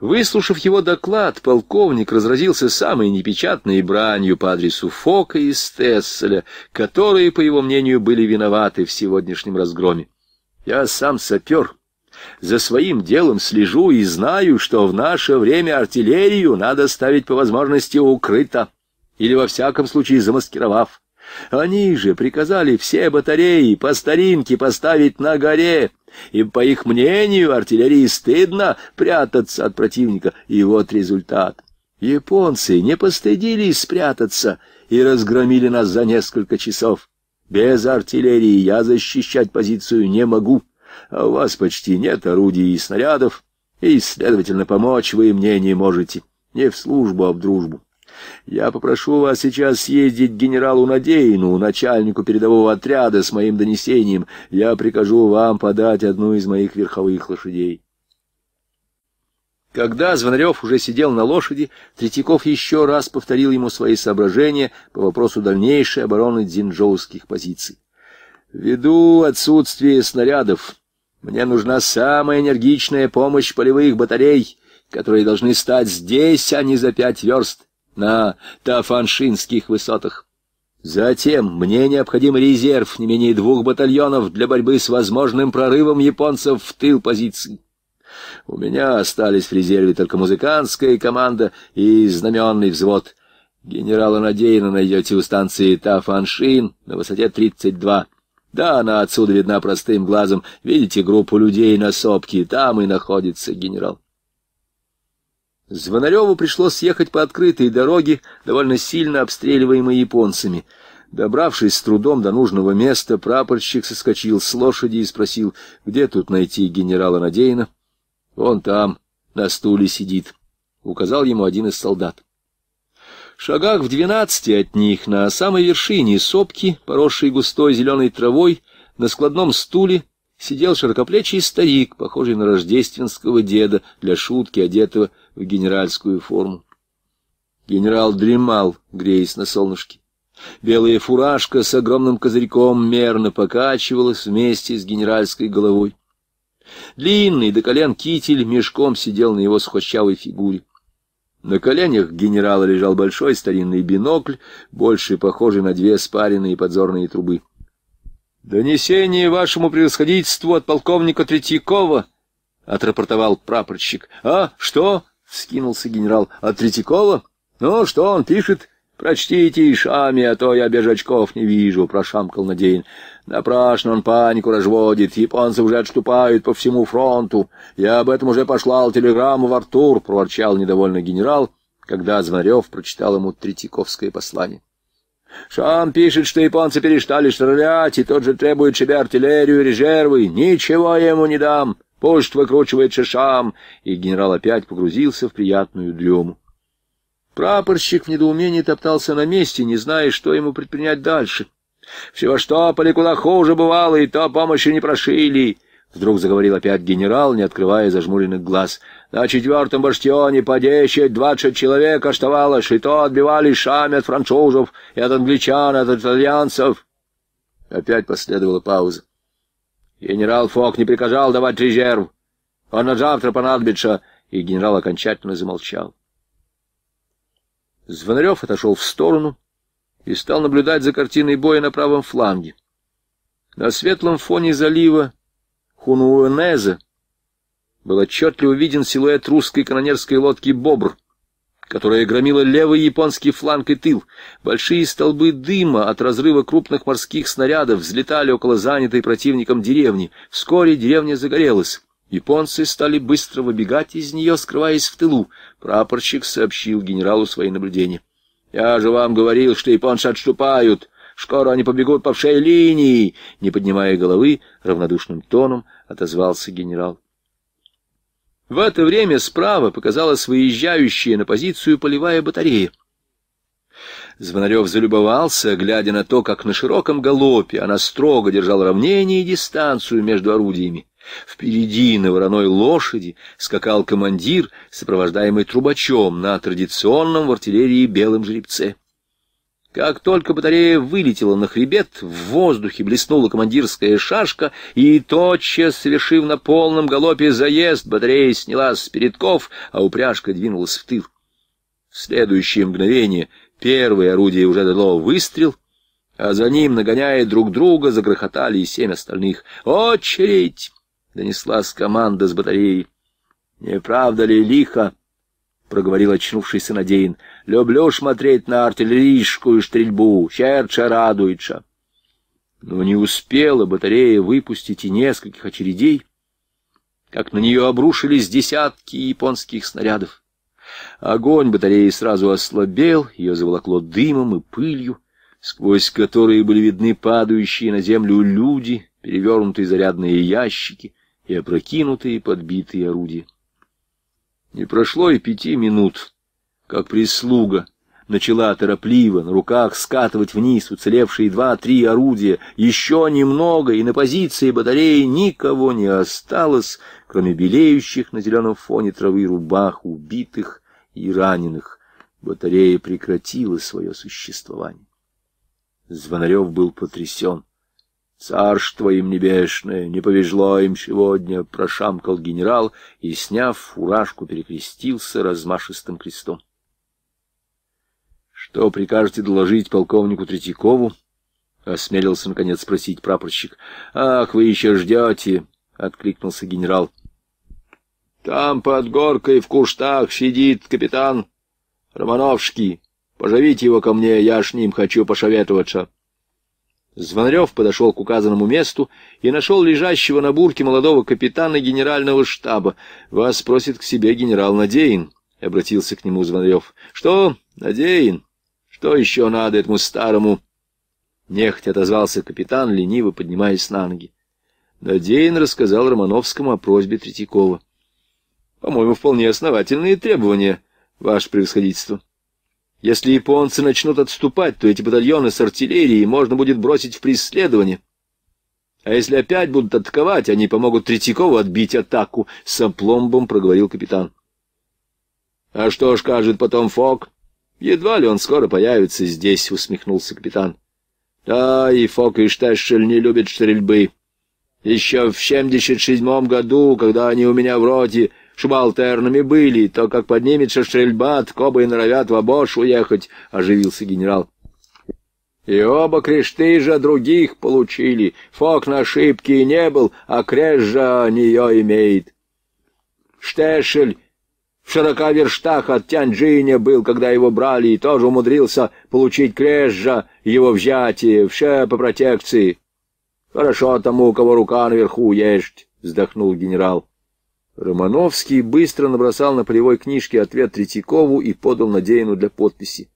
Выслушав его доклад, полковник разразился самой непечатной бранью по адресу Фока и Стесселя, которые, по его мнению, были виноваты в сегодняшнем разгроме. «Я сам сапер», за своим делом слежу и знаю, что в наше время артиллерию надо ставить по возможности укрыто, или во всяком случае замаскировав. Они же приказали все батареи по старинке поставить на горе, и, по их мнению, артиллерии стыдно прятаться от противника, и вот результат. Японцы не постыдились спрятаться и разгромили нас за несколько часов. Без артиллерии я защищать позицию не могу а у вас почти нет орудий и снарядов, и, следовательно, помочь вы мне не можете. Не в службу, а в дружбу. Я попрошу вас сейчас съездить к генералу Надеину, начальнику передового отряда, с моим донесением. Я прикажу вам подать одну из моих верховых лошадей. Когда Звонарев уже сидел на лошади, Третьяков еще раз повторил ему свои соображения по вопросу дальнейшей обороны дзинджоуских позиций. «Ввиду отсутствия снарядов», мне нужна самая энергичная помощь полевых батарей, которые должны стать здесь, а не за пять верст, на Тафаншинских высотах. Затем мне необходим резерв не менее двух батальонов для борьбы с возможным прорывом японцев в тыл позиций. У меня остались в резерве только музыкантская команда и знаменный взвод. Генерала Надеяна найдете у станции Тафаншин на высоте 32 да, она отсюда видна простым глазом. Видите группу людей на сопке, там и находится генерал. Звонареву пришлось ехать по открытой дороге, довольно сильно обстреливаемой японцами. Добравшись с трудом до нужного места, прапорщик соскочил с лошади и спросил, где тут найти генерала Надеина. «Он там, на стуле сидит», — указал ему один из солдат шагах в двенадцати от них, на самой вершине сопки, поросшей густой зеленой травой, на складном стуле сидел широкоплечий старик, похожий на рождественского деда, для шутки одетого в генеральскую форму. Генерал дремал, греясь на солнышке. Белая фуражка с огромным козырьком мерно покачивалась вместе с генеральской головой. Длинный до колен китель мешком сидел на его схощавой фигуре. На коленях генерала лежал большой старинный бинокль, больше похожий на две спаренные подзорные трубы. — Донесение вашему превосходительству от полковника Третьякова, — отрапортовал прапорщик. — А, что? — вскинулся генерал. «А — От Третьякова? Ну, что он пишет? — Прочтите, и шами, а то я без очков не вижу, — прошамкал Надеин. Напрасно он панику разводит, японцы уже отступают по всему фронту. Я об этом уже послал телеграмму в Артур, — проворчал недовольный генерал, когда Звонарев прочитал ему Третьяковское послание. Шам пишет, что японцы перестали стрелять, и тот же требует себе артиллерию, и резервы. Ничего я ему не дам. Пусть выкручивается Шам. И генерал опять погрузился в приятную дрему. Прапорщик в недоумении топтался на месте, не зная, что ему предпринять дальше. — всего что, Поликулаху хуже бывало, и то помощи не прошили. Вдруг заговорил опять генерал, не открывая зажмуренных глаз. На четвертом баштионе по десять-двадцать человек оставалось, и то отбивали шами от французов, и от англичан, от итальянцев. Опять последовала пауза. Генерал Фок не приказал давать резерв. Он на завтра понадобится, и генерал окончательно замолчал. Звонарев отошел в сторону, — и стал наблюдать за картиной боя на правом фланге. На светлом фоне залива Хунуэнеза был отчетливо виден силуэт русской канонерской лодки «Бобр», которая громила левый японский фланг и тыл. Большие столбы дыма от разрыва крупных морских снарядов взлетали около занятой противником деревни. Вскоре деревня загорелась. Японцы стали быстро выбегать из нее, скрываясь в тылу. Прапорщик сообщил генералу свои наблюдения. Я же вам говорил, что японцы отступают. Скоро они побегут по всей линии. Не поднимая головы, равнодушным тоном отозвался генерал. В это время справа показалась выезжающая на позицию полевая батарея. Звонарев залюбовался, глядя на то, как на широком галопе она строго держала равнение и дистанцию между орудиями. Впереди на вороной лошади скакал командир, сопровождаемый трубачом на традиционном в артиллерии белом жеребце. Как только батарея вылетела на хребет, в воздухе блеснула командирская шашка, и тотчас, совершив на полном галопе заезд, батарея сняла с передков, а упряжка двинулась в тыл. В следующее мгновение первое орудие уже дало выстрел, а за ним, нагоняя друг друга, загрохотали и семь остальных. «Очередь!» — донеслась команда с батареи. — Не правда ли лихо? — проговорил очнувшийся Надеин. — Люблю смотреть на артиллерийскую стрельбу. Черча радуется. Но не успела батарея выпустить и нескольких очередей, как на нее обрушились десятки японских снарядов. Огонь батареи сразу ослабел, ее заволокло дымом и пылью, сквозь которые были видны падающие на землю люди, перевернутые зарядные ящики, и опрокинутые подбитые орудия. Не прошло и пяти минут, как прислуга начала торопливо на руках скатывать вниз уцелевшие два-три орудия. Еще немного, и на позиции батареи никого не осталось, кроме белеющих на зеленом фоне травы рубах убитых и раненых. Батарея прекратила свое существование. Звонарев был потрясен. «Царство им небешное, не повезло им сегодня», — прошамкал генерал и, сняв фуражку, перекрестился размашистым крестом. «Что прикажете доложить полковнику Третьякову?» — осмелился, наконец, спросить прапорщик. «Ах, вы еще ждете!» — откликнулся генерал. «Там под горкой в куштах сидит капитан Романовский. Поживите его ко мне, я ж ним хочу пошаветоваться». Звонарев подошел к указанному месту и нашел лежащего на бурке молодого капитана генерального штаба. «Вас просит к себе генерал Надеин», — обратился к нему Звонарев. «Что, Надеин? Что еще надо этому старому?» Нехотя отозвался капитан, лениво поднимаясь на ноги. Надеин рассказал Романовскому о просьбе Третьякова. «По-моему, вполне основательные требования, ваше превосходительство». Если японцы начнут отступать, то эти батальоны с артиллерией можно будет бросить в преследование. А если опять будут атаковать, они помогут Третьякову отбить атаку, — с проговорил капитан. — А что ж скажет потом Фок? Едва ли он скоро появится здесь, — усмехнулся капитан. — Да, и Фок и Штешель не любят стрельбы. Еще в 76-м году, когда они у меня в роте, шбалтернами были, то как поднимется шельба, ткобы и норовят в обош уехать, — оживился генерал. И оба кресты же других получили. Фок на ошибки не был, а крест же нее имеет. Штешель в широка верштах от Тяньджиня был, когда его брали, и тоже умудрился получить крест же его взятие, все по протекции. — Хорошо тому, у кого рука наверху есть, — вздохнул генерал. Романовский быстро набросал на полевой книжке ответ Третьякову и подал Надеину для подписи.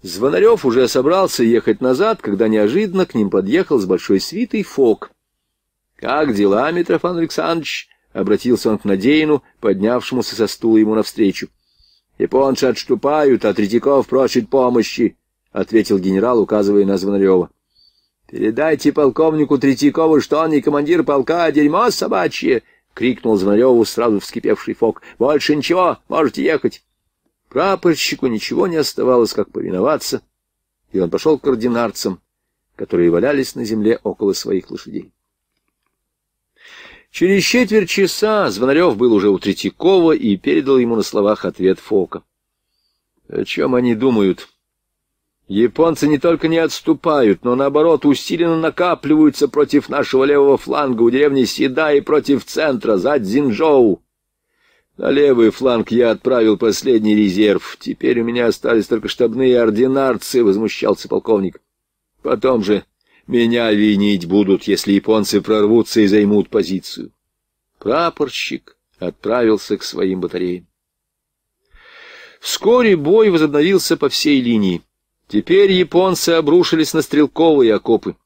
Звонарев уже собрался ехать назад, когда неожиданно к ним подъехал с большой свитой Фок. — Как дела, Митрофан Александрович? — обратился он к Надеину, поднявшемуся со стула ему навстречу. — Японцы отступают, а Третьяков просит помощи, — ответил генерал, указывая на Звонарева. — Передайте полковнику Третьякову, что он не командир полка, а дерьмо собачье! —— крикнул Звонареву сразу вскипевший Фок. — Больше ничего, можете ехать. Прапорщику ничего не оставалось, как повиноваться, и он пошел к ординарцам, которые валялись на земле около своих лошадей. Через четверть часа Звонарев был уже у Третьякова и передал ему на словах ответ Фока. — О чем они думают? — Японцы не только не отступают, но, наоборот, усиленно накапливаются против нашего левого фланга у деревни Седа и против центра, за Дзинжоу. На левый фланг я отправил последний резерв. Теперь у меня остались только штабные ординарцы, — возмущался полковник. Потом же меня винить будут, если японцы прорвутся и займут позицию. Прапорщик отправился к своим батареям. Вскоре бой возобновился по всей линии. Теперь японцы обрушились на стрелковые окопы.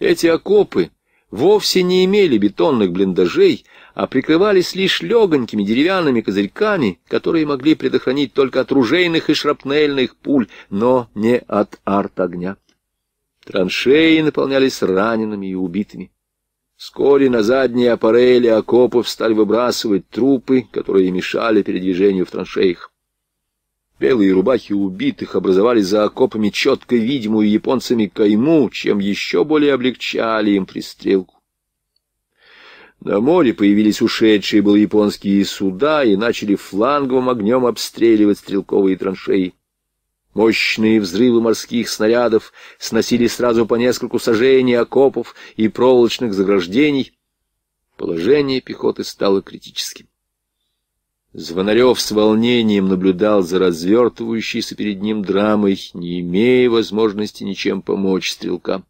Эти окопы вовсе не имели бетонных блиндажей, а прикрывались лишь легонькими деревянными козырьками, которые могли предохранить только от ружейных и шрапнельных пуль, но не от арт-огня. Траншеи наполнялись ранеными и убитыми. Вскоре на задние аппарели окопов стали выбрасывать трупы, которые мешали передвижению в траншеях. Белые рубахи убитых образовали за окопами четко видимую японцами кайму, чем еще более облегчали им пристрелку. На море появились ушедшие был японские суда и начали фланговым огнем обстреливать стрелковые траншеи. Мощные взрывы морских снарядов сносили сразу по нескольку сажений окопов и проволочных заграждений. Положение пехоты стало критическим. Звонарев с волнением наблюдал за развертывающейся перед ним драмой, не имея возможности ничем помочь стрелкам.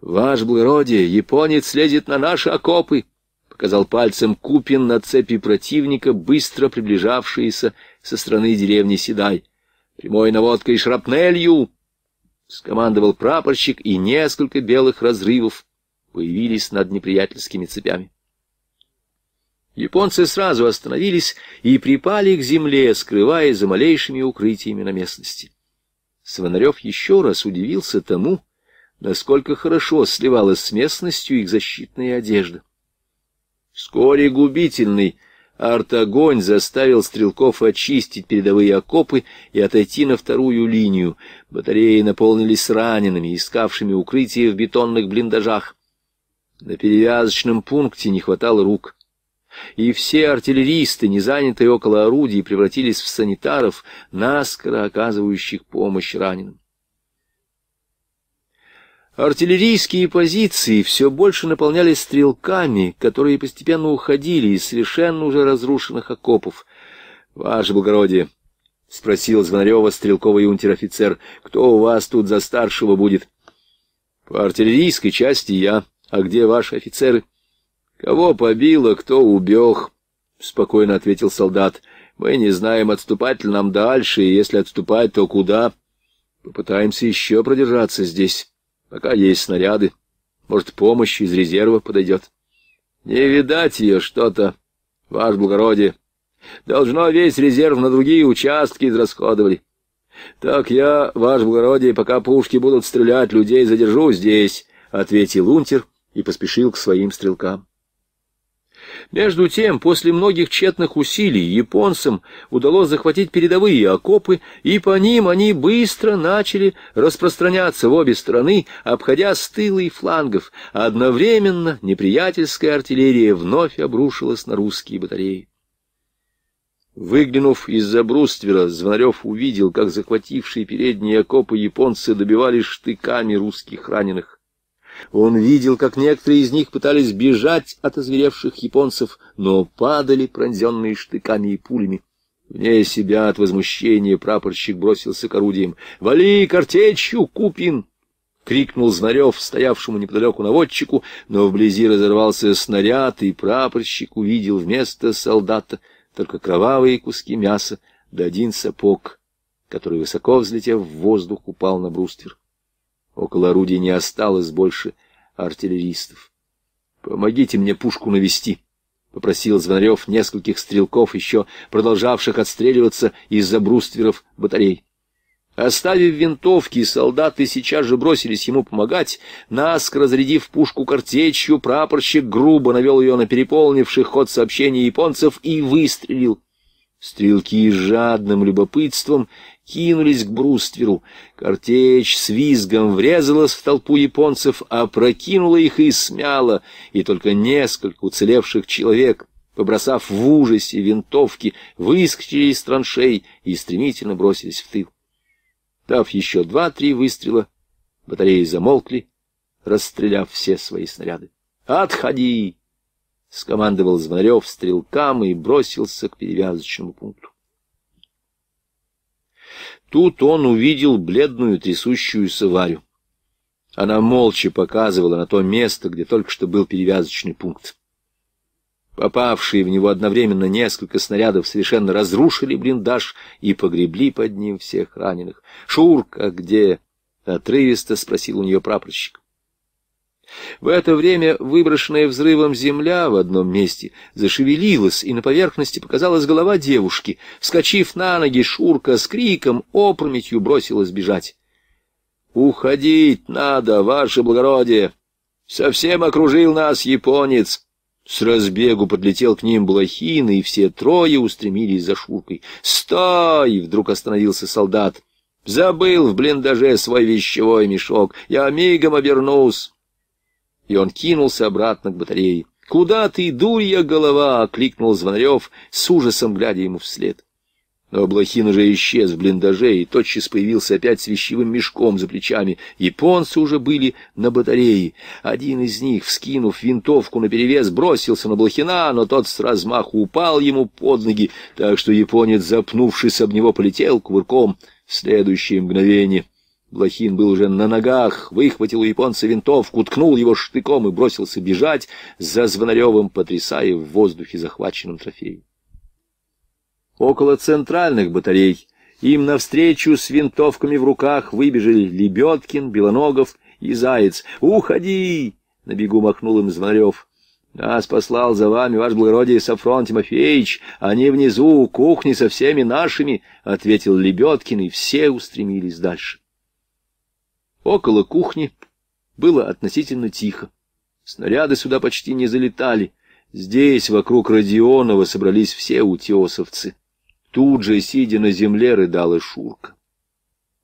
«Ваш благородие, японец лезет на наши окопы!» — показал пальцем Купин на цепи противника, быстро приближавшиеся со стороны деревни Седай. «Прямой наводкой шрапнелью!» — скомандовал прапорщик, и несколько белых разрывов появились над неприятельскими цепями. Японцы сразу остановились и припали к земле, скрываясь за малейшими укрытиями на местности. Свонарев еще раз удивился тому, насколько хорошо сливалась с местностью их защитная одежда. Вскоре губительный артогонь заставил стрелков очистить передовые окопы и отойти на вторую линию. Батареи наполнились ранеными, искавшими укрытие в бетонных блиндажах. На перевязочном пункте не хватало рук и все артиллеристы, не занятые около орудий, превратились в санитаров, наскоро оказывающих помощь раненым. Артиллерийские позиции все больше наполнялись стрелками, которые постепенно уходили из совершенно уже разрушенных окопов. — Ваше благородие, — спросил Звонарева стрелковый унтер-офицер, — кто у вас тут за старшего будет? — По артиллерийской части я. А где ваши офицеры? —— Кого побило, кто убег, — спокойно ответил солдат. — Мы не знаем, отступать ли нам дальше, и если отступать, то куда. Попытаемся еще продержаться здесь, пока есть снаряды. Может, помощь из резерва подойдет. — Не видать ее что-то, ваше благородие. Должно весь резерв на другие участки израсходовали. Так я, ваше благородие, пока пушки будут стрелять, людей задержу здесь, — ответил унтер и поспешил к своим стрелкам. Между тем, после многих тщетных усилий японцам удалось захватить передовые окопы, и по ним они быстро начали распространяться в обе стороны, обходя с тыла и флангов. Одновременно неприятельская артиллерия вновь обрушилась на русские батареи. Выглянув из-за бруствера, Звонарев увидел, как захватившие передние окопы японцы добивали штыками русских раненых. Он видел, как некоторые из них пытались бежать от озверевших японцев, но падали, пронзенные штыками и пулями. Вне себя от возмущения прапорщик бросился к орудиям. «Вали картечью, Купин!» — крикнул Знарев, стоявшему неподалеку наводчику, но вблизи разорвался снаряд, и прапорщик увидел вместо солдата только кровавые куски мяса да один сапог, который, высоко взлетев в воздух, упал на бруствер. Около орудий не осталось больше артиллеристов. «Помогите мне пушку навести», — попросил Звонарев нескольких стрелков, еще продолжавших отстреливаться из-за брустверов батарей. Оставив винтовки, солдаты сейчас же бросились ему помогать. Наск, разрядив пушку картечью, прапорщик грубо навел ее на переполнивший ход сообщений японцев и выстрелил. Стрелки с жадным любопытством кинулись к брустверу. Картечь с визгом врезалась в толпу японцев, опрокинула их и смяла, и только несколько уцелевших человек, побросав в ужасе винтовки, выскочили из траншей и стремительно бросились в тыл. Дав еще два-три выстрела, батареи замолкли, расстреляв все свои снаряды. «Отходи!» — скомандовал Звонарев стрелкам и бросился к перевязочному пункту. Тут он увидел бледную трясущуюся Варю. Она молча показывала на то место, где только что был перевязочный пункт. Попавшие в него одновременно несколько снарядов совершенно разрушили блиндаж и погребли под ним всех раненых. «Шурка где?» — отрывисто спросил у нее прапорщик. В это время выброшенная взрывом земля в одном месте зашевелилась, и на поверхности показалась голова девушки. Вскочив на ноги, Шурка с криком опрометью бросилась бежать. «Уходить надо, ваше благородие! Совсем окружил нас японец!» С разбегу подлетел к ним Блохин, и все трое устремились за Шуркой. «Стой!» — вдруг остановился солдат. «Забыл в блиндаже свой вещевой мешок. Я мигом обернусь!» и он кинулся обратно к батарее. «Куда ты, дурья голова?» — окликнул Звонарев, с ужасом глядя ему вслед. Но Блохин уже исчез в блиндаже и тотчас появился опять с вещевым мешком за плечами. Японцы уже были на батарее. Один из них, вскинув винтовку наперевес, бросился на Блохина, но тот с размаху упал ему под ноги, так что японец, запнувшись об него, полетел кувырком. В следующее мгновение Блохин был уже на ногах, выхватил у японца винтовку, ткнул его штыком и бросился бежать за Звонаревым, потрясая в воздухе захваченным трофеем. Около центральных батарей им навстречу с винтовками в руках выбежали Лебедкин, Белоногов и Заяц. «Уходи!» — на бегу махнул им Звонарев. «Нас послал за вами ваш благородие Сафрон Тимофеевич. Они внизу у кухни со всеми нашими», — ответил Лебедкин, и все устремились дальше. Около кухни было относительно тихо. Снаряды сюда почти не залетали. Здесь, вокруг Родионова, собрались все утесовцы. Тут же, сидя на земле, рыдала Шурка.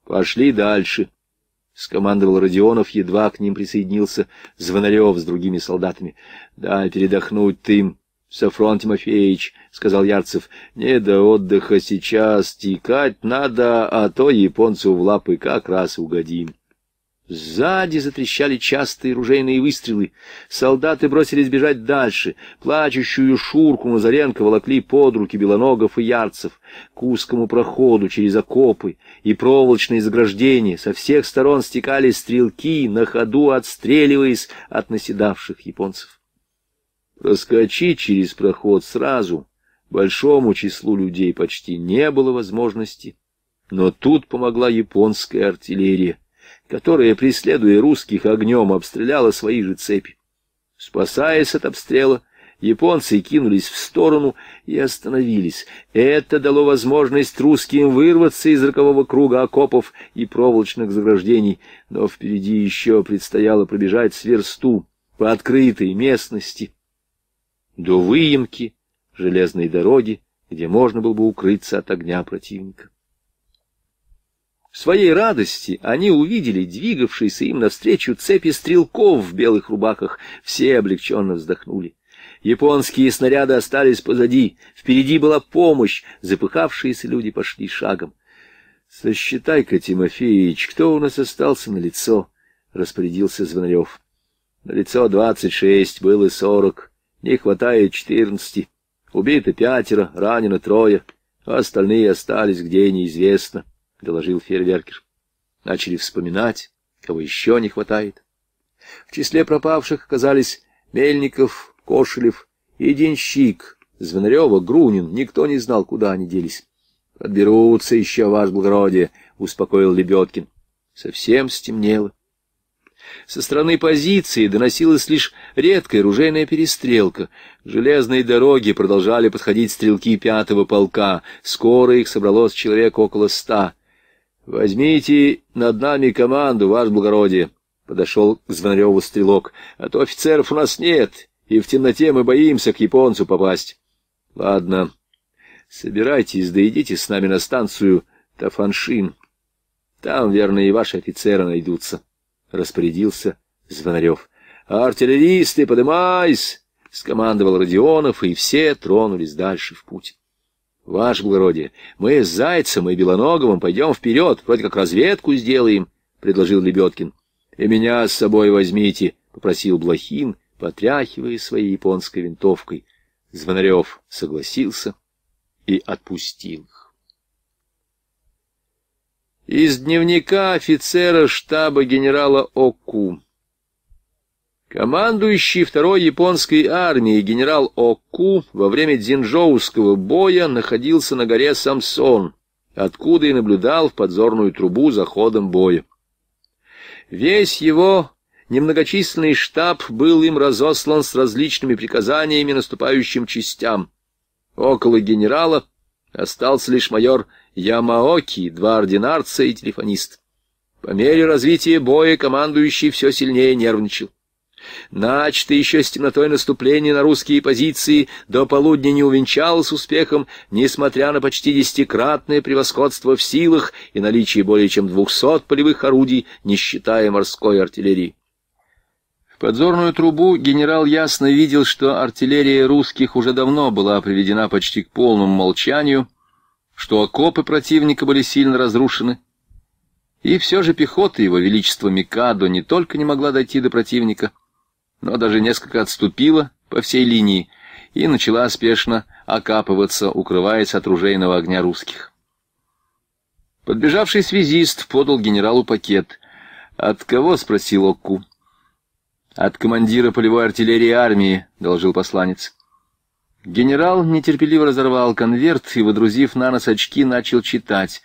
«Пошли дальше», — скомандовал Родионов, едва к ним присоединился Звонарев с другими солдатами. «Да, передохнуть ты им, Сафрон Тимофеевич», — сказал Ярцев. «Не до отдыха сейчас, текать надо, а то японцу в лапы как раз угодим». Сзади затрещали частые ружейные выстрелы. Солдаты бросились бежать дальше. Плачущую Шурку Назаренко волокли под руки Белоногов и Ярцев. К узкому проходу через окопы и проволочные заграждения со всех сторон стекали стрелки, на ходу отстреливаясь от наседавших японцев. Проскочить через проход сразу большому числу людей почти не было возможности. Но тут помогла японская артиллерия которая, преследуя русских огнем, обстреляла свои же цепи. Спасаясь от обстрела, японцы кинулись в сторону и остановились. Это дало возможность русским вырваться из рокового круга окопов и проволочных заграждений, но впереди еще предстояло пробежать сверсту по открытой местности до выемки железной дороги, где можно было бы укрыться от огня противника. В своей радости они увидели двигавшиеся им навстречу цепи стрелков в белых рубахах. Все облегченно вздохнули. Японские снаряды остались позади. Впереди была помощь. Запыхавшиеся люди пошли шагом. «Сосчитай-ка, Тимофеич, кто у нас остался на лицо?» — распорядился Звонарев. «На лицо двадцать шесть, было сорок. Не хватает четырнадцати. Убиты пятеро, ранено трое. А остальные остались где неизвестно» доложил фейерверкер. Начали вспоминать, кого еще не хватает. В числе пропавших оказались Мельников, Кошелев и Денщик, Звонарева, Грунин. Никто не знал, куда они делись. — Подберутся еще, ваше благородие, — успокоил Лебедкин. Совсем стемнело. Со стороны позиции доносилась лишь редкая ружейная перестрелка. К железной дороге продолжали подходить стрелки пятого полка. Скоро их собралось человек около ста. «Возьмите над нами команду, ваше благородие», — подошел к Звонареву стрелок, — «а то офицеров у нас нет, и в темноте мы боимся к японцу попасть». «Ладно, собирайтесь, да идите с нами на станцию Тафаншин. Там, верно, и ваши офицеры найдутся», — распорядился Звонарев. «А «Артиллеристы, подымайся!» — скомандовал Родионов, и все тронулись дальше в путь. Ваше благородие, мы с Зайцем и Белоноговым пойдем вперед, вроде как разведку сделаем, — предложил Лебедкин. — И меня с собой возьмите, — попросил Блохин, потряхивая своей японской винтовкой. Звонарев согласился и отпустил их. Из дневника офицера штаба генерала Оку Командующий второй японской армией генерал Оку во время Дзинжоуского боя находился на горе Самсон, откуда и наблюдал в подзорную трубу за ходом боя. Весь его немногочисленный штаб был им разослан с различными приказаниями наступающим частям. Около генерала остался лишь майор Ямаоки, два ординарца и телефонист. По мере развития боя командующий все сильнее нервничал. Начатое еще с темнотой наступление на русские позиции до полудня не увенчалось успехом, несмотря на почти десятикратное превосходство в силах и наличие более чем двухсот полевых орудий, не считая морской артиллерии. В подзорную трубу генерал ясно видел, что артиллерия русских уже давно была приведена почти к полному молчанию, что окопы противника были сильно разрушены, и все же пехота его величества Микадо не только не могла дойти до противника, но даже несколько отступила по всей линии и начала спешно окапываться, укрываясь от ружейного огня русских. Подбежавший связист подал генералу пакет. «От кого?» — спросил Окку. «От командира полевой артиллерии армии», — доложил посланец. Генерал нетерпеливо разорвал конверт и, водрузив на нос очки, начал читать.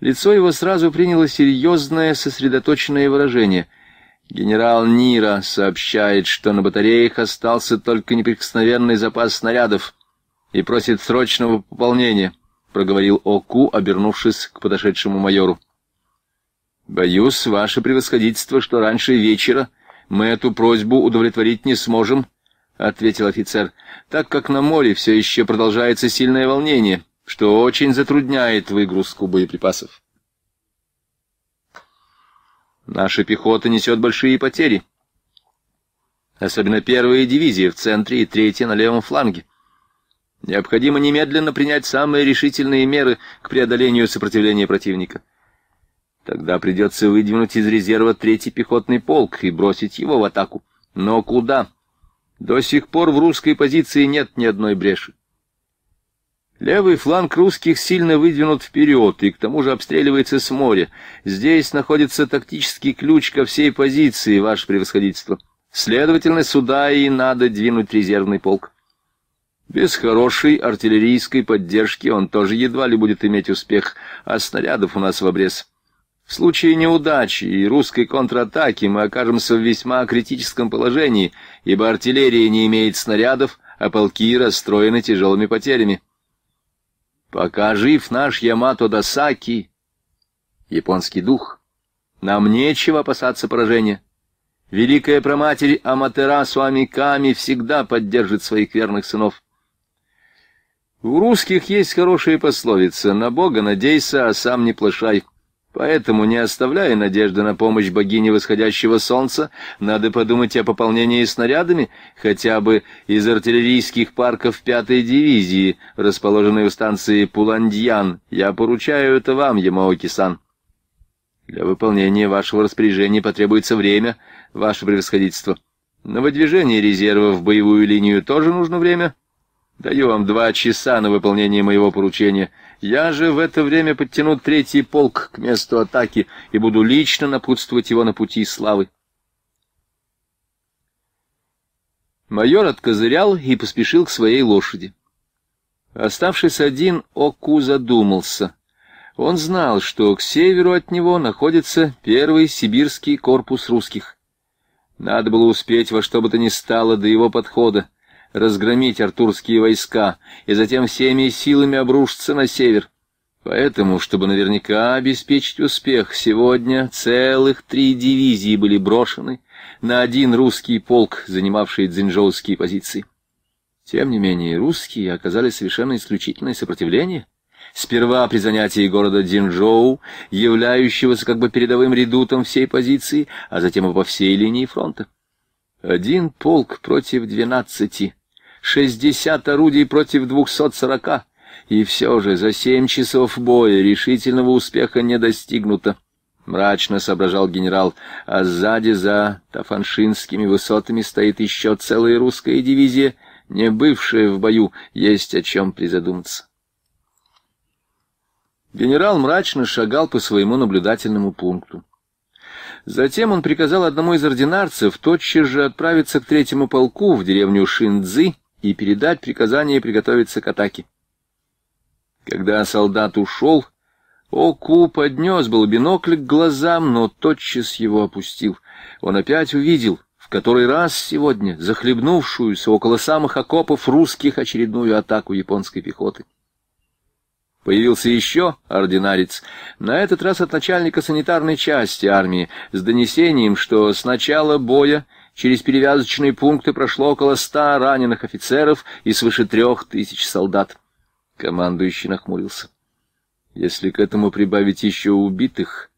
Лицо его сразу приняло серьезное, сосредоточенное выражение — Генерал Нира сообщает, что на батареях остался только неприкосновенный запас снарядов и просит срочного пополнения, — проговорил Оку, обернувшись к подошедшему майору. — Боюсь, ваше превосходительство, что раньше вечера мы эту просьбу удовлетворить не сможем, — ответил офицер, — так как на море все еще продолжается сильное волнение, что очень затрудняет выгрузку боеприпасов. Наша пехота несет большие потери. Особенно первые дивизии в центре и третья на левом фланге. Необходимо немедленно принять самые решительные меры к преодолению сопротивления противника. Тогда придется выдвинуть из резерва третий пехотный полк и бросить его в атаку. Но куда? До сих пор в русской позиции нет ни одной бреши. Левый фланг русских сильно выдвинут вперед и к тому же обстреливается с моря. Здесь находится тактический ключ ко всей позиции, ваше превосходительство. Следовательно, сюда и надо двинуть резервный полк. Без хорошей артиллерийской поддержки он тоже едва ли будет иметь успех, а снарядов у нас в обрез. В случае неудачи и русской контратаки мы окажемся в весьма критическом положении, ибо артиллерия не имеет снарядов, а полки расстроены тяжелыми потерями. Пока жив наш Ямато Дасаки, японский дух, нам нечего опасаться поражения. Великая проматерь Аматерасу Амиками всегда поддержит своих верных сынов. У русских есть хорошая пословица «На Бога надейся, а сам не плашай». Поэтому, не оставляя надежды на помощь богини восходящего солнца, надо подумать о пополнении снарядами хотя бы из артиллерийских парков пятой дивизии, расположенной у станции Пуландьян. Я поручаю это вам, Ямаоки-сан. Для выполнения вашего распоряжения потребуется время, ваше превосходительство. На выдвижение резерва в боевую линию тоже нужно время — Даю вам два часа на выполнение моего поручения. Я же в это время подтяну третий полк к месту атаки и буду лично напутствовать его на пути славы. Майор откозырял и поспешил к своей лошади. Оставшись один, Оку задумался. Он знал, что к северу от него находится первый сибирский корпус русских. Надо было успеть во что бы то ни стало до его подхода разгромить артурские войска и затем всеми силами обрушиться на север. Поэтому, чтобы наверняка обеспечить успех, сегодня целых три дивизии были брошены на один русский полк, занимавший дзинжоуские позиции. Тем не менее, русские оказали совершенно исключительное сопротивление. Сперва при занятии города Дзинжоу, являющегося как бы передовым редутом всей позиции, а затем и по всей линии фронта. Один полк против двенадцати — Шестьдесят орудий против двухсот сорока, и все же за семь часов боя решительного успеха не достигнуто. Мрачно соображал генерал, а сзади за Тафаншинскими высотами стоит еще целая русская дивизия, не бывшая в бою, есть о чем призадуматься. Генерал мрачно шагал по своему наблюдательному пункту. Затем он приказал одному из ординарцев тотчас же отправиться к третьему полку в деревню Шиндзы и передать приказание приготовиться к атаке. Когда солдат ушел, Оку поднес был бинокль к глазам, но тотчас его опустил. Он опять увидел, в который раз сегодня, захлебнувшуюся около самых окопов русских очередную атаку японской пехоты. Появился еще ординарец, на этот раз от начальника санитарной части армии, с донесением, что с начала боя Через перевязочные пункты прошло около ста раненых офицеров и свыше трех тысяч солдат. Командующий нахмурился. Если к этому прибавить еще убитых,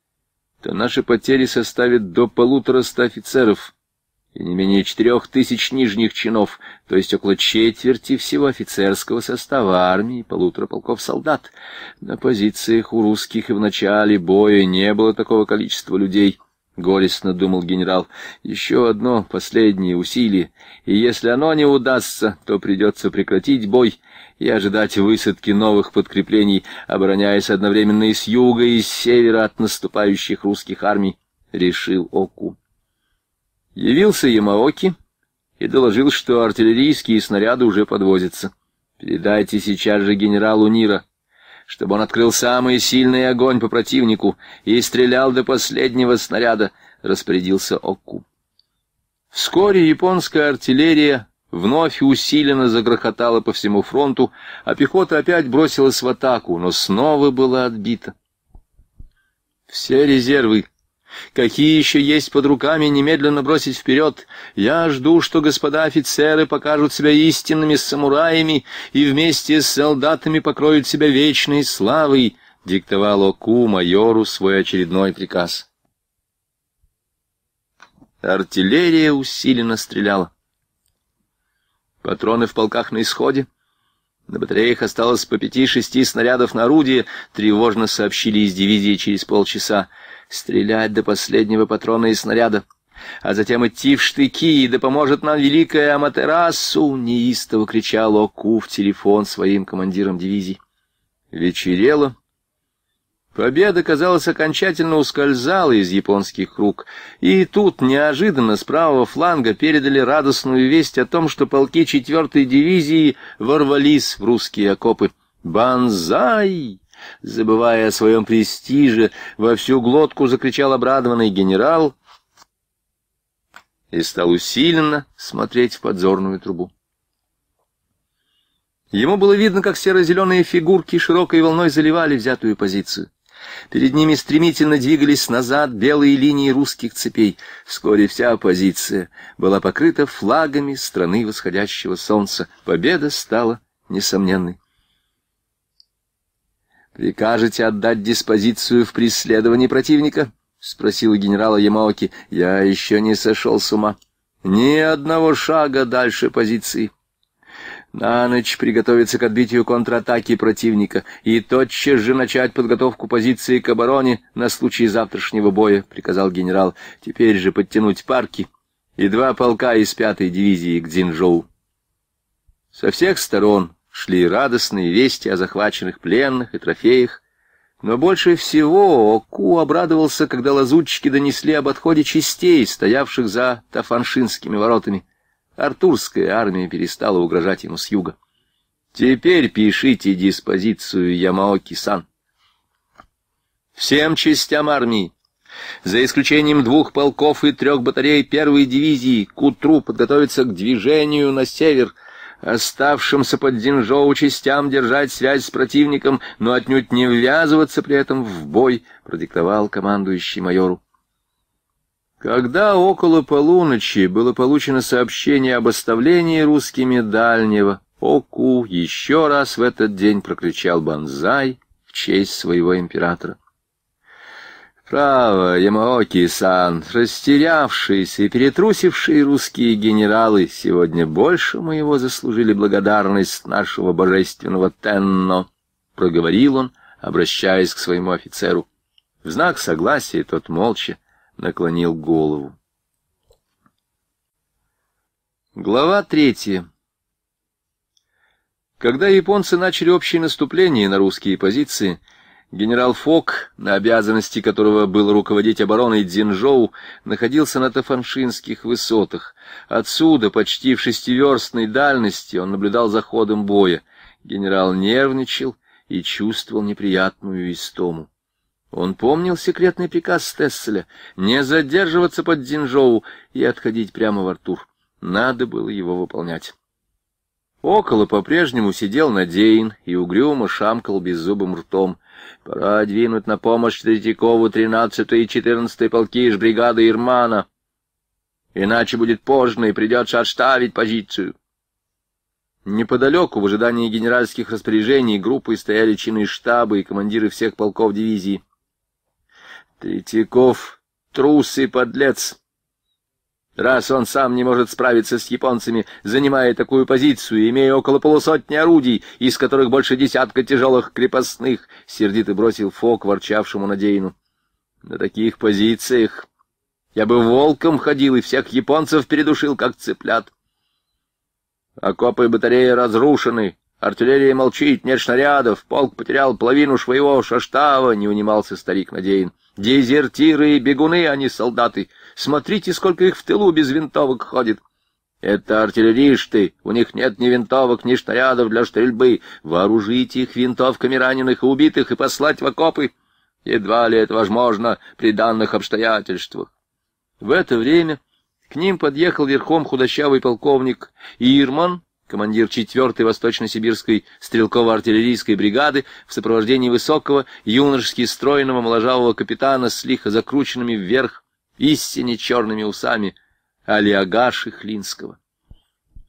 то наши потери составят до полутора ста офицеров и не менее четырех тысяч нижних чинов, то есть около четверти всего офицерского состава армии и полутора полков солдат. На позициях у русских и в начале боя не было такого количества людей —— горестно думал генерал. «Еще одно последнее усилие, и если оно не удастся, то придется прекратить бой и ожидать высадки новых подкреплений, обороняясь одновременно и с юга, и с севера от наступающих русских армий», — решил Оку. Явился Ямаоки и доложил, что артиллерийские снаряды уже подвозятся. «Передайте сейчас же генералу Нира», чтобы он открыл самый сильный огонь по противнику и стрелял до последнего снаряда, распорядился Оку. Вскоре японская артиллерия вновь усиленно загрохотала по всему фронту, а пехота опять бросилась в атаку, но снова была отбита. Все резервы Какие еще есть под руками, немедленно бросить вперед. Я жду, что господа офицеры покажут себя истинными самураями и вместе с солдатами покроют себя вечной славой, — диктовал Оку майору свой очередной приказ. Артиллерия усиленно стреляла. Патроны в полках на исходе. На батареях осталось по пяти-шести снарядов на орудие, тревожно сообщили из дивизии через полчаса стрелять до последнего патрона и снаряда, а затем идти в штыки, да поможет нам великая Аматерасу!» — неистово кричал Оку в телефон своим командиром дивизии. Вечерело. Победа, казалось, окончательно ускользала из японских рук, и тут неожиданно с правого фланга передали радостную весть о том, что полки 4-й дивизии ворвались в русские окопы. «Бонзай!» забывая о своем престиже, во всю глотку закричал обрадованный генерал и стал усиленно смотреть в подзорную трубу. Ему было видно, как серо-зеленые фигурки широкой волной заливали взятую позицию. Перед ними стремительно двигались назад белые линии русских цепей. Вскоре вся оппозиция была покрыта флагами страны восходящего солнца. Победа стала несомненной. «Прикажете отдать диспозицию в преследовании противника?» — спросил генерала Ямаоки. «Я еще не сошел с ума. Ни одного шага дальше позиции». На ночь приготовиться к отбитию контратаки противника и тотчас же начать подготовку позиции к обороне на случай завтрашнего боя, — приказал генерал. Теперь же подтянуть парки и два полка из пятой дивизии к Дзинжоу. Со всех сторон шли радостные вести о захваченных пленных и трофеях, но больше всего Оку обрадовался, когда лазутчики донесли об отходе частей, стоявших за Тафаншинскими воротами. Артурская армия перестала угрожать ему с юга. «Теперь пишите диспозицию Ямаоки-сан». Всем частям армии, за исключением двух полков и трех батарей первой дивизии, к утру подготовиться к движению на север — оставшимся под Динжоу частям держать связь с противником, но отнюдь не ввязываться при этом в бой, продиктовал командующий майору. Когда около полуночи было получено сообщение об оставлении русскими дальнего, Оку еще раз в этот день прокричал банзай в честь своего императора. Право, Ямаоки-сан, растерявшиеся и перетрусившие русские генералы сегодня больше моего заслужили благодарность нашего божественного Тенно, — проговорил он, обращаясь к своему офицеру. В знак согласия тот молча наклонил голову. Глава третья. Когда японцы начали общее наступление на русские позиции, Генерал Фок, на обязанности которого было руководить обороной Дзинжоу, находился на Тафаншинских высотах. Отсюда, почти в шестиверстной дальности, он наблюдал за ходом боя. Генерал нервничал и чувствовал неприятную истому. Он помнил секретный приказ Стесселя не задерживаться под Дзинжоу и отходить прямо в Артур. Надо было его выполнять. Около по-прежнему сидел Надеин и угрюмо шамкал беззубым ртом — Пора двинуть на помощь Третьякову 13-й и 14-й полки из бригады Ирмана. Иначе будет поздно, и придется отставить позицию. Неподалеку, в ожидании генеральских распоряжений, группой стояли чины штаба и командиры всех полков дивизии. Третьяков — трус и подлец. Раз он сам не может справиться с японцами, занимая такую позицию, имея около полусотни орудий, из которых больше десятка тяжелых крепостных, — сердито бросил Фок ворчавшему Надеину. — На таких позициях я бы волком ходил и всех японцев передушил, как цыплят. Окопы и батареи разрушены, артиллерия молчит, нет снарядов, полк потерял половину своего шаштава, — не унимался старик Надеин. — Дезертиры и бегуны, а не солдаты — Смотрите, сколько их в тылу без винтовок ходит. Это артиллеристы, у них нет ни винтовок, ни снарядов для стрельбы. Вооружите их винтовками раненых и убитых и послать в окопы. Едва ли это возможно при данных обстоятельствах. В это время к ним подъехал верхом худощавый полковник Ирман, командир 4-й Восточно-Сибирской стрелково-артиллерийской бригады в сопровождении высокого, юношески стройного моложавого капитана с лихо закрученными вверх истине черными усами Алиагаши Хлинского.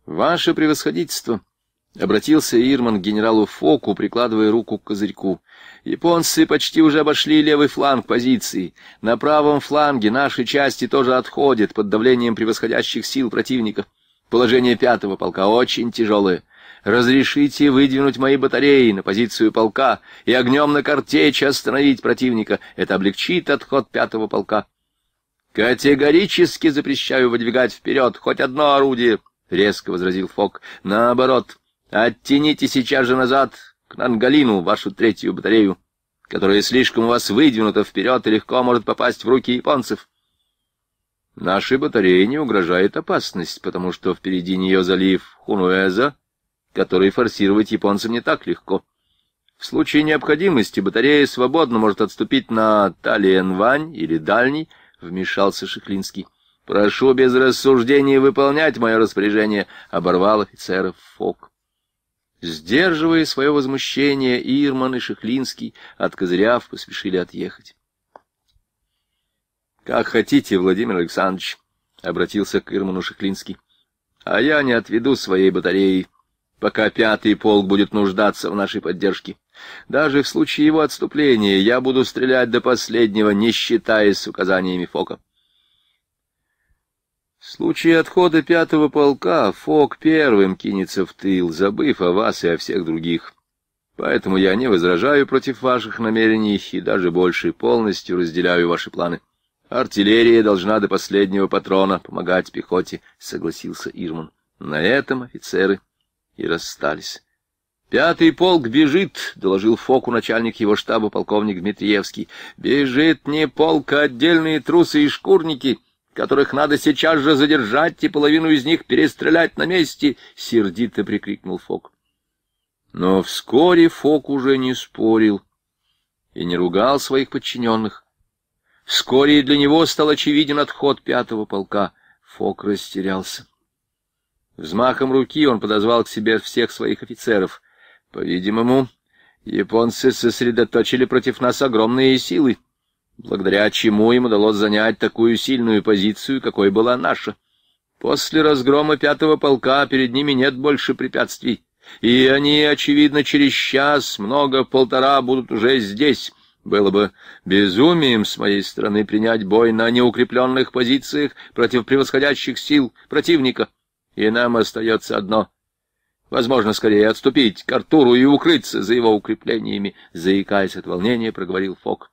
«Ваше превосходительство!» — обратился Ирман к генералу Фоку, прикладывая руку к козырьку. «Японцы почти уже обошли левый фланг позиции. На правом фланге наши части тоже отходят под давлением превосходящих сил противника. Положение пятого полка очень тяжелое. Разрешите выдвинуть мои батареи на позицию полка и огнем на картечь остановить противника. Это облегчит отход пятого полка. «Категорически запрещаю выдвигать вперед хоть одно орудие», — резко возразил Фок. «Наоборот, оттяните сейчас же назад к Нангалину вашу третью батарею, которая слишком у вас выдвинута вперед и легко может попасть в руки японцев». Нашей батарее не угрожает опасность, потому что впереди нее залив Хунуэза, который форсировать японцам не так легко. В случае необходимости батарея свободно может отступить на Талиенвань или Дальний, вмешался Шеклинский. «Прошу без рассуждений выполнять мое распоряжение», — оборвал офицеров Фок. Сдерживая свое возмущение, Ирман и Шеклинский, откозыряв, поспешили отъехать. «Как хотите, Владимир Александрович», — обратился к Ирману Шеклинский. «А я не отведу своей батареи, пока пятый полк будет нуждаться в нашей поддержке. Даже в случае его отступления я буду стрелять до последнего, не считаясь с указаниями Фока. В случае отхода пятого полка Фок первым кинется в тыл, забыв о вас и о всех других. Поэтому я не возражаю против ваших намерений и даже больше полностью разделяю ваши планы. Артиллерия должна до последнего патрона помогать пехоте, — согласился Ирман. На этом офицеры и расстались. «Пятый полк бежит», — доложил Фоку начальник его штаба полковник Дмитриевский. «Бежит не полк, а отдельные трусы и шкурники, которых надо сейчас же задержать и половину из них перестрелять на месте», — сердито прикрикнул Фок. Но вскоре Фок уже не спорил и не ругал своих подчиненных. Вскоре для него стал очевиден отход пятого полка. Фок растерялся. Взмахом руки он подозвал к себе всех своих офицеров — по-видимому, японцы сосредоточили против нас огромные силы, благодаря чему им удалось занять такую сильную позицию, какой была наша. После разгрома пятого полка перед ними нет больше препятствий, и они, очевидно, через час, много-полтора будут уже здесь». Было бы безумием с моей стороны принять бой на неукрепленных позициях против превосходящих сил противника, и нам остается одно возможно, скорее отступить к Артуру и укрыться за его укреплениями, заикаясь от волнения, проговорил Фок.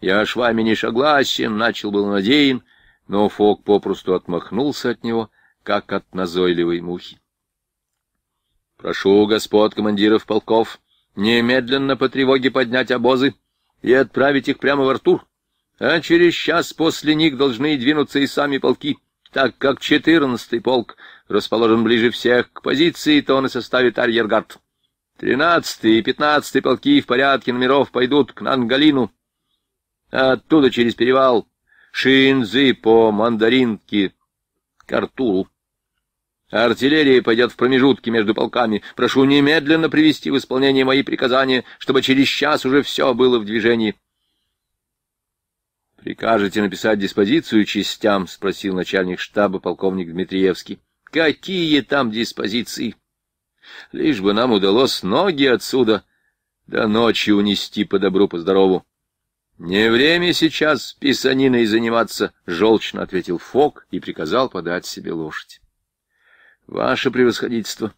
Я с вами не согласен, начал был надеян, но Фок попросту отмахнулся от него, как от назойливой мухи. Прошу господ командиров полков немедленно по тревоге поднять обозы и отправить их прямо в Артур, а через час после них должны двинуться и сами полки, так как четырнадцатый полк расположен ближе всех к позиции, то он и составит арьергард. Тринадцатый и пятнадцатый полки в порядке номеров пойдут к Нангалину. Оттуда через перевал Шинзы по Мандаринке к Артуру. Артиллерия пойдет в промежутки между полками. Прошу немедленно привести в исполнение мои приказания, чтобы через час уже все было в движении. — Прикажете написать диспозицию частям? — спросил начальник штаба полковник Дмитриевский. Какие там диспозиции? Лишь бы нам удалось ноги отсюда до ночи унести по добру, по здорову. Не время сейчас писаниной заниматься, — желчно ответил Фок и приказал подать себе лошадь. — Ваше превосходительство!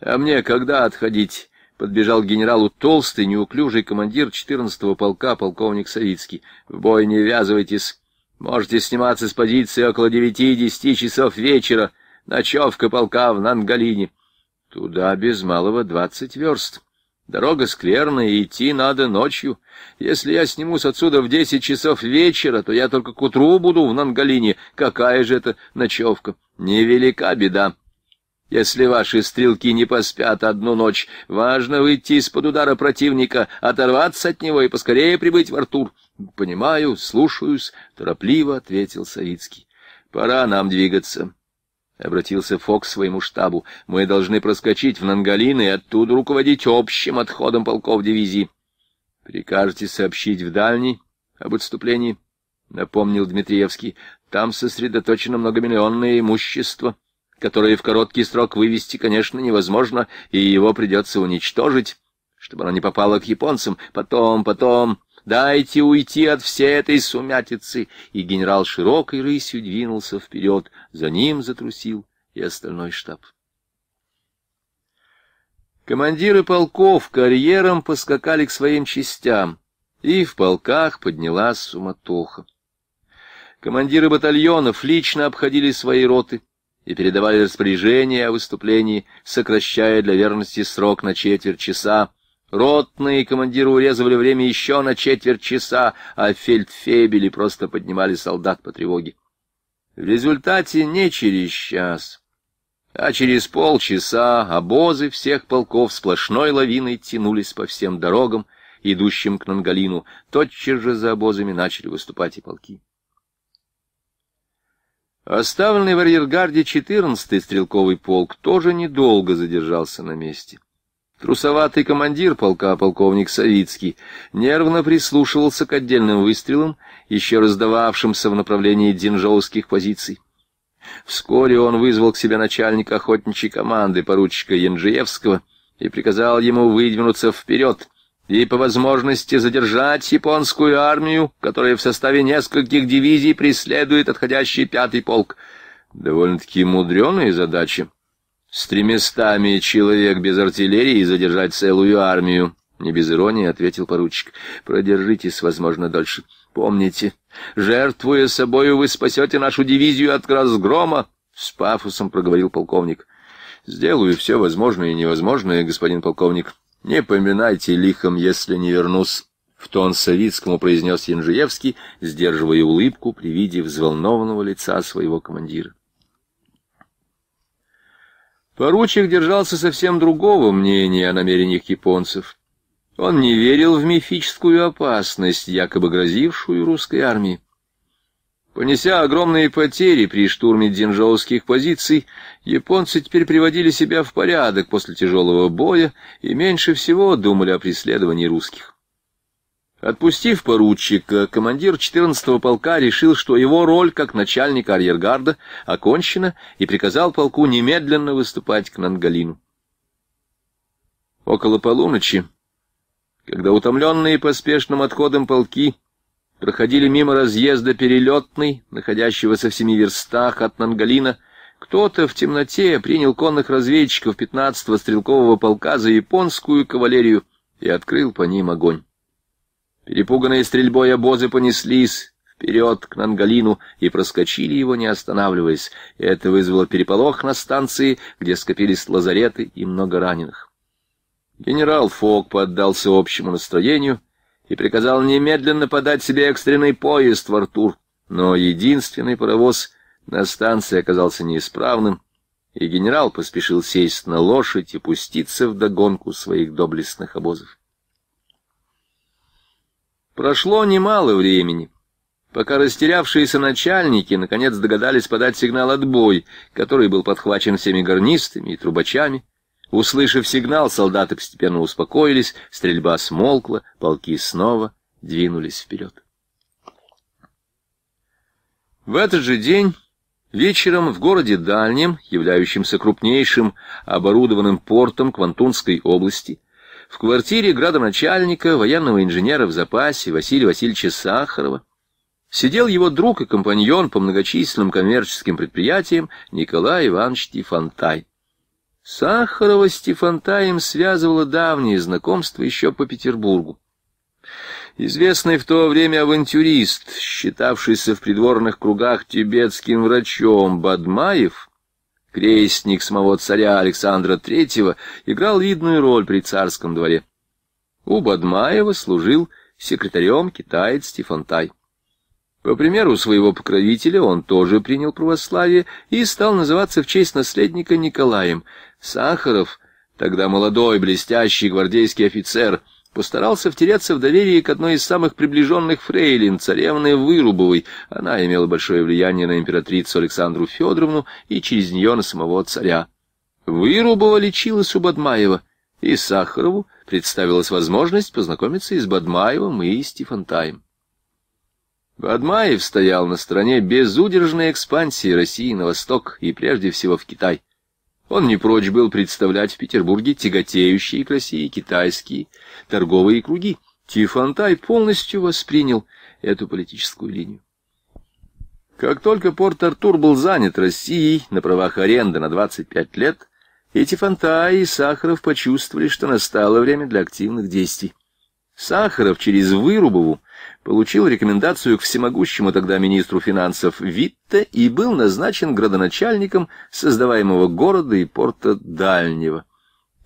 А мне когда отходить? — подбежал генералу толстый, неуклюжий командир 14-го полка, полковник Савицкий. — В бой не ввязывайтесь. Можете сниматься с позиции около девяти-десяти часов вечера. — Ночевка полка в Нангалине. Туда без малого двадцать верст. Дорога скверная, и идти надо ночью. Если я снимусь отсюда в десять часов вечера, то я только к утру буду в Нангалине. Какая же это ночевка? Невелика беда. Если ваши стрелки не поспят одну ночь, важно выйти из-под удара противника, оторваться от него и поскорее прибыть в Артур. — Понимаю, слушаюсь, — торопливо ответил Савицкий. — Пора нам двигаться. — обратился Фокс к своему штабу. — Мы должны проскочить в Нангалин и оттуда руководить общим отходом полков дивизии. — Прикажете сообщить в дальний об отступлении? — напомнил Дмитриевский. — Там сосредоточено многомиллионное имущество, которое в короткий срок вывести, конечно, невозможно, и его придется уничтожить, чтобы оно не попало к японцам. Потом, потом... Дайте уйти от всей этой сумятицы!» И генерал широкой рысью двинулся вперед. За ним затрусил и остальной штаб. Командиры полков карьером поскакали к своим частям, и в полках поднялась суматоха. Командиры батальонов лично обходили свои роты и передавали распоряжение о выступлении, сокращая для верности срок на четверть часа, Ротные командиры урезывали время еще на четверть часа, а фельдфебели просто поднимали солдат по тревоге. В результате не через час, а через полчаса обозы всех полков сплошной лавиной тянулись по всем дорогам, идущим к Нангалину. Тотчас же за обозами начали выступать и полки. Оставленный в арьергарде 14-й стрелковый полк тоже недолго задержался на месте. Трусоватый командир полка, полковник Савицкий, нервно прислушивался к отдельным выстрелам, еще раздававшимся в направлении динжоуских позиций. Вскоре он вызвал к себе начальника охотничьей команды, поручика Янжиевского, и приказал ему выдвинуться вперед и по возможности задержать японскую армию, которая в составе нескольких дивизий преследует отходящий пятый полк. Довольно-таки мудреные задачи, с тремястами человек без артиллерии задержать целую армию, — не без иронии ответил поручик. — Продержитесь, возможно, дольше. Помните, жертвуя собою, вы спасете нашу дивизию от разгрома, — с пафосом проговорил полковник. — Сделаю все возможное и невозможное, господин полковник. Не поминайте лихом, если не вернусь. В тон Савицкому произнес Янжиевский, сдерживая улыбку при виде взволнованного лица своего командира. Поручик держался совсем другого мнения о намерениях японцев. Он не верил в мифическую опасность, якобы грозившую русской армии. Понеся огромные потери при штурме динжоуских позиций, японцы теперь приводили себя в порядок после тяжелого боя и меньше всего думали о преследовании русских. Отпустив поручика, командир 14-го полка решил, что его роль как начальника арьергарда окончена и приказал полку немедленно выступать к Нангалину. Около полуночи, когда утомленные поспешным отходом полки проходили мимо разъезда перелетный, находящегося в семи верстах от Нангалина, кто-то в темноте принял конных разведчиков 15-го стрелкового полка за японскую кавалерию и открыл по ним огонь. Перепуганные стрельбой обозы понеслись вперед к Нангалину и проскочили его, не останавливаясь. Это вызвало переполох на станции, где скопились лазареты и много раненых. Генерал Фок поддался общему настроению и приказал немедленно подать себе экстренный поезд в Артур. Но единственный паровоз на станции оказался неисправным, и генерал поспешил сесть на лошадь и пуститься в догонку своих доблестных обозов. Прошло немало времени, пока растерявшиеся начальники наконец догадались подать сигнал «отбой», который был подхвачен всеми гарнистами и трубачами. Услышав сигнал, солдаты постепенно успокоились, стрельба смолкла, полки снова двинулись вперед. В этот же день... Вечером в городе Дальнем, являющемся крупнейшим оборудованным портом Квантунской области, в квартире градоначальника, военного инженера в запасе Василия Васильевича Сахарова, сидел его друг и компаньон по многочисленным коммерческим предприятиям Николай Иванович Тифантай. Сахарова с Тифантаем связывало давние знакомства еще по Петербургу. Известный в то время авантюрист, считавшийся в придворных кругах тибетским врачом Бадмаев, крестник самого царя Александра III, играл видную роль при царском дворе. У Бадмаева служил секретарем китаец Тифантай. По примеру своего покровителя он тоже принял православие и стал называться в честь наследника Николаем. Сахаров, тогда молодой блестящий гвардейский офицер, — постарался втереться в доверие к одной из самых приближенных фрейлин, царевны Вырубовой. Она имела большое влияние на императрицу Александру Федоровну и через нее на самого царя. Вырубова лечилась у Бадмаева, и Сахарову представилась возможность познакомиться и с Бадмаевым, и с Тифантаем. Бадмаев стоял на стороне безудержной экспансии России на восток и прежде всего в Китай. Он не прочь был представлять в Петербурге тяготеющие к России китайские торговые круги. Тифантай полностью воспринял эту политическую линию. Как только Порт-Артур был занят Россией на правах аренды на 25 лет, и Тифантай, и Сахаров почувствовали, что настало время для активных действий. Сахаров через Вырубову получил рекомендацию к всемогущему тогда министру финансов Витте и был назначен градоначальником создаваемого города и порта Дальнего.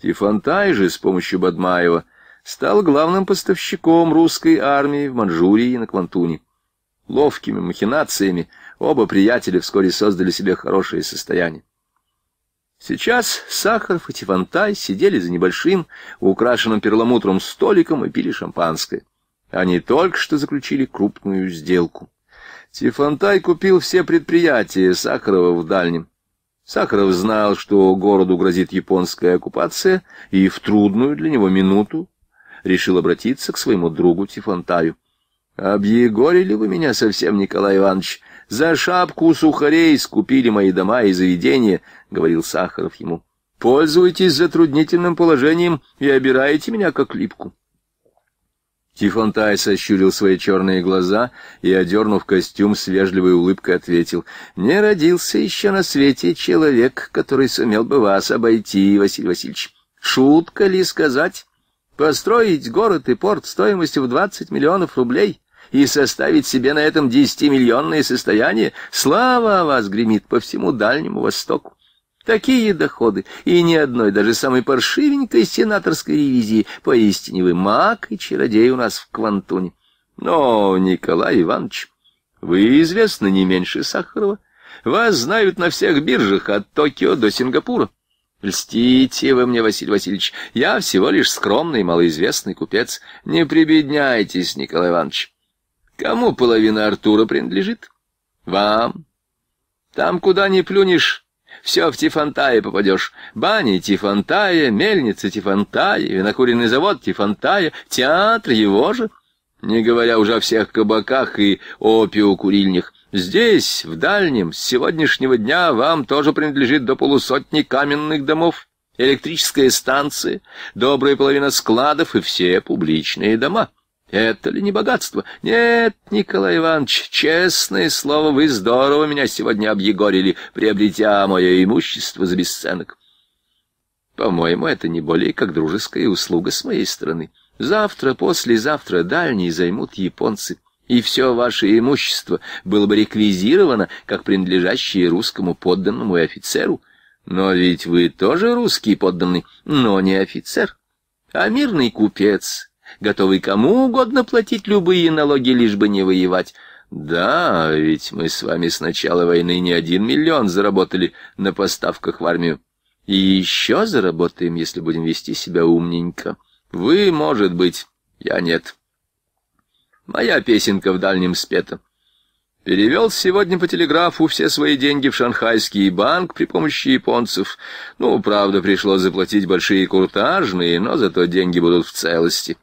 Тифантай же с помощью Бадмаева стал главным поставщиком русской армии в Манчжурии и на Квантуне. Ловкими махинациями оба приятеля вскоре создали себе хорошее состояние. Сейчас Сахаров и Тифантай сидели за небольшим, украшенным перламутром столиком и пили шампанское. Они только что заключили крупную сделку. Тифантай купил все предприятия Сахарова в Дальнем. Сахаров знал, что городу грозит японская оккупация, и в трудную для него минуту решил обратиться к своему другу Тифлантаю. «Объегорили вы меня совсем, Николай Иванович. За шапку сухарей скупили мои дома и заведения», — говорил Сахаров ему. «Пользуйтесь затруднительным положением и обираете меня как липку». Тифонтай сощурил свои черные глаза и, одернув костюм, с вежливой улыбкой ответил, «Не родился еще на свете человек, который сумел бы вас обойти, Василий Васильевич. Шутка ли сказать? Построить город и порт стоимостью в двадцать миллионов рублей и составить себе на этом 10-миллионное состояние, слава о вас гремит по всему Дальнему Востоку. Такие доходы, и ни одной, даже самой паршивенькой сенаторской ревизии, поистине вы маг и чародей у нас в Квантуне. Но, Николай Иванович, вы известны не меньше Сахарова. Вас знают на всех биржах, от Токио до Сингапура. Льстите вы мне, Василий Васильевич, я всего лишь скромный, малоизвестный купец. Не прибедняйтесь, Николай Иванович. Кому половина Артура принадлежит? Вам. Там, куда не плюнешь все в Тифантае попадешь. Бани Тифантая, мельница Тифантая, винокуренный завод Тифантая, театр его же, не говоря уже о всех кабаках и опиокурильнях. Здесь, в дальнем, с сегодняшнего дня вам тоже принадлежит до полусотни каменных домов, электрическая станция, добрая половина складов и все публичные дома. Это ли не богатство? Нет, Николай Иванович, честное слово, вы здорово меня сегодня объегорили, приобретя мое имущество за бесценок. По-моему, это не более как дружеская услуга с моей стороны. Завтра, послезавтра дальние займут японцы, и все ваше имущество было бы реквизировано, как принадлежащее русскому подданному и офицеру. Но ведь вы тоже русский подданный, но не офицер, а мирный купец, готовый кому угодно платить любые налоги, лишь бы не воевать. Да, ведь мы с вами с начала войны не один миллион заработали на поставках в армию. И еще заработаем, если будем вести себя умненько. Вы, может быть, я нет. Моя песенка в дальнем спета. Перевел сегодня по телеграфу все свои деньги в шанхайский банк при помощи японцев. Ну, правда, пришлось заплатить большие куртажные, но зато деньги будут в целости.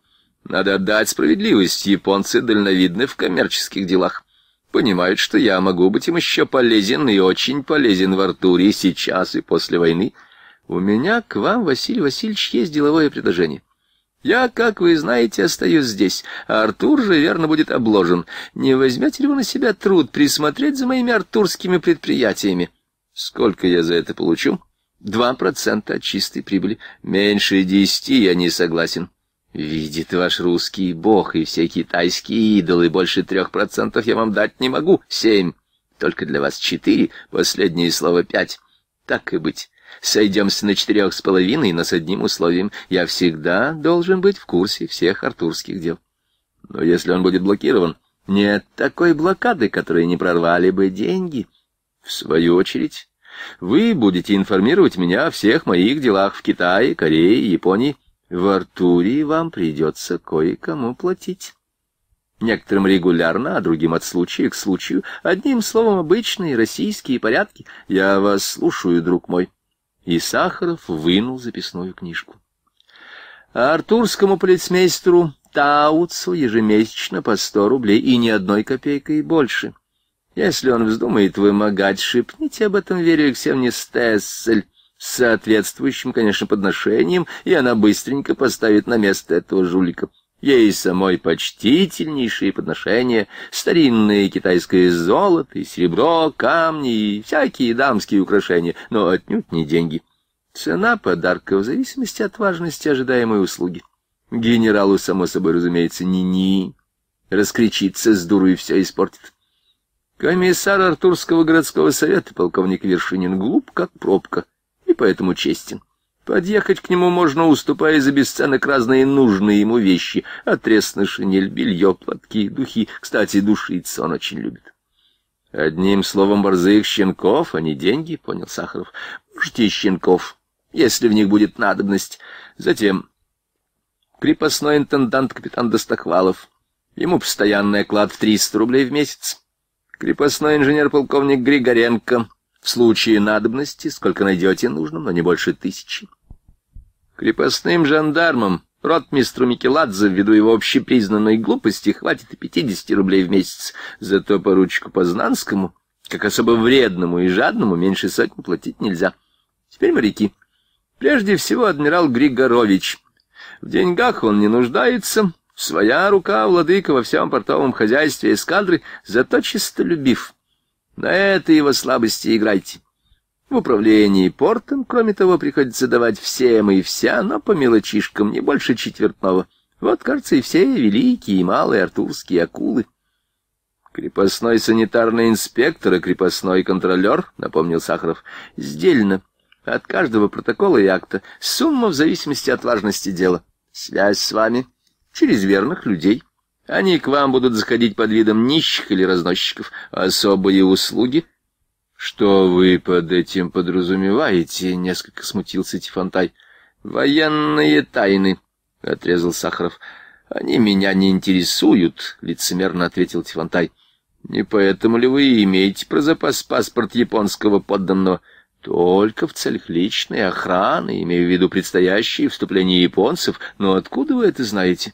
Надо отдать справедливость, японцы дальновидны в коммерческих делах. Понимают, что я могу быть им еще полезен и очень полезен в Артуре сейчас и после войны. У меня к вам, Василий Васильевич, есть деловое предложение. Я, как вы знаете, остаюсь здесь, а Артур же верно будет обложен. Не возьмете ли вы на себя труд присмотреть за моими артурскими предприятиями? Сколько я за это получу? Два процента от чистой прибыли. Меньше десяти я не согласен. Видит ваш русский бог и все китайские идолы. Больше трех процентов я вам дать не могу. Семь. Только для вас четыре. Последнее слово пять. Так и быть. Сойдемся на четырех с половиной, но с одним условием. Я всегда должен быть в курсе всех артурских дел. Но если он будет блокирован, нет такой блокады, которые не прорвали бы деньги. В свою очередь, вы будете информировать меня о всех моих делах в Китае, Корее, Японии. В Артурии вам придется кое-кому платить. Некоторым регулярно, а другим от случая к случаю. Одним словом, обычные российские порядки. Я вас слушаю, друг мой. И Сахаров вынул записную книжку. А артурскому полицмейстеру Тауцу ежемесячно по сто рублей и ни одной копейкой больше. Если он вздумает вымогать, шепните об этом верю, Алексеевне Стессель с соответствующим, конечно, подношением, и она быстренько поставит на место этого жулика. Ей самой почтительнейшие подношения, старинное китайское золото, и серебро, камни и всякие дамские украшения, но отнюдь не деньги. Цена подарка в зависимости от важности ожидаемой услуги. Генералу, само собой разумеется, ни-ни. Раскричится с дуру и все испортит. Комиссар Артурского городского совета, полковник Вершинин, глуп как пробка — и поэтому честен. Подъехать к нему можно, уступая за бесценок разные нужные ему вещи, отрез на шинель, белье, платки, духи. Кстати, душиться он очень любит. Одним словом, борзых щенков, а не деньги, понял Сахаров. Можете щенков, если в них будет надобность. Затем крепостной интендант капитан Достохвалов. Ему постоянный оклад в 300 рублей в месяц. Крепостной инженер-полковник Григоренко — в случае надобности, сколько найдете нужным, но не больше тысячи. Крепостным жандармам, ротмистру Микеладзе, ввиду его общепризнанной глупости, хватит и пятидесяти рублей в месяц, зато поручику Познанскому, как особо вредному и жадному, меньше сотни платить нельзя. Теперь моряки. Прежде всего адмирал Григорович. В деньгах он не нуждается, своя рука владыка во всем портовом хозяйстве эскадры, зато чистолюбив. На это его слабости играйте. В управлении портом, кроме того, приходится давать всем и вся, но по мелочишкам не больше четвертного. Вот, кажется, и все великие и малые артурские акулы. Крепостной санитарный инспектор и крепостной контролер, напомнил Сахаров, сдельно. От каждого протокола и акта сумма в зависимости от важности дела. Связь с вами через верных людей. Они к вам будут заходить под видом нищих или разносчиков. Особые услуги — «Что вы под этим подразумеваете?» — несколько смутился Тифантай. «Военные тайны», — отрезал Сахаров. «Они меня не интересуют», — лицемерно ответил Тифантай. «Не поэтому ли вы имеете про запас паспорт японского подданного?» «Только в целях личной охраны, имею в виду предстоящее вступление японцев. Но откуда вы это знаете?»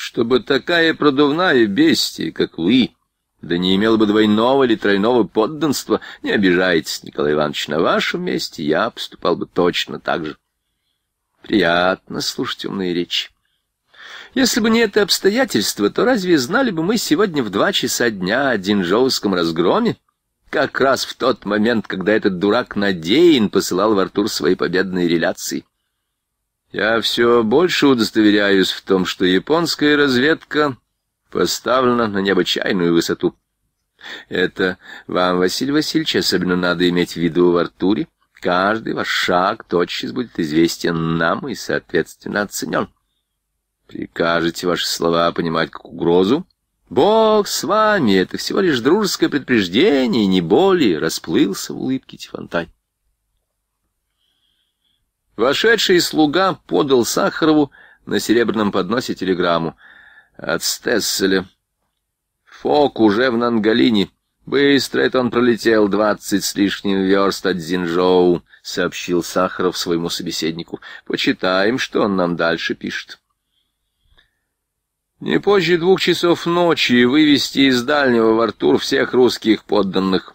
чтобы такая продувная бестия, как вы, да не имела бы двойного или тройного подданства, не обижайтесь, Николай Иванович, на вашем месте я поступал бы точно так же. Приятно слушать умные речи. Если бы не это обстоятельство, то разве знали бы мы сегодня в два часа дня о Динжоуском разгроме? Как раз в тот момент, когда этот дурак Надеин посылал в Артур свои победные реляции. Я все больше удостоверяюсь в том, что японская разведка поставлена на необычайную высоту. Это вам, Василий Васильевич, особенно надо иметь в виду в Артуре. Каждый ваш шаг тотчас будет известен нам и, соответственно, оценен. Прикажете ваши слова понимать как угрозу? Бог с вами, это всего лишь дружеское предупреждение, не более, расплылся в улыбке Тифантай. Вошедший слуга подал Сахарову на серебряном подносе телеграмму. От Стесселя. Фок уже в Нангалине. Быстро это он пролетел двадцать с лишним верст от Зинжоу, сообщил Сахаров своему собеседнику. Почитаем, что он нам дальше пишет. Не позже двух часов ночи вывести из дальнего в Артур всех русских подданных.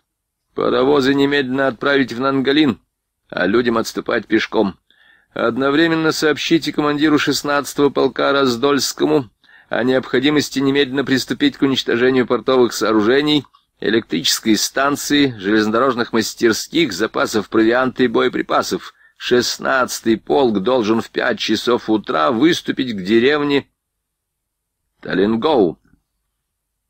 Паровозы немедленно отправить в Нангалин, а людям отступать пешком. Одновременно сообщите командиру 16-го полка Раздольскому о необходимости немедленно приступить к уничтожению портовых сооружений, электрической станции, железнодорожных мастерских, запасов провианта и боеприпасов. 16-й полк должен в 5 часов утра выступить к деревне Талингоу.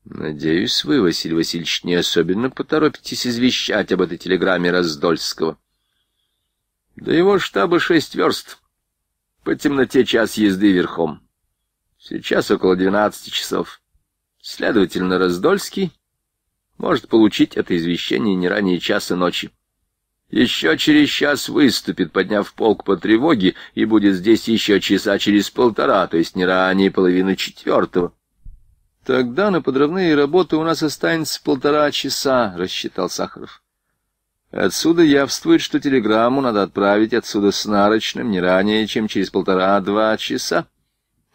Надеюсь, вы, Василий Васильевич, не особенно поторопитесь извещать об этой телеграмме Раздольского. До его штаба шесть верст. По темноте час езды верхом. Сейчас около двенадцати часов. Следовательно, Раздольский может получить это извещение не ранее часа ночи. Еще через час выступит, подняв полк по тревоге, и будет здесь еще часа через полтора, то есть не ранее половины четвертого. Тогда на подрывные работы у нас останется полтора часа, — рассчитал Сахаров. Отсюда явствует, что телеграмму надо отправить отсюда с нарочным не ранее, чем через полтора-два часа.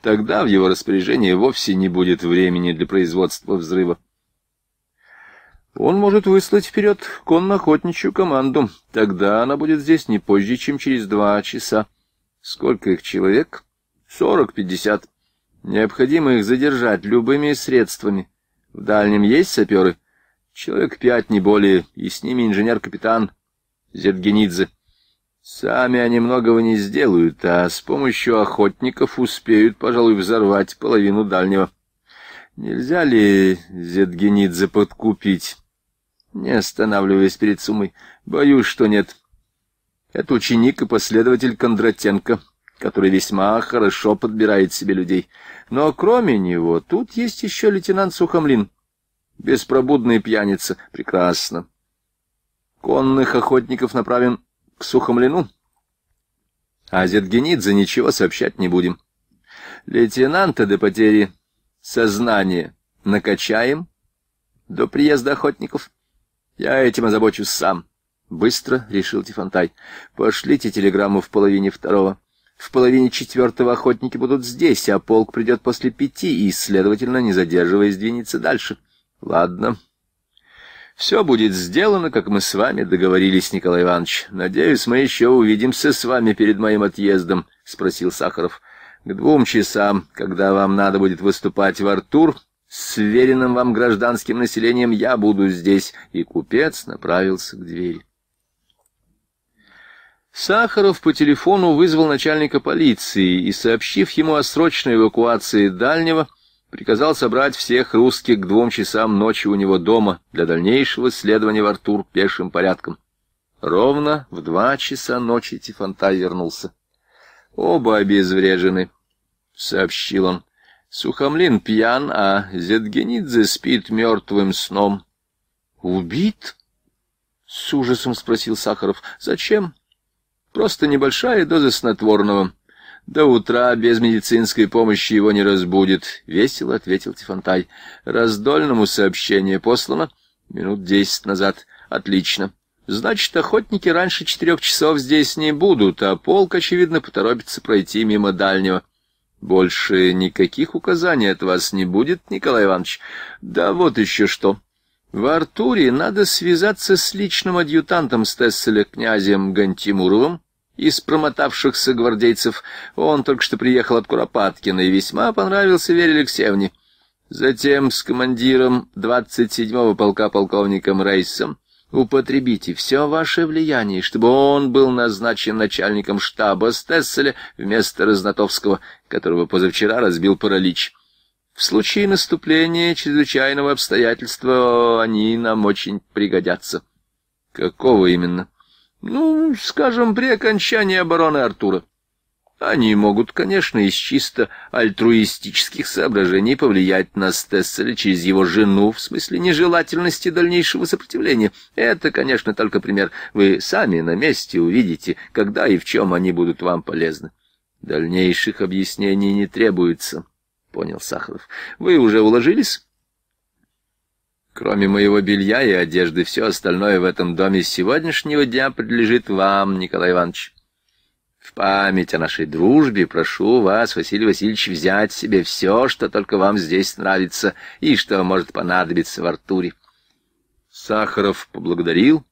Тогда в его распоряжении вовсе не будет времени для производства взрыва. Он может выслать вперед конно-охотничью команду. Тогда она будет здесь не позже, чем через два часа. Сколько их человек? Сорок-пятьдесят. Необходимо их задержать любыми средствами. В дальнем есть саперы? Человек пять, не более, и с ними инженер-капитан Зергенидзе. Сами они многого не сделают, а с помощью охотников успеют, пожалуй, взорвать половину дальнего. Нельзя ли Зергенидзе подкупить? Не останавливаясь перед суммой, боюсь, что нет. Это ученик и последователь Кондратенко, который весьма хорошо подбирает себе людей. Но кроме него тут есть еще лейтенант Сухомлин. Беспробудный пьяница. Прекрасно. Конных охотников направим к Сухомлину. А Зетгенидзе ничего сообщать не будем. Лейтенанта до потери сознания накачаем до приезда охотников. Я этим озабочусь сам. Быстро решил Тифантай. Пошлите телеграмму в половине второго. В половине четвертого охотники будут здесь, а полк придет после пяти и, следовательно, не задерживаясь, двинется дальше. — Ладно. Все будет сделано, как мы с вами договорились, Николай Иванович. Надеюсь, мы еще увидимся с вами перед моим отъездом, — спросил Сахаров. К двум часам, когда вам надо будет выступать в Артур, с веренным вам гражданским населением я буду здесь. И купец направился к двери. Сахаров по телефону вызвал начальника полиции и, сообщив ему о срочной эвакуации дальнего, — приказал собрать всех русских к двум часам ночи у него дома для дальнейшего следования в Артур пешим порядком. Ровно в два часа ночи Тифантай вернулся. «Оба обезврежены», — сообщил он. «Сухомлин пьян, а Зетгенидзе спит мертвым сном». «Убит?» — с ужасом спросил Сахаров. «Зачем?» «Просто небольшая доза снотворного». «До утра без медицинской помощи его не разбудит», — весело ответил Тифантай. «Раздольному сообщение послано минут десять назад. Отлично. Значит, охотники раньше четырех часов здесь не будут, а полк, очевидно, поторопится пройти мимо дальнего». «Больше никаких указаний от вас не будет, Николай Иванович. Да вот еще что». В Артуре надо связаться с личным адъютантом Стесселя князем Гантимуровым из промотавшихся гвардейцев. Он только что приехал от Куропаткина и весьма понравился Вере Алексеевне. Затем с командиром 27-го полка полковником Рейсом употребите все ваше влияние, чтобы он был назначен начальником штаба Стесселя вместо Разнатовского, которого позавчера разбил паралич. В случае наступления чрезвычайного обстоятельства они нам очень пригодятся. Какого именно? — ну, скажем, при окончании обороны Артура. Они могут, конечно, из чисто альтруистических соображений повлиять на Стесселя через его жену в смысле нежелательности дальнейшего сопротивления. Это, конечно, только пример. Вы сами на месте увидите, когда и в чем они будут вам полезны. Дальнейших объяснений не требуется, — понял Сахаров. Вы уже уложились? Кроме моего белья и одежды, все остальное в этом доме с сегодняшнего дня принадлежит вам, Николай Иванович. В память о нашей дружбе прошу вас, Василий Васильевич, взять себе все, что только вам здесь нравится и что может понадобиться в Артуре. Сахаров поблагодарил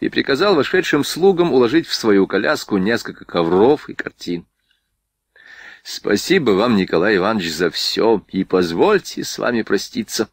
и приказал вошедшим слугам уложить в свою коляску несколько ковров и картин. Спасибо вам, Николай Иванович, за все, и позвольте с вами проститься.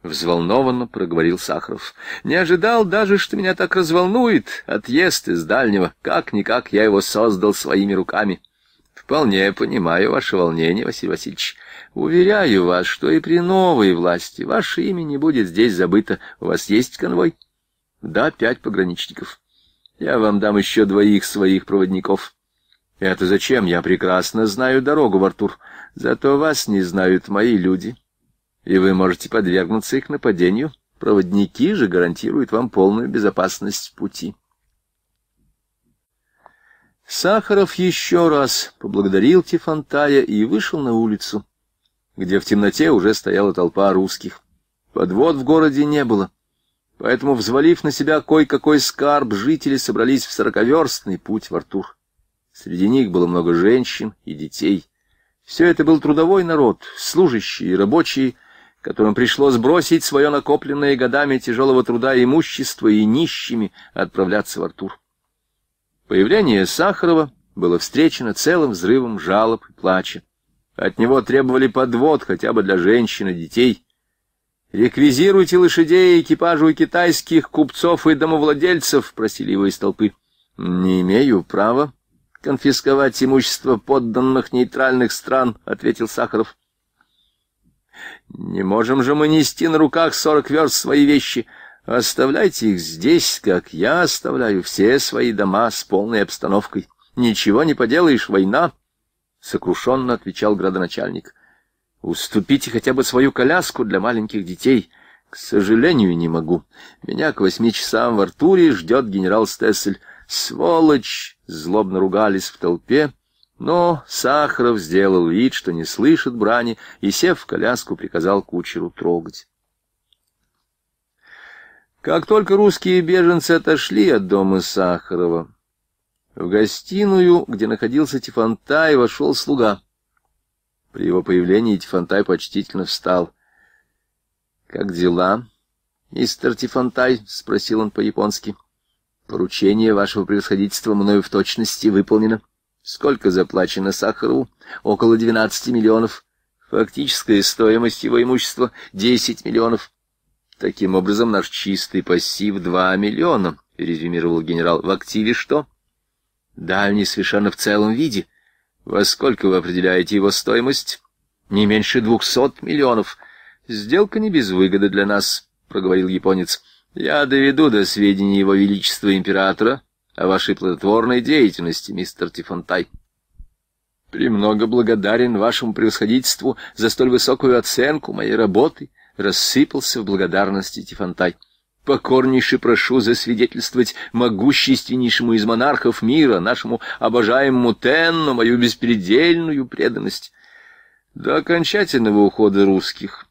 — взволнованно проговорил Сахаров. — Не ожидал даже, что меня так разволнует отъезд из дальнего. Как-никак я его создал своими руками. — Вполне понимаю ваше волнение, Василий Васильевич. Уверяю вас, что и при новой власти ваше имя не будет здесь забыто. У вас есть конвой? — Да, пять пограничников. — Я вам дам еще двоих своих проводников. — Это зачем? Я прекрасно знаю дорогу, Артур. Зато вас не знают мои люди. — и вы можете подвергнуться их нападению. Проводники же гарантируют вам полную безопасность пути. Сахаров еще раз поблагодарил Тифантая и вышел на улицу, где в темноте уже стояла толпа русских. Подвод в городе не было, поэтому, взвалив на себя кой-какой скарб, жители собрались в сороковерстный путь в Артур. Среди них было много женщин и детей. Все это был трудовой народ, служащие и рабочие — которым пришлось бросить свое накопленное годами тяжелого труда имущество и нищими отправляться в Артур. Появление Сахарова было встречено целым взрывом жалоб и плача. От него требовали подвод хотя бы для женщин и детей. «Реквизируйте лошадей экипажу китайских купцов и домовладельцев», — просили его из толпы. «Не имею права конфисковать имущество подданных нейтральных стран», — ответил Сахаров. Не можем же мы нести на руках сорок верст свои вещи. Оставляйте их здесь, как я оставляю все свои дома с полной обстановкой. Ничего не поделаешь, война, — сокрушенно отвечал градоначальник. Уступите хотя бы свою коляску для маленьких детей. К сожалению, не могу. Меня к восьми часам в Артуре ждет генерал Стессель. Сволочь! — злобно ругались в толпе, но Сахаров сделал вид, что не слышит брани, и, сев в коляску, приказал кучеру трогать. Как только русские беженцы отошли от дома Сахарова, в гостиную, где находился Тифантай, вошел слуга. При его появлении Тифантай почтительно встал. — Как дела, мистер Тифантай? — спросил он по-японски. — Поручение вашего превосходительства мною в точности выполнено. — Сколько заплачено Сахарову? Около 12 миллионов. Фактическая стоимость его имущества — 10 миллионов. Таким образом, наш чистый пассив — 2 миллиона, — резюмировал генерал. В активе что? Дальний совершенно в целом виде. Во сколько вы определяете его стоимость? Не меньше 200 миллионов. Сделка не без выгоды для нас, — проговорил японец. Я доведу до сведения его величества императора, — о вашей плодотворной деятельности, мистер Тифонтай. Премного благодарен вашему превосходительству за столь высокую оценку моей работы, рассыпался в благодарности Тифонтай. Покорнейше прошу засвидетельствовать могущественнейшему из монархов мира, нашему обожаемому Тенну, мою беспредельную преданность. До окончательного ухода русских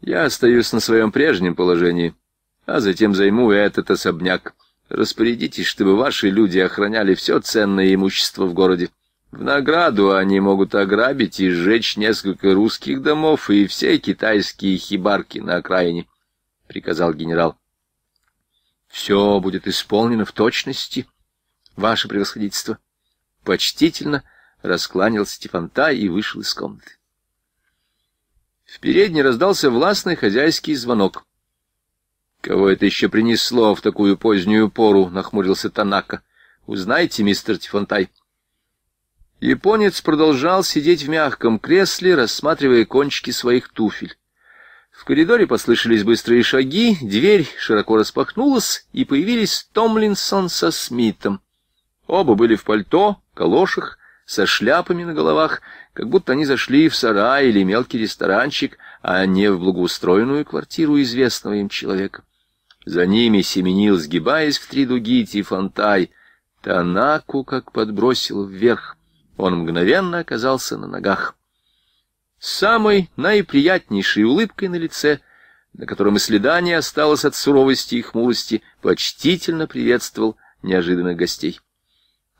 я остаюсь на своем прежнем положении, а затем займу этот особняк. Распорядитесь, чтобы ваши люди охраняли все ценное имущество в городе. В награду они могут ограбить и сжечь несколько русских домов и все китайские хибарки на окраине, — приказал генерал. — Все будет исполнено в точности, ваше превосходительство. Почтительно раскланялся Тифанта и вышел из комнаты. В передней раздался властный хозяйский звонок. — Кого это еще принесло в такую позднюю пору? — нахмурился Танака. — Узнайте, мистер Тифонтай. Японец продолжал сидеть в мягком кресле, рассматривая кончики своих туфель. В коридоре послышались быстрые шаги, дверь широко распахнулась, и появились Томлинсон со Смитом. Оба были в пальто, калошах, со шляпами на головах, как будто они зашли в сарай или мелкий ресторанчик, а не в благоустроенную квартиру известного им человека. За ними семенил, сгибаясь в три дуги, Тифантай. Танаку как подбросил вверх. Он мгновенно оказался на ногах. С самой наиприятнейшей улыбкой на лице, на котором и следа не осталось от суровости и хмурости, почтительно приветствовал неожиданных гостей.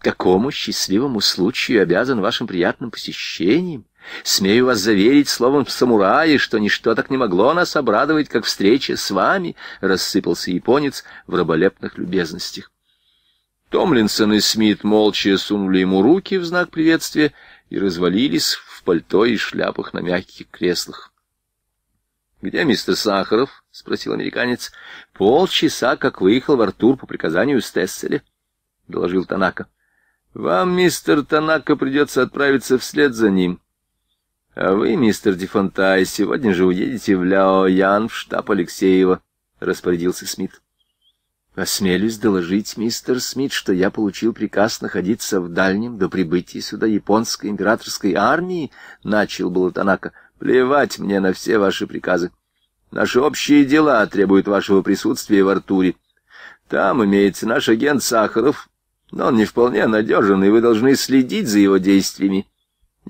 «Какому счастливому случаю обязан вашим приятным посещением?» Смею вас заверить словом самурая, что ничто так не могло нас обрадовать, как встреча с вами, — рассыпался японец в раболепных любезностях. Томлинсон и Смит молча сунули ему руки в знак приветствия и развалились в пальто и шляпах на мягких креслах. — Где мистер Сахаров? — спросил американец. — Полчаса, как выехал в Артур по приказанию Стесселя, — доложил Танака. — Вам, мистер Танака, придется отправиться вслед за ним, — а вы, мистер Дефонтай, сегодня же уедете в Ляо Ян в штаб Алексеева, — распорядился Смит. Осмелюсь доложить, мистер Смит, что я получил приказ находиться в дальнем до прибытия сюда японской императорской армии, — начал было Танака. Плевать мне на все ваши приказы. Наши общие дела требуют вашего присутствия в Артуре. Там имеется наш агент Сахаров, но он не вполне надежен, и вы должны следить за его действиями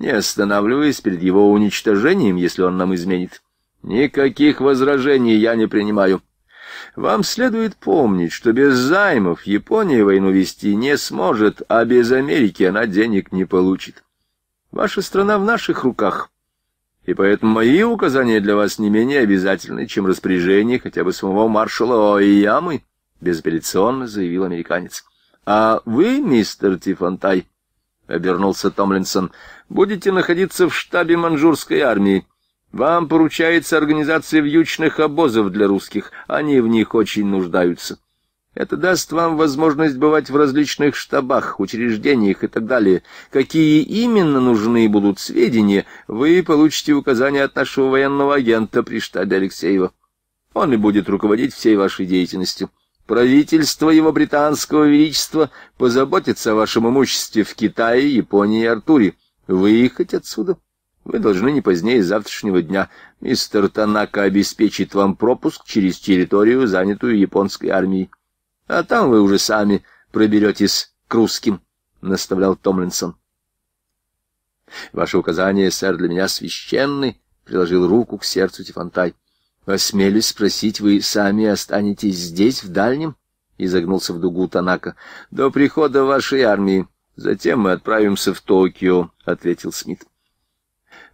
не останавливаясь перед его уничтожением, если он нам изменит. Никаких возражений я не принимаю. Вам следует помнить, что без займов Япония войну вести не сможет, а без Америки она денег не получит. Ваша страна в наших руках, и поэтому мои указания для вас не менее обязательны, чем распоряжение хотя бы самого маршала Ойямы. безапелляционно заявил американец. А вы, мистер Тифантай, обернулся Томлинсон, — «будете находиться в штабе манжурской армии. Вам поручается организация вьючных обозов для русских, они в них очень нуждаются. Это даст вам возможность бывать в различных штабах, учреждениях и так далее. Какие именно нужны будут сведения, вы получите указания от нашего военного агента при штабе Алексеева. Он и будет руководить всей вашей деятельностью». Правительство его британского величества позаботится о вашем имуществе в Китае, Японии и Артуре. Выехать отсюда вы должны не позднее завтрашнего дня. Мистер Танака обеспечит вам пропуск через территорию, занятую японской армией. А там вы уже сами проберетесь к русским, — наставлял Томлинсон. — Ваши указания, сэр, для меня священны, — приложил руку к сердцу Тифантай. Осмелюсь спросить, вы сами останетесь здесь, в дальнем? Изогнулся в дугу Танака. До прихода вашей армии. Затем мы отправимся в Токио, ответил Смит.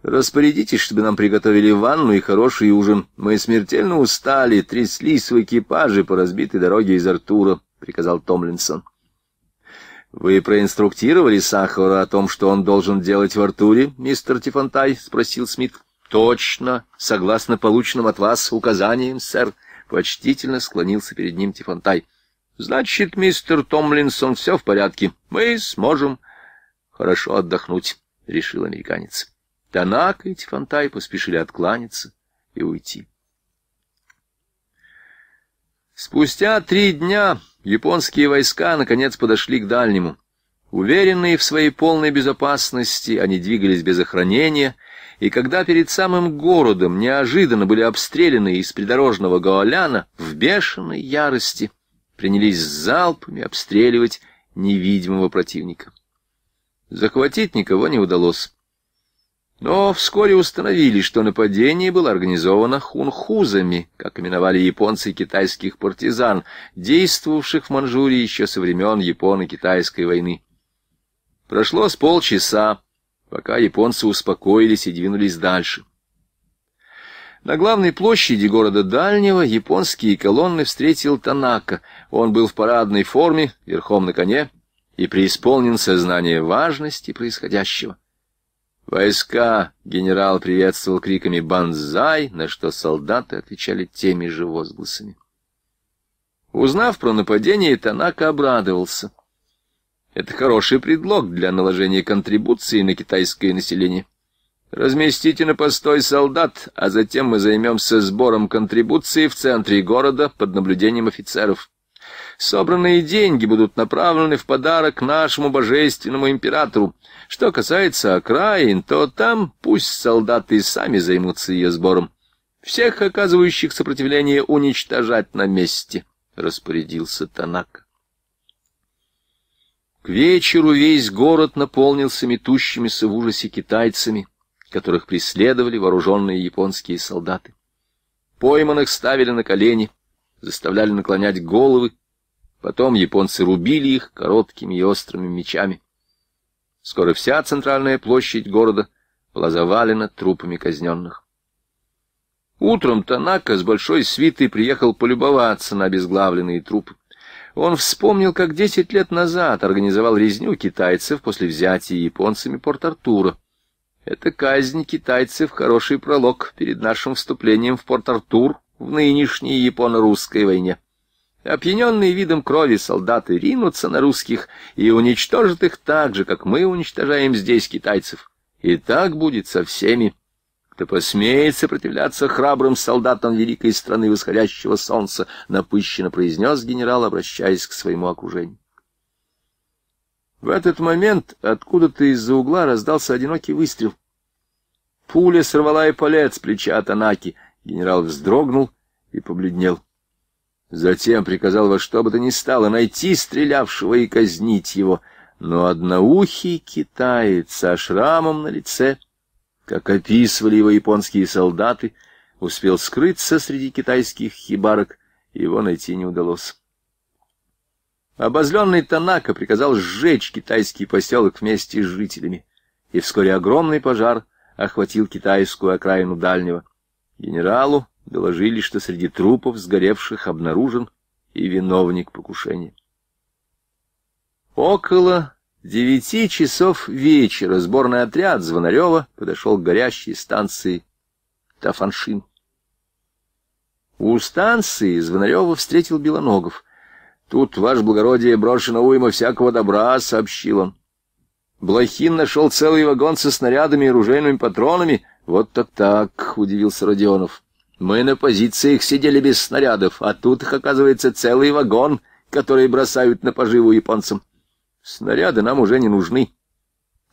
Распорядитесь, чтобы нам приготовили ванну и хороший ужин. Мы смертельно устали, тряслись в экипаже по разбитой дороге из Артура, приказал Томлинсон. «Вы проинструктировали Сахара о том, что он должен делать в Артуре, мистер Тифантай?» — спросил Смит. Точно, согласно полученным от вас указаниям, сэр, почтительно склонился перед ним Тифонтай. Значит, мистер Томлинсон, все в порядке. Мы сможем хорошо отдохнуть, решил американец. Танак и Тифонтай поспешили откланяться и уйти. Спустя три дня японские войска наконец подошли к дальнему. Уверенные в своей полной безопасности, они двигались без охранения и когда перед самым городом неожиданно были обстреляны из придорожного Гаоляна, в бешеной ярости принялись залпами обстреливать невидимого противника. Захватить никого не удалось. Но вскоре установили, что нападение было организовано хунхузами, как именовали японцы китайских партизан, действовавших в Манчжурии еще со времен Японо-Китайской войны. Прошло с полчаса, пока японцы успокоились и двинулись дальше. На главной площади города Дальнего японские колонны встретил Танака. Он был в парадной форме, верхом на коне, и преисполнен сознание важности происходящего. Войска генерал приветствовал криками «Бонзай!», на что солдаты отвечали теми же возгласами. Узнав про нападение, Танака обрадовался — это хороший предлог для наложения контрибуции на китайское население. Разместите на постой солдат, а затем мы займемся сбором контрибуции в центре города под наблюдением офицеров. Собранные деньги будут направлены в подарок нашему божественному императору. Что касается окраин, то там пусть солдаты сами займутся ее сбором. Всех оказывающих сопротивление уничтожать на месте, — распорядился Танака. К вечеру весь город наполнился метущимися в ужасе китайцами, которых преследовали вооруженные японские солдаты. Пойманных ставили на колени, заставляли наклонять головы, потом японцы рубили их короткими и острыми мечами. Скоро вся центральная площадь города была завалена трупами казненных. Утром Танака с большой свитой приехал полюбоваться на обезглавленные трупы. Он вспомнил, как десять лет назад организовал резню китайцев после взятия японцами Порт-Артура. Эта казнь китайцев — хороший пролог перед нашим вступлением в Порт-Артур в нынешней японо-русской войне. Опьяненные видом крови солдаты ринутся на русских и уничтожат их так же, как мы уничтожаем здесь китайцев. И так будет со всеми кто посмеет сопротивляться храбрым солдатам великой страны восходящего солнца, напыщенно произнес генерал, обращаясь к своему окружению. В этот момент откуда-то из-за угла раздался одинокий выстрел. Пуля сорвала и палец с плеча Танаки. Генерал вздрогнул и побледнел. Затем приказал во что бы то ни стало найти стрелявшего и казнить его. Но одноухий китаец со шрамом на лице — как описывали его японские солдаты, успел скрыться среди китайских хибарок, его найти не удалось. Обозленный Танака приказал сжечь китайский поселок вместе с жителями, и вскоре огромный пожар охватил китайскую окраину Дальнего. Генералу доложили, что среди трупов сгоревших обнаружен и виновник покушения. Около девяти часов вечера сборный отряд Звонарева подошел к горящей станции Тафаншин. У станции Звонарева встретил Белоногов. «Тут, ваше благородие, брошено уйма всякого добра», — сообщил он. «Блохин нашел целый вагон со снарядами и ружейными патронами. Вот так-так», — удивился Родионов. «Мы на позициях сидели без снарядов, а тут их, оказывается, целый вагон, который бросают на поживу японцам». Снаряды нам уже не нужны,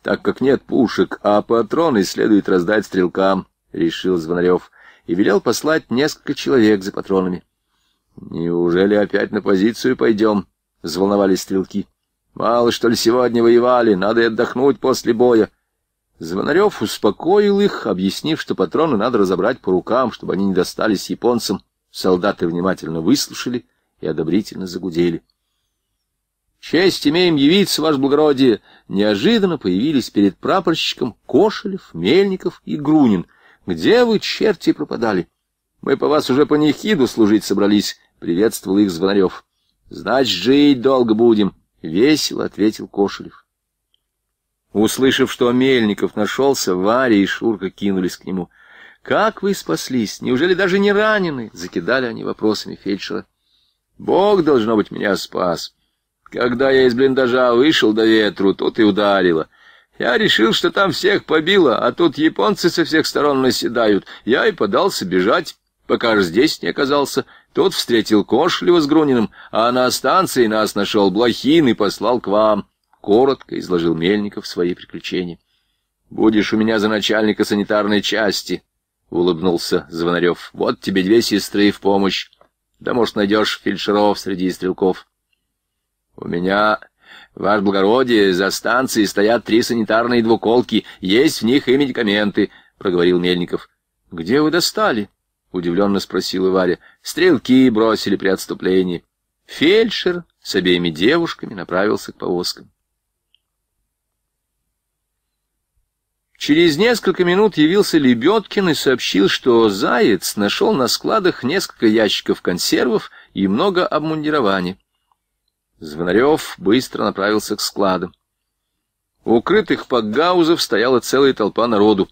так как нет пушек, а патроны следует раздать стрелкам, — решил Звонарев, и велел послать несколько человек за патронами. — Неужели опять на позицию пойдем? — взволновались стрелки. — Мало, что ли, сегодня воевали, надо и отдохнуть после боя. Звонарев успокоил их, объяснив, что патроны надо разобрать по рукам, чтобы они не достались японцам. Солдаты внимательно выслушали и одобрительно загудели. — Честь имеем явиться, ваше благородие. Неожиданно появились перед прапорщиком Кошелев, Мельников и Грунин. Где вы, черти, пропадали? Мы по вас уже по нехиду служить собрались, — приветствовал их Звонарев. Значит, жить долго будем, — весело ответил Кошелев. Услышав, что Мельников нашелся, Варя и Шурка кинулись к нему. — Как вы спаслись? Неужели даже не ранены? — закидали они вопросами фельдшера. — Бог, должно быть, меня спас. Когда я из блиндажа вышел до ветру, тут и ударило. Я решил, что там всех побило, а тут японцы со всех сторон наседают. Я и подался бежать, пока же здесь не оказался. Тут встретил Кошлева с Груниным, а на станции нас нашел Блохин и послал к вам. Коротко изложил Мельников свои приключения. «Будешь у меня за начальника санитарной части», — улыбнулся Звонарев. «Вот тебе две сестры в помощь. Да, может, найдешь фельдшеров среди стрелков». У меня, ваше благородие, за станцией стоят три санитарные двуколки. Есть в них и медикаменты, — проговорил Мельников. — Где вы достали? — удивленно спросила Варя. — Стрелки бросили при отступлении. Фельдшер с обеими девушками направился к повозкам. Через несколько минут явился Лебедкин и сообщил, что Заяц нашел на складах несколько ящиков консервов и много обмундирования. Звонарев быстро направился к складам. У укрытых пакгаузов стояла целая толпа народу.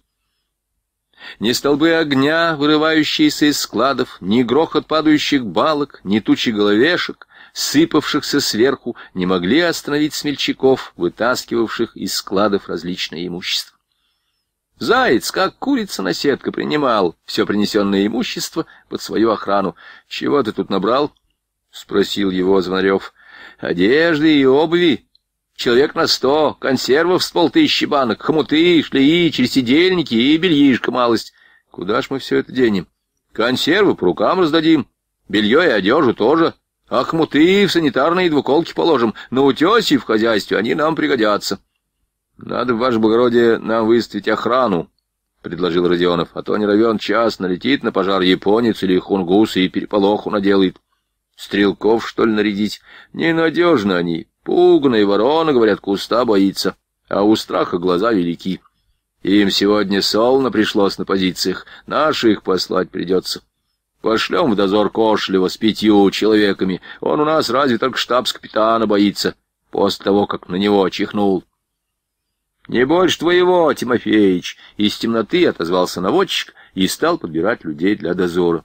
Ни столбы огня, вырывающиеся из складов, ни грохот падающих балок, ни тучи головешек, сыпавшихся сверху, не могли остановить смельчаков, вытаскивавших из складов различное имущество. Заяц, как курица на сетка, принимал все принесенное имущество под свою охрану. — Чего ты тут набрал? — спросил его Звонарев одежды и обуви, человек на сто, консервов с полтыщи банок, хмуты, шлеи, черсидельники и бельишка малость. Куда ж мы все это денем? Консервы по рукам раздадим, белье и одежу тоже, а хмуты в санитарные двуколки положим, на утесе и в хозяйстве они нам пригодятся. Надо в ваш Богороде нам выставить охрану, — предложил Родионов, — а то не равен час налетит на пожар японец или хунгус и переполоху наделает. Стрелков, что ли, нарядить? Ненадежно они. Пуганая ворона, говорят, куста боится. А у страха глаза велики. Им сегодня солно пришлось на позициях. Наших послать придется. Пошлем в дозор Кошлева с пятью человеками. Он у нас разве только штабс-капитана боится, после того, как на него чихнул. — Не больше твоего, Тимофеич! — из темноты отозвался наводчик и стал подбирать людей для дозора.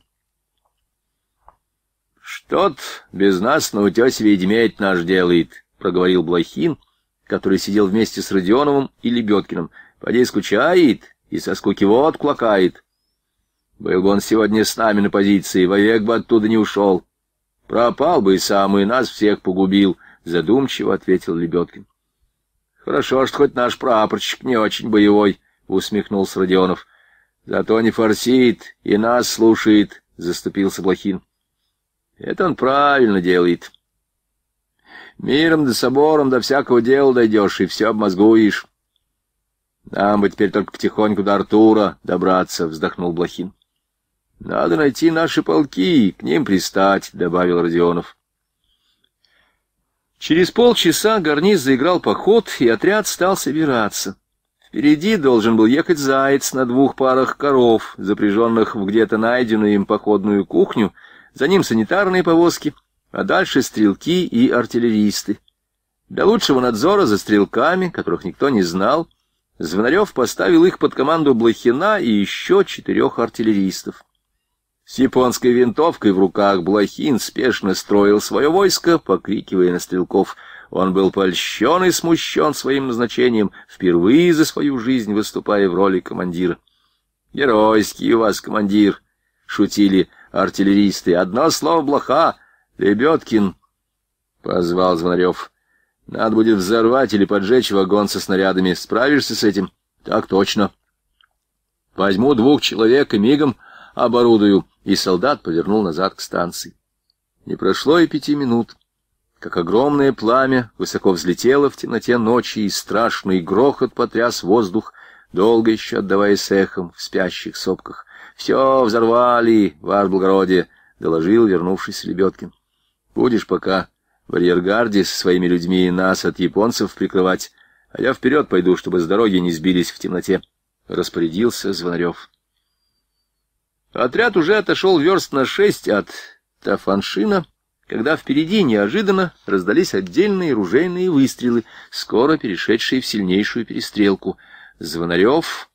«Тот без нас на утесе ведьметь наш делает», — проговорил Блохин, который сидел вместе с Родионовым и Лебедкиным. «Поди скучает и со скуки вот плакает. Был бы он сегодня с нами на позиции, вовек бы оттуда не ушел. Пропал бы и сам, и нас всех погубил», — задумчиво ответил Лебедкин. «Хорошо, что хоть наш прапорщик не очень боевой», — усмехнулся Родионов. «Зато не форсит и нас слушает», — заступился Блохин. Это он правильно делает. Миром да собором до всякого дела дойдешь и все обмозгуешь. Нам бы теперь только потихоньку до Артура добраться, — вздохнул Блохин. — Надо найти наши полки, к ним пристать, — добавил Родионов. Через полчаса гарниз заиграл поход, и отряд стал собираться. Впереди должен был ехать заяц на двух парах коров, запряженных в где-то найденную им походную кухню — за ним санитарные повозки, а дальше стрелки и артиллеристы. Для лучшего надзора за стрелками, которых никто не знал, Звонарев поставил их под команду Блохина и еще четырех артиллеристов. С японской винтовкой в руках Блохин спешно строил свое войско, покрикивая на стрелков. Он был польщен и смущен своим назначением, впервые за свою жизнь выступая в роли командира. «Геройский у вас командир!» — шутили артиллеристы. «Одно слово блоха! Лебедкин!» — позвал Звонарев. «Надо будет взорвать или поджечь вагон со снарядами. Справишься с этим?» «Так точно. Возьму двух человек и мигом оборудую». И солдат повернул назад к станции. Не прошло и пяти минут, как огромное пламя высоко взлетело в темноте ночи, и страшный грохот потряс воздух, долго еще отдаваясь эхом в спящих сопках. Все взорвали, ваше благородие, — доложил, вернувшись Лебедкин. — Будешь пока в арьергарде со своими людьми нас от японцев прикрывать, а я вперед пойду, чтобы с дороги не сбились в темноте, — распорядился Звонарев. Отряд уже отошел верст на шесть от Тафаншина, когда впереди неожиданно раздались отдельные ружейные выстрелы, скоро перешедшие в сильнейшую перестрелку. Звонарев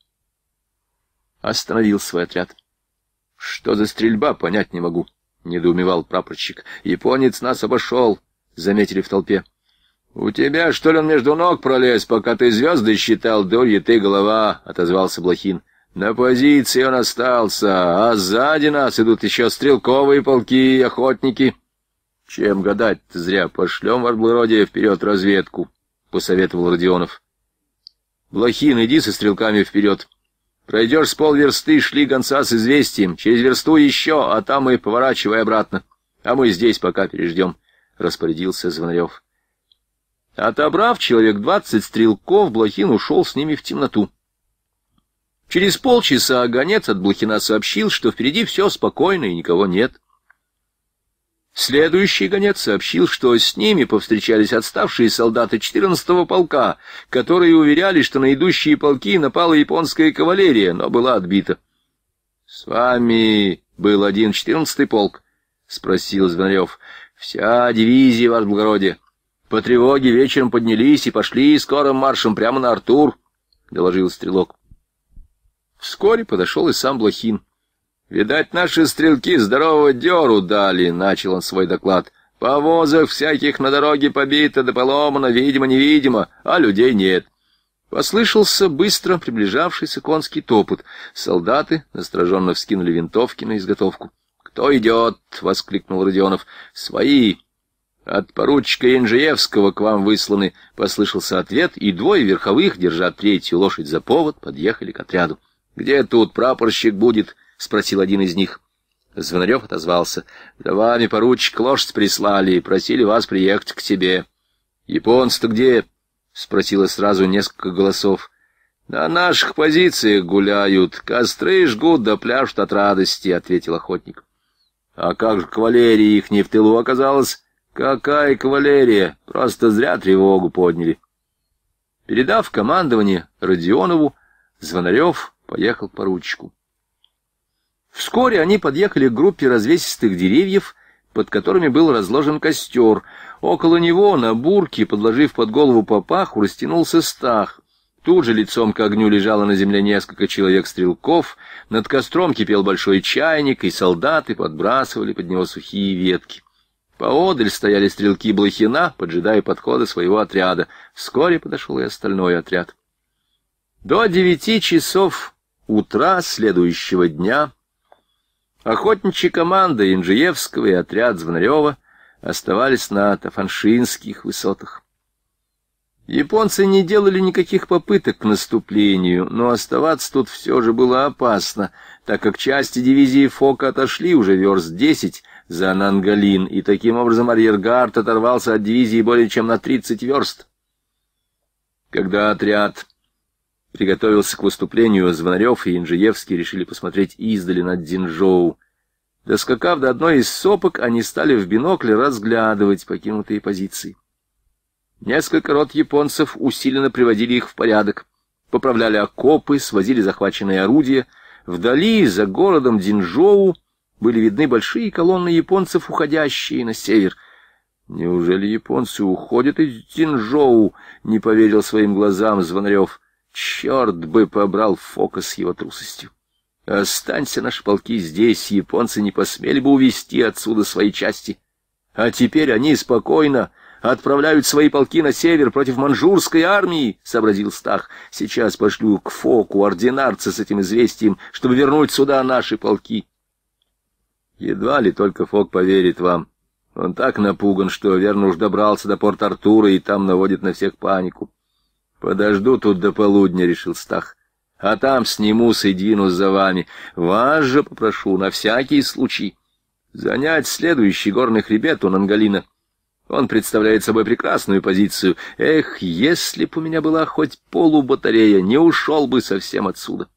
остановил свой отряд. — Что за стрельба, понять не могу, — недоумевал прапорщик. — Японец нас обошел, — заметили в толпе. — У тебя, что ли, он между ног пролез, пока ты звезды считал, дурья ты голова, — отозвался Блохин. — На позиции он остался, а сзади нас идут еще стрелковые полки и охотники. — Чем гадать зря, пошлем в Арблроде вперед разведку, — посоветовал Родионов. — Блохин, иди со стрелками вперед, — Пройдешь с полверсты, шли гонца с известием, через версту еще, а там и поворачивай обратно. А мы здесь пока переждем, — распорядился Звонарев. Отобрав человек двадцать стрелков, Блохин ушел с ними в темноту. Через полчаса гонец от Блохина сообщил, что впереди все спокойно и никого нет. Следующий гонец сообщил, что с ними повстречались отставшие солдаты 14-го полка, которые уверяли, что на идущие полки напала японская кавалерия, но была отбита. — С вами был один 14-й полк? — спросил Звонарев. — Вся дивизия, ваше благородие. По тревоге вечером поднялись и пошли скорым маршем прямо на Артур, — доложил стрелок. Вскоре подошел и сам Блохин. «Видать, наши стрелки здорового дёру дали», — начал он свой доклад. «Повозок всяких на дороге побито да поломано, видимо-невидимо, а людей нет». Послышался быстро приближавшийся конский топот. Солдаты настороженно вскинули винтовки на изготовку. «Кто идет?» — воскликнул Родионов. «Свои!» «От поручика Инжиевского к вам высланы», — послышался ответ, и двое верховых, держа третью лошадь за повод, подъехали к отряду. «Где тут прапорщик будет?» — спросил один из них. Звонарев отозвался. — За вами, поручик, лошадь прислали и просили вас приехать к тебе. — Японцы-то где? — спросило сразу несколько голосов. — На наших позициях гуляют, костры жгут да пляшут от радости, — ответил охотник. — А как же кавалерия их не в тылу оказалась? — Какая кавалерия? Просто зря тревогу подняли. Передав командование Родионову, Звонарев поехал к поручику. Вскоре они подъехали к группе развесистых деревьев, под которыми был разложен костер. Около него, на бурке, подложив под голову папаху, растянулся стах. Тут же лицом к огню лежало на земле несколько человек-стрелков, над костром кипел большой чайник, и солдаты подбрасывали под него сухие ветки. Поодаль стояли стрелки Блохина, поджидая подхода своего отряда. Вскоре подошел и остальной отряд. До девяти часов утра следующего дня Охотничья команда Инжиевского и отряд Звонарева оставались на Тафаншинских высотах. Японцы не делали никаких попыток к наступлению, но оставаться тут все же было опасно, так как части дивизии Фока отошли уже верст десять за Нангалин, и таким образом арьергард оторвался от дивизии более чем на тридцать верст. Когда отряд приготовился к выступлению, Звонарев и Инжиевский решили посмотреть издали на Дзинжоу. Доскакав до одной из сопок, они стали в бинокле разглядывать покинутые позиции. Несколько рот японцев усиленно приводили их в порядок, поправляли окопы, свозили захваченные орудия. Вдали, за городом Динжоу, были видны большие колонны японцев, уходящие на север. «Неужели японцы уходят из Динжоу?» — не поверил своим глазам Звонарев. Черт бы побрал Фока с его трусостью. Останься наши полки здесь, японцы не посмели бы увести отсюда свои части. А теперь они спокойно отправляют свои полки на север против манжурской армии, — сообразил Стах. Сейчас пошлю к Фоку ординарца с этим известием, чтобы вернуть сюда наши полки. Едва ли только Фок поверит вам. Он так напуган, что, верно, уж добрался до порт Артура и там наводит на всех панику. Подожду тут до полудня, — решил Стах. А там снимусь и двинусь за вами. Вас же попрошу на всякий случай занять следующий горный хребет у Нангалина. Он представляет собой прекрасную позицию. Эх, если бы у меня была хоть полубатарея, не ушел бы совсем отсюда.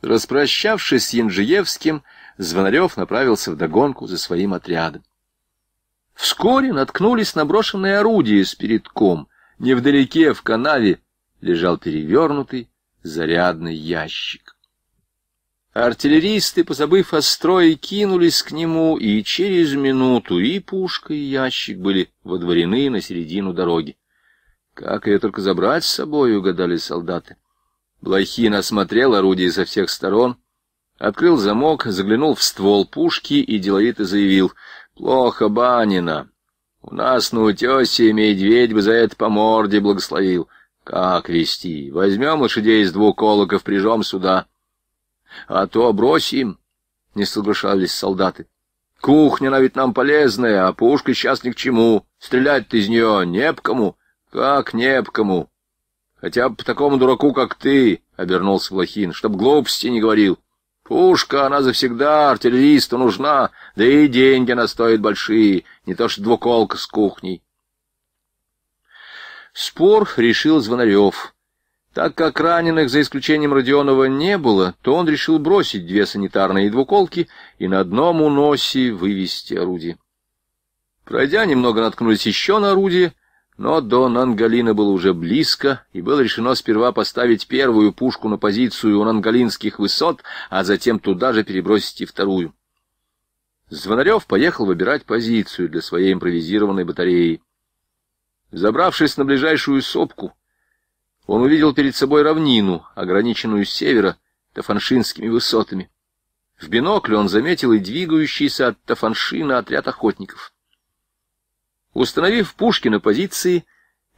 Распрощавшись с Янжиевским, Звонарев направился в догонку за своим отрядом. Вскоре наткнулись на брошенное орудие с передком — невдалеке в канаве лежал перевернутый зарядный ящик. Артиллеристы, позабыв о строе, кинулись к нему, и через минуту и пушка, и ящик были водворены на середину дороги. Как ее только забрать с собой, угадали солдаты. Блохин осмотрел орудие со всех сторон, открыл замок, заглянул в ствол пушки и деловито заявил «Плохо, Банина!» У нас на утесе медведь бы за это по морде благословил. Как вести? Возьмем лошадей из двух колоков, прижем сюда. А то бросим, — не соглашались солдаты. Кухня, она ведь нам полезная, а пушка сейчас ни к чему. Стрелять-то из нее не по кому. Как не по кому? Хотя бы по такому дураку, как ты, — обернулся Плохин, — чтоб глупости не говорил. Пушка, она завсегда артиллеристу нужна, да и деньги она стоит большие, не то что двуколка с кухней. Спор решил Звонарев. Так как раненых, за исключением Родионова, не было, то он решил бросить две санитарные двуколки и на одном уносе вывести орудие. Пройдя немного, наткнулись еще на орудие — но до Нангалина было уже близко, и было решено сперва поставить первую пушку на позицию у нангалинских высот, а затем туда же перебросить и вторую. Звонарев поехал выбирать позицию для своей импровизированной батареи. Забравшись на ближайшую сопку, он увидел перед собой равнину, ограниченную с севера Тафаншинскими высотами. В бинокле он заметил и двигающийся от Тафаншина отряд охотников — Установив Пушкина позиции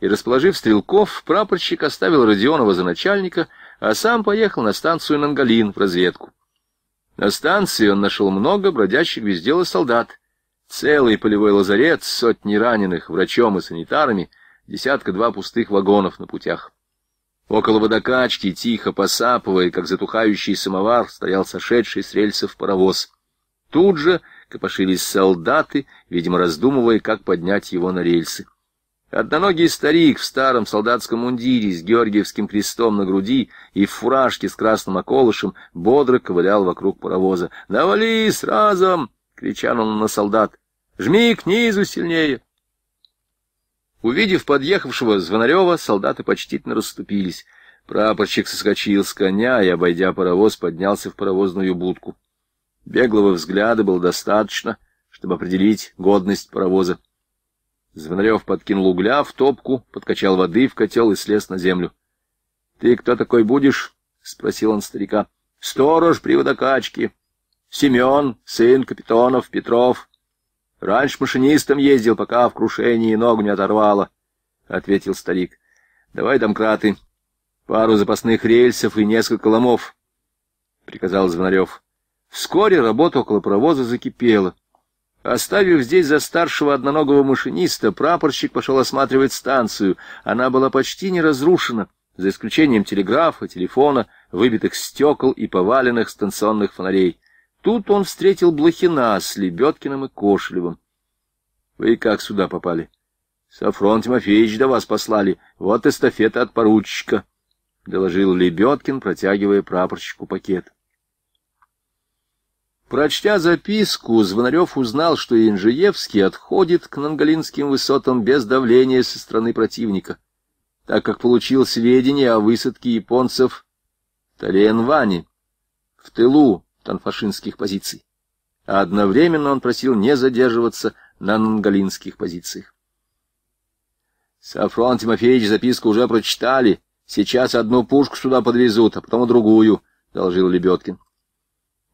и расположив стрелков, прапорщик оставил Родионова за начальника, а сам поехал на станцию Нангалин в разведку. На станции он нашел много бродящих без дела солдат. Целый полевой лазарет, сотни раненых врачом и санитарами, десятка-два пустых вагонов на путях. Около водокачки, тихо посапывая, как затухающий самовар, стоял сошедший с рельсов паровоз. Тут же копошились солдаты, видимо, раздумывая, как поднять его на рельсы. Одноногий старик в старом солдатском мундире с георгиевским крестом на груди и в фуражке с красным околышем бодро ковылял вокруг паровоза. «Навались разом!» — кричал он на солдат. «Жми к низу сильнее!» Увидев подъехавшего Звонарева, солдаты почтительно расступились. Прапорщик соскочил с коня и, обойдя паровоз, поднялся в паровозную будку. Беглого взгляда было достаточно, чтобы определить годность паровоза. Звонарев подкинул угля в топку, подкачал воды в котел и слез на землю. — Ты кто такой будешь? — спросил он старика. — Сторож при водокачке. Семен, сын Капитонов, Петров. Раньше машинистом ездил, пока в крушении ногу не оторвало, — ответил старик. — Давай домкраты, пару запасных рельсов и несколько ломов, — приказал Звонарев. Вскоре работа около провоза закипела. Оставив здесь за старшего одноногого машиниста, прапорщик пошел осматривать станцию. Она была почти не разрушена, за исключением телеграфа, телефона, выбитых стекол и поваленных станционных фонарей. Тут он встретил Блохина с Лебедкиным и Кошелевым. — Вы как сюда попали? — Сафрон Тимофеевич до вас послали. Вот эстафета от поручика, — доложил Лебедкин, протягивая прапорщику пакет. Прочтя записку, Звонарев узнал, что Инжиевский отходит к Нангалинским высотам без давления со стороны противника, так как получил сведения о высадке японцев Талиенвани в тылу танфашинских позиций, а одновременно он просил не задерживаться на нангалинских позициях. Сафрон Тимофеевич записку уже прочитали, сейчас одну пушку сюда подвезут, а потом другую, — доложил Лебедкин.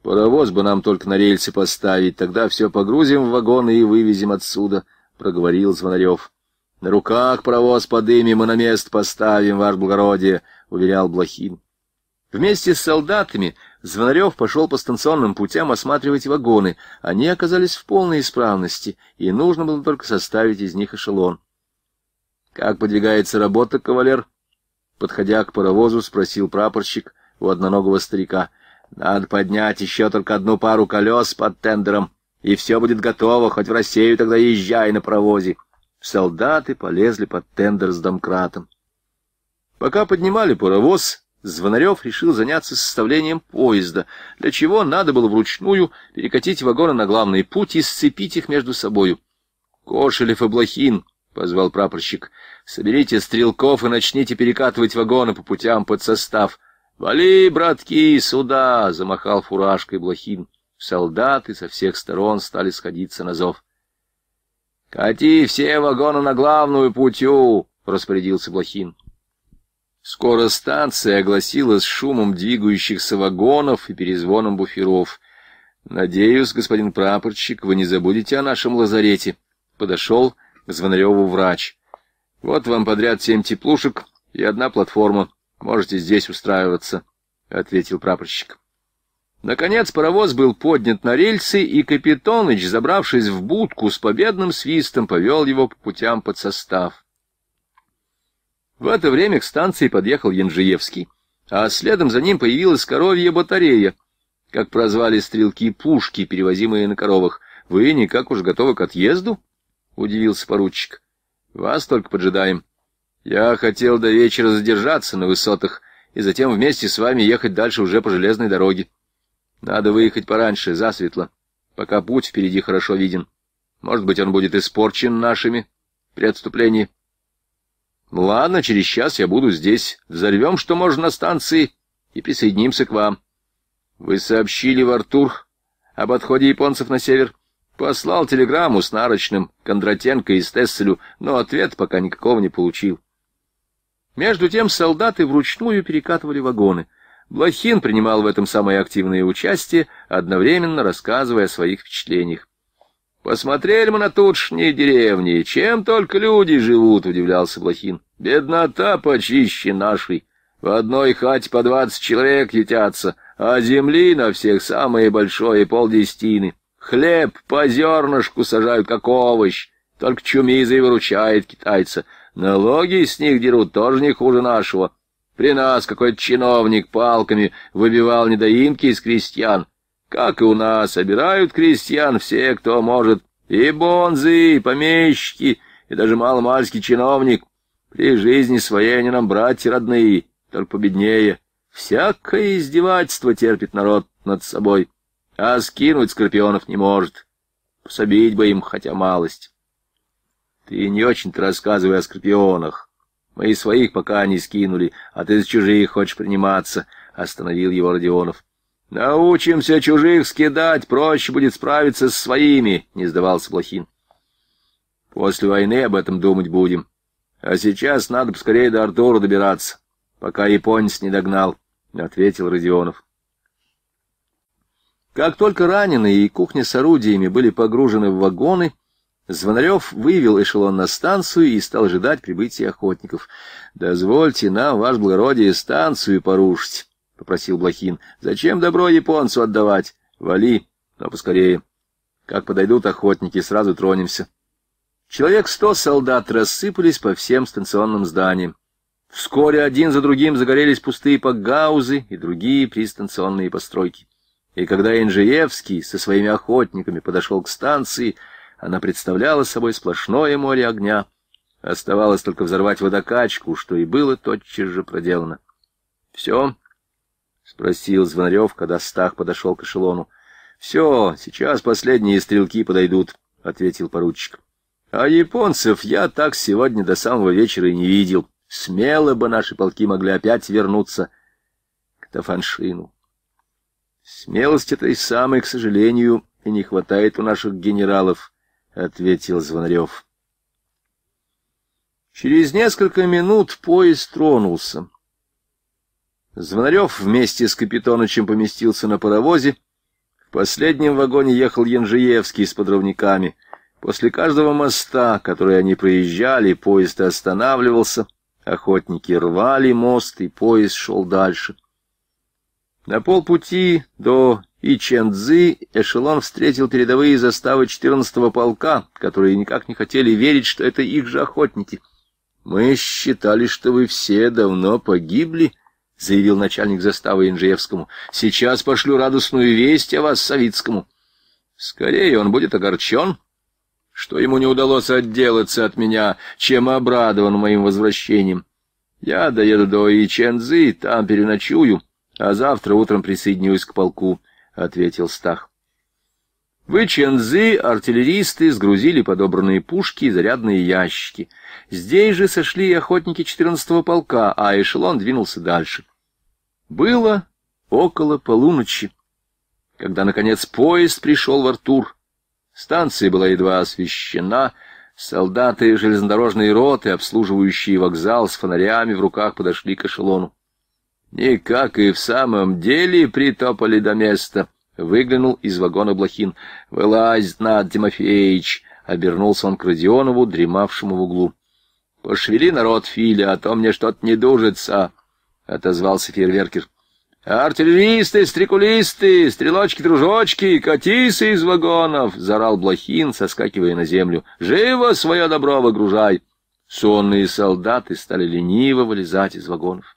Паровоз бы нам только на рельсы поставить, тогда все погрузим в вагоны и вывезем отсюда, — проговорил Звонарев. — На руках паровоз подымем и на место поставим, ваше благородие, — уверял Блохин. Вместе с солдатами Звонарев пошел по станционным путям осматривать вагоны. Они оказались в полной исправности, и нужно было только составить из них эшелон. — Как подвигается работа, кавалер? — подходя к паровозу, спросил прапорщик у одноногого старика — надо поднять еще только одну пару колес под тендером, и все будет готово, хоть в Россию тогда езжай на провозе. Солдаты полезли под тендер с домкратом. Пока поднимали паровоз, Звонарев решил заняться составлением поезда, для чего надо было вручную перекатить вагоны на главный путь и сцепить их между собою. «Кошелев и Блохин», — позвал прапорщик, — «соберите стрелков и начните перекатывать вагоны по путям под состав». «Вали, братки, сюда!» — замахал фуражкой Блохин. Солдаты со всех сторон стали сходиться на зов. «Кати все вагоны на главную путю!» — распорядился Блохин. Скоро станция огласилась шумом двигающихся вагонов и перезвоном буферов. «Надеюсь, господин прапорщик, вы не забудете о нашем лазарете», — подошел к Звонареву врач. «Вот вам подряд семь теплушек и одна платформа можете здесь устраиваться, — ответил прапорщик. Наконец паровоз был поднят на рельсы, и Капитоныч, забравшись в будку, с победным свистом повел его по путям под состав. В это время к станции подъехал Янжиевский, а следом за ним появилась коровья батарея, как прозвали стрелки пушки, перевозимые на коровах. — Вы никак уж готовы к отъезду? — удивился поручик. — Вас только поджидаем. — я хотел до вечера задержаться на высотах и затем вместе с вами ехать дальше уже по железной дороге. Надо выехать пораньше, засветло, пока путь впереди хорошо виден. Может быть, он будет испорчен нашими при отступлении. Ну ладно, через час я буду здесь. Взорвем, что можно на станции, и присоединимся к вам. Вы сообщили в Артур об отходе японцев на север? Послал телеграмму с нарочным Кондратенко и Стесселю, но ответ пока никакого не получил. Между тем солдаты вручную перекатывали вагоны. Блохин принимал в этом самое активное участие, одновременно рассказывая о своих впечатлениях. «Посмотрели мы на тутшние деревни, чем только люди живут», — удивлялся Блохин. «Беднота почище нашей. В одной хате по двадцать человек ютятся, а земли на всех самые большое — полдестины. Хлеб по зернышку сажают, как овощ. Только чумизой выручает китайца. Налоги с них дерут тоже не хуже нашего. При нас какой-то чиновник палками выбивал недоимки из крестьян. Как и у нас, собирают крестьян все, кто может. И бонзы, и помещики, и даже маломальский чиновник. При жизни своей они нам братья родные, только победнее. Всякое издевательство терпит народ над собой, а скинуть Скорпионов не может. Пособить бы им хотя малость. Ты не очень-то рассказывай о скорпионах. Мои своих пока не скинули, а ты за чужих хочешь приниматься, — остановил его Родионов. — Научимся чужих скидать, проще будет справиться с своими, — не сдавался Плохин. — После войны об этом думать будем. А сейчас надо поскорее до Артура добираться, пока японец не догнал, — ответил Родионов. Как только раненые и кухня с орудиями были погружены в вагоны, — Звонарев вывел эшелон на станцию и стал ждать прибытия охотников. — Дозвольте нам, ваш благородие, станцию порушить, — попросил Блохин. — Зачем добро японцу отдавать? Вали, но поскорее. Как подойдут охотники, сразу тронемся. Человек сто солдат рассыпались по всем станционным зданиям. Вскоре один за другим загорелись пустые погаузы и другие пристанционные постройки. И когда Инжиевский со своими охотниками подошел к станции, — она представляла собой сплошное море огня. Оставалось только взорвать водокачку, что и было тотчас же проделано. — Все? — спросил Звонарев, когда Стах подошел к эшелону. — Все, сейчас последние стрелки подойдут, — ответил поручик. — А японцев я так сегодня до самого вечера и не видел. Смело бы наши полки могли опять вернуться к Тафаншину. Смелости этой самой, к сожалению, и не хватает у наших генералов. — ответил Звонарев. Через несколько минут поезд тронулся. Звонарев вместе с Капитонычем поместился на паровозе. В последнем вагоне ехал Янжиевский с подрывниками. После каждого моста, который они проезжали, поезд останавливался. Охотники рвали мост, и поезд шел дальше. На полпути до и Ченцзы эшелон встретил передовые заставы 14-го полка, которые никак не хотели верить, что это их же охотники. «Мы считали, что вы все давно погибли», — заявил начальник заставы Инжиевскому. «Сейчас пошлю радостную весть о вас Савицкому». «Скорее он будет огорчен», что ему не удалось отделаться от меня, чем обрадован моим возвращением. Я доеду до Ичензы, там переночую, а завтра утром присоединюсь к полку. — ответил Стах. В Чензы артиллеристы сгрузили подобранные пушки и зарядные ящики. Здесь же сошли и охотники 14-го полка, а эшелон двинулся дальше. Было около полуночи, когда, наконец, поезд пришел в Артур. Станция была едва освещена, солдаты железнодорожной роты, обслуживающие вокзал с фонарями в руках, подошли к эшелону. Никак и в самом деле притопали до места. Выглянул из вагона Блохин. «Вылазь, Над Тимофеич!» — обернулся он к Родионову, дремавшему в углу. «Пошевели народ, Филя, а то мне что-то не дужится!» — отозвался фейерверкер. «Артиллеристы, стрекулисты, стрелочки-дружочки, катись из вагонов!» — зарал Блохин, соскакивая на землю. «Живо свое добро выгружай!» Сонные солдаты стали лениво вылезать из вагонов.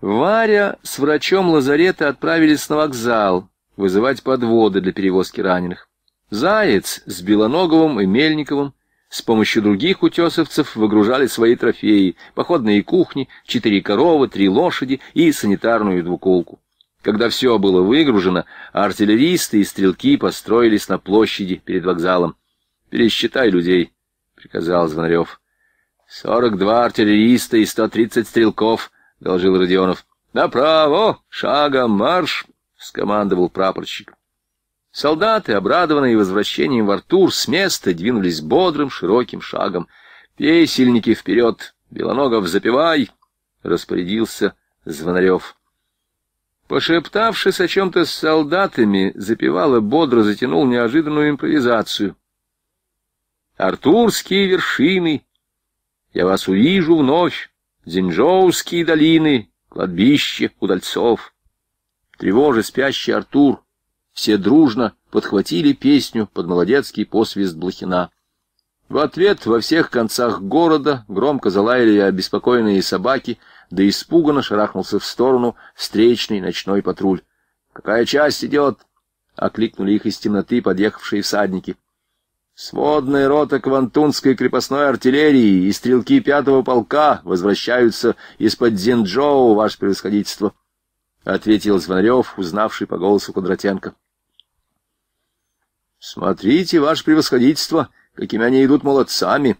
Варя с врачом лазарета отправились на вокзал вызывать подводы для перевозки раненых. Заяц с Белоноговым и Мельниковым с помощью других утесовцев выгружали свои трофеи, походные кухни, четыре коровы, три лошади и санитарную двуколку. Когда все было выгружено, артиллеристы и стрелки построились на площади перед вокзалом. «Пересчитай людей», — приказал Звонарев. «Сорок два артиллериста и сто тридцать стрелков», — доложил Родионов. — Направо, шагом марш! — скомандовал прапорщик. Солдаты, обрадованные возвращением в Артур, с места двинулись бодрым широким шагом. «Песельники вперед! Белоногов, запевай!» — распорядился Звонарев. Пошептавшись о чем-то с солдатами, и бодро затянул неожиданную импровизацию. «Артурские вершины! Я вас увижу вновь! Дзинжоуские долины, кладбище удальцов. Тревожа спящий Артур, все дружно подхватили песню под молодецкий посвист Блохина. В ответ во всех концах города громко залаяли обеспокоенные собаки, да испуганно шарахнулся в сторону встречный ночной патруль. «Какая часть идет?» — окликнули их из темноты подъехавшие всадники. Сводная рота Квантунской крепостной артиллерии и стрелки пятого полка возвращаются из-под Дзинджоу, ваше превосходительство, — ответил Звонарев, узнавший по голосу Кондратенко. — Смотрите, ваше превосходительство, какими они идут молодцами.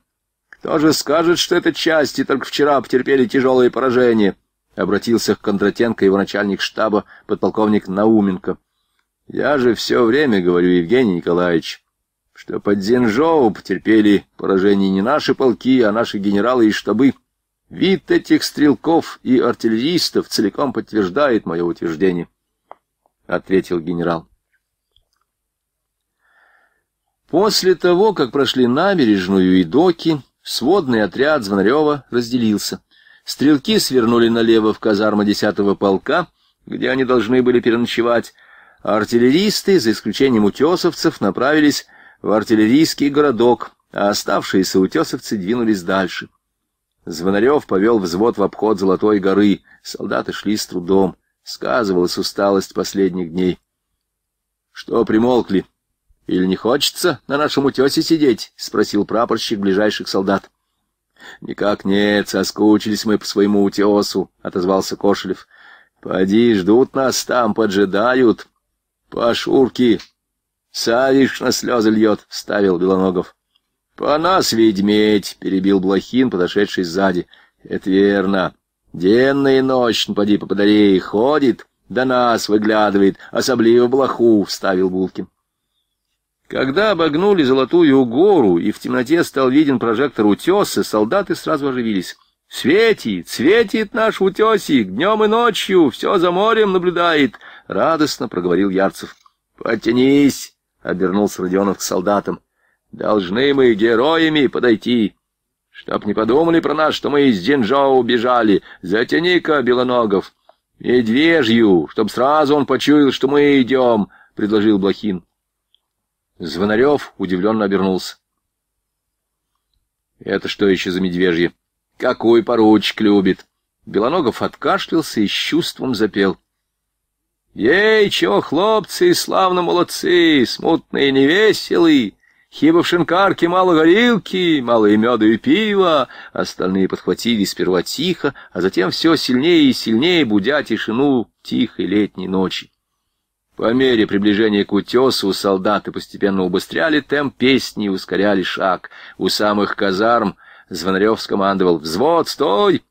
Кто же скажет, что это части только вчера потерпели тяжелые поражения? — обратился к Кондратенко его начальник штаба, подполковник Науменко. — Я же все время говорю, Евгений Николаевич, — что под Дзенжоу потерпели поражение не наши полки, а наши генералы и штабы. Вид этих стрелков и артиллеристов целиком подтверждает мое утверждение, — ответил генерал. После того, как прошли набережную и доки, сводный отряд Звонарева разделился. Стрелки свернули налево в казармы 10-го полка, где они должны были переночевать, артиллеристы, за исключением утесовцев, направились в артиллерийский городок, а оставшиеся утесовцы двинулись дальше. Звонарев повел взвод в обход Золотой горы. Солдаты шли с трудом. Сказывалась усталость последних дней. — Что примолкли? Или не хочется на нашем утесе сидеть? — спросил прапорщик ближайших солдат. — Никак нет, соскучились мы по своему утесу, — отозвался Кошелев. — Поди, ждут нас там, поджидают. — Пашурки, Савиш на слезы льет, — вставил Белоногов. — По нас ведьметь, — перебил Блохин, подошедший сзади. — Это верно. Денно и ночь, ну, поди по подарей, ходит, до нас выглядывает, особливо Блоху, — вставил Булкин. Когда обогнули Золотую гору, и в темноте стал виден прожектор утеса, солдаты сразу оживились. «Светит, светит наш утесик, днем и ночью, все за морем наблюдает», — радостно проговорил Ярцев. «Потянись!» — обернулся Родионов к солдатам. «Должны мы героями подойти, чтоб не подумали про нас, что мы из Динжоу убежали. Затяни-ка, Белоногов, медвежью, чтоб сразу он почуял, что мы идем», — предложил Блохин. Звонарев удивленно обернулся. «Это что еще за медвежье? Какой поручик любит?» Белоногов откашлялся и с чувством запел — Ей, чего хлопцы, славно молодцы, смутные невеселые, Хиба в шинкарке мало горилки, мало и меда, и пива. Остальные подхватили сперва тихо, а затем все сильнее и сильнее, будя тишину тихой летней ночи. По мере приближения к утесу солдаты постепенно убыстряли темп песни и ускоряли шаг. У самых казарм Звонарев скомандовал «Взвод, стой!»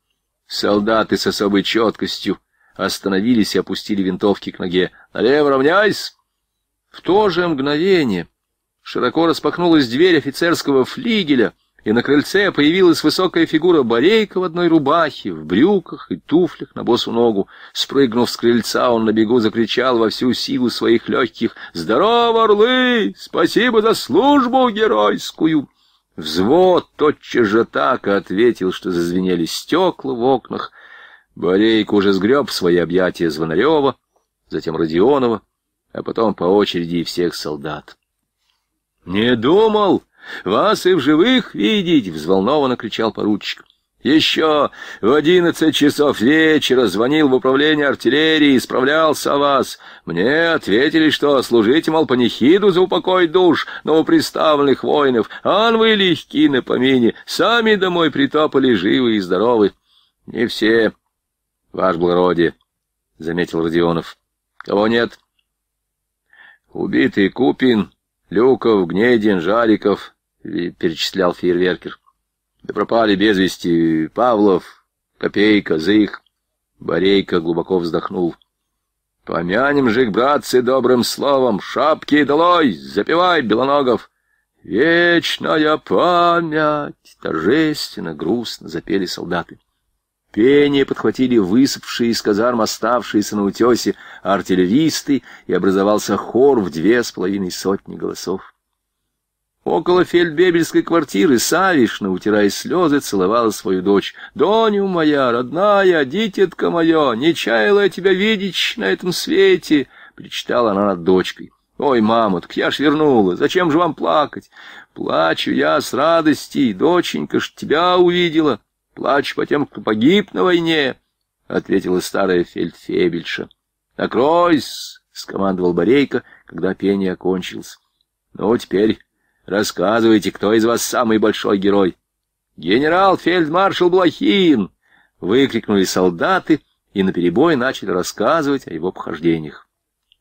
Солдаты с особой четкостью остановились и опустили винтовки к ноге. «Налево равняйся!» В то же мгновение широко распахнулась дверь офицерского флигеля, и на крыльце появилась высокая фигура Борейка в одной рубахе, в брюках и туфлях на босу ногу. Спрыгнув с крыльца, он на бегу закричал во всю силу своих легких «Здорово, орлы! Спасибо за службу геройскую!» Взвод тотчас же так ответил, что зазвенели стекла в окнах, Борейка уже сгреб в свои объятия Звонарева, затем Родионова, а потом по очереди всех солдат. «Не думал вас и в живых видеть!» — взволнованно кричал поручик. «Еще в одиннадцать часов вечера звонил в управление артиллерии и справлялся о вас. Мне ответили, что служите, мол, панихиду за упокой душ новоприставленных воинов. Ан вы легки на помине, сами домой притопали живы и здоровы. Не все...» — Ваш благородие, — заметил Родионов. — Кого нет? — Убитый Купин, Люков, Гнедин, Жариков, — перечислял фейерверкер. — пропали без вести Павлов, Копейка, Зых. Борейка глубоко вздохнул. — Помянем же их, братцы, добрым словом. Шапки долой, запивай, Белоногов. — Вечная память! — торжественно, грустно запели солдаты. — Пение подхватили высыпавшие из казарм оставшиеся на утесе артиллеристы, и образовался хор в две с половиной сотни голосов. Около фельдбебельской квартиры Савишна, утирая слезы, целовала свою дочь. «Доню моя, родная, дитятка моя, не чаяла я тебя видеть на этом свете!» — причитала она над дочкой. «Ой, мамонтка, я ж вернула, зачем же вам плакать? Плачу я с радости, доченька ж тебя увидела!» плач по тем, кто погиб на войне, — ответила старая фельдфебельша. — Накройся, — скомандовал Борейка, когда пение окончилось. — Ну, теперь рассказывайте, кто из вас самый большой герой. — Генерал-фельдмаршал Блохин! — выкрикнули солдаты и наперебой начали рассказывать о его похождениях.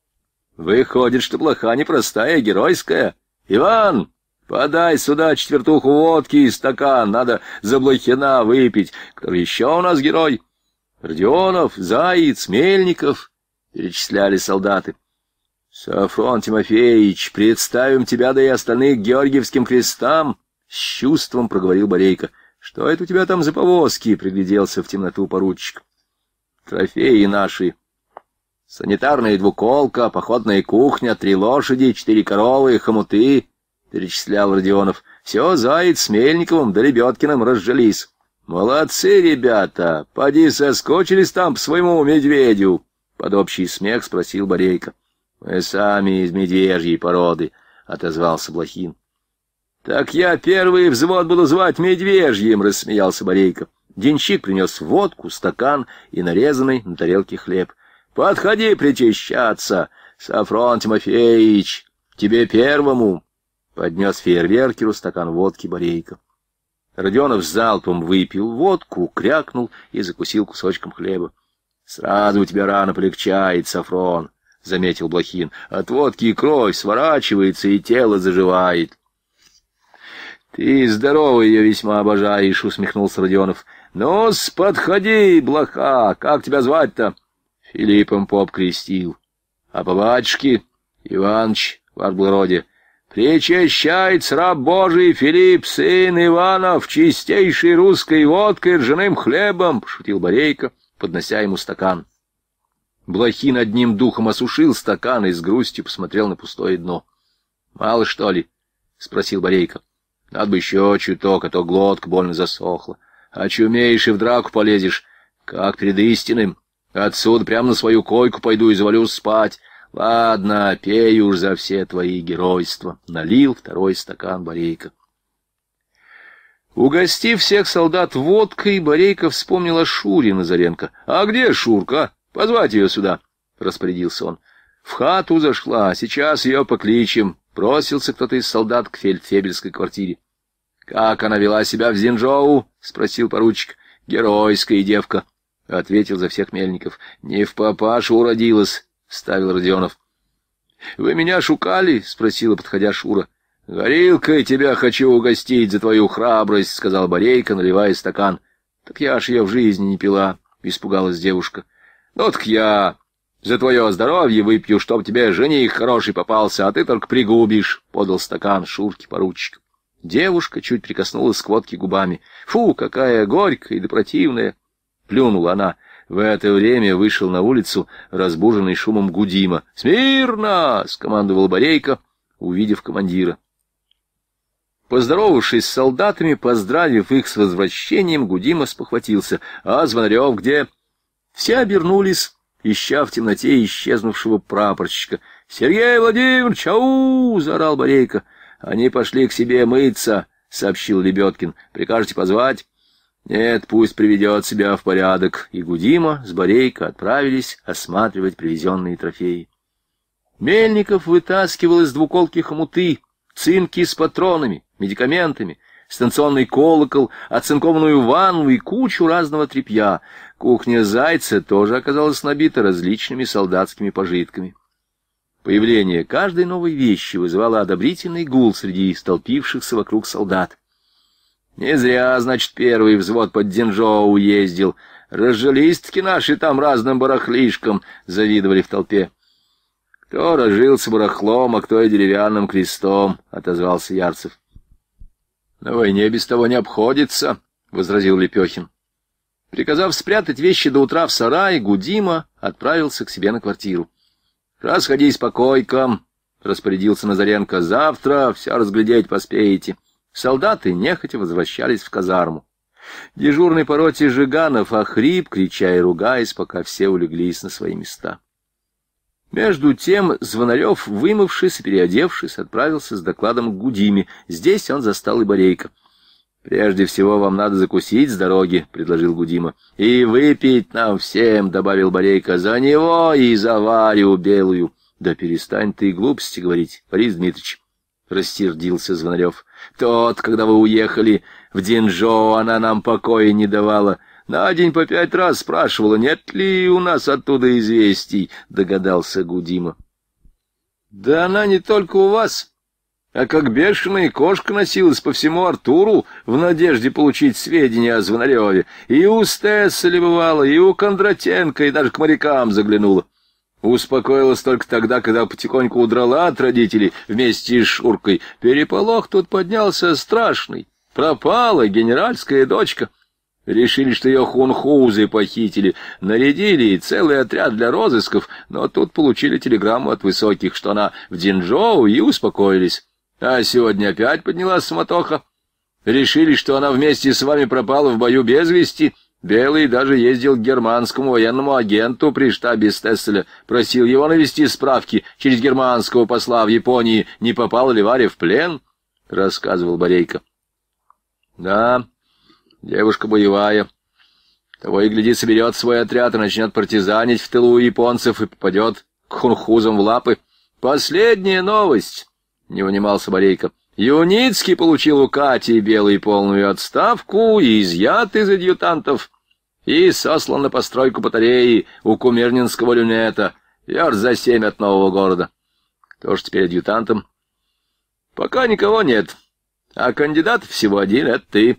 — Выходит, что блоха непростая, геройская. — Иван! — Подай сюда четвертуху водки и стакан, надо за Блохина выпить. Кто еще у нас герой? Родионов, Заяц, Мельников, перечисляли солдаты. Сафон Тимофеевич, представим тебя, да и остальных георгиевским крестам, с чувством проговорил Борейко. Что это у тебя там за повозки? Пригляделся в темноту поручик. Трофеи наши, Санитарная двуколка, походная кухня, три лошади, четыре коровы, хомуты, — перечислял Родионов. «Все, Заяц с Мельниковым да Ребяткиным разжились. Молодцы, ребята! Поди соскочились там по своему медведю!» Под общий смех спросил Борейко. «Мы сами из медвежьей породы», — отозвался Блохин. «Так я первый взвод буду звать медвежьим», — рассмеялся Борейко. Денщик принес водку, стакан и нарезанный на тарелке хлеб. «Подходи причащаться, Сафрон Тимофеевич, тебе первому!» поднес фейерверкеру стакан водки Борейко. Родионов залпом выпил водку, крякнул и закусил кусочком хлеба. — Сразу у тебя рано полегчает, Сафрон, — заметил Блохин. — От водки и кровь сворачивается, и тело заживает. — Ты здорово ее весьма обожаешь, — усмехнулся Родионов. — ну, подходи, блоха, как тебя звать-то? — Филиппом поп крестил. — А по батюшке? — Иваныч, в Арглороде. — Причащает раб Божий Филипп, сын Ивана в чистейшей русской водкой ржаным хлебом, — пошутил Борейко, поднося ему стакан. Блохин одним духом осушил стакан и с грустью посмотрел на пустое дно. — Мало, что ли? — спросил Борейко. — Надо бы еще чуток, а то глотка больно засохла. Очумеешь и в драку полезешь, как перед истинным. Отсюда прямо на свою койку пойду и завалюсь спать. Ладно, пей уж за все твои геройства. Налил второй стакан Борейка. Угостив всех солдат водкой, Борейка вспомнила о Шуре Назаренко. — А где Шурка? Позвать ее сюда, — распорядился он. — В хату зашла, сейчас ее покличем. Просился кто-то из солдат к фельдфебельской квартире. — Как она вела себя в Зинжоу? — спросил поручик. — Геройская девка, — ответил за всех мельников. — Не в папашу родилась. — вставил Родионов. — Вы меня шукали? — спросила, подходя Шура. — Горилкой тебя хочу угостить за твою храбрость, — сказал Борейка, наливая стакан. — Так я аж ее в жизни не пила, — испугалась девушка. — Ну так я за твое здоровье выпью, чтоб тебе жених хороший попался, а ты только пригубишь, — подал стакан Шурке поручик. Девушка чуть прикоснулась к водке губами. — Фу, какая горькая и да противная! — плюнула она в это время вышел на улицу, разбуженный шумом Гудима. «Смирно!» — скомандовал Борейко, увидев командира. Поздоровавшись с солдатами, поздравив их с возвращением, Гудима спохватился. «А Звонарев где?» Все обернулись, ища в темноте исчезнувшего прапорщика. «Сергей Владимирович, ау!» — заорал Борейко. «Они пошли к себе мыться», — сообщил Лебедкин. «Прикажете позвать?» Нет, пусть приведет себя в порядок. И Гудима с Борейко отправились осматривать привезенные трофеи. Мельников вытаскивал из двуколки хомуты, цинки с патронами, медикаментами, станционный колокол, оцинкованную ванну и кучу разного тряпья. Кухня Зайца тоже оказалась набита различными солдатскими пожитками. Появление каждой новой вещи вызывало одобрительный гул среди столпившихся вокруг солдат. Не зря, значит, первый взвод под Динжоу уездил. Разжилистки наши там разным барахлишкам завидовали в толпе. Кто разжился барахлом, а кто и деревянным крестом, — отозвался Ярцев. — На войне без того не обходится, — возразил Лепехин. Приказав спрятать вещи до утра в сарай, Гудима отправился к себе на квартиру. — Расходись по койкам, — распорядился Назаренко. — Завтра все разглядеть поспеете. — Солдаты нехотя возвращались в казарму. Дежурный по роте Жиганов охрип, крича и ругаясь, пока все улеглись на свои места. Между тем Звонарев, вымывшись и переодевшись, отправился с докладом к Гудиме. Здесь он застал и Борейка. «Прежде всего вам надо закусить с дороги», — предложил Гудима. «И выпить нам всем», — добавил Борейка, — «за него и за Варю белую». «Да перестань ты глупости говорить, Борис Дмитриевич». — рассердился Звонарев. — Тот, когда вы уехали в Динжо, она нам покоя не давала. На день по пять раз спрашивала, нет ли у нас оттуда известий, — догадался Гудима. — Да она не только у вас, а как бешеная кошка носилась по всему Артуру в надежде получить сведения о Звонареве. И у Стесса бывало, и у Кондратенко, и даже к морякам заглянула. — Успокоилась только тогда, когда потихоньку удрала от родителей вместе с Шуркой. Переполох тут поднялся страшный. Пропала генеральская дочка. Решили, что ее хунхузы похитили. Нарядили целый отряд для розысков, но тут получили телеграмму от высоких, что она в Динжоу, и успокоились. А сегодня опять поднялась смотоха. Решили, что она вместе с вами пропала в бою без вести — Белый даже ездил к германскому военному агенту при штабе Стесселя, просил его навести справки через германского посла в Японии, не попал ли Варя в плен, — рассказывал Борейко. — Да, девушка боевая. Того и гляди, соберет свой отряд и начнет партизанить в тылу японцев и попадет к хунхузам в лапы. — Последняя новость! — не унимался Борейко. Юницкий получил у Кати белый полную отставку и изъят из адъютантов и сослан на постройку батареи у Кумернинского люнета, ярд за семь от нового города. Кто ж теперь адъютантом? Пока никого нет, а кандидат всего один — это ты.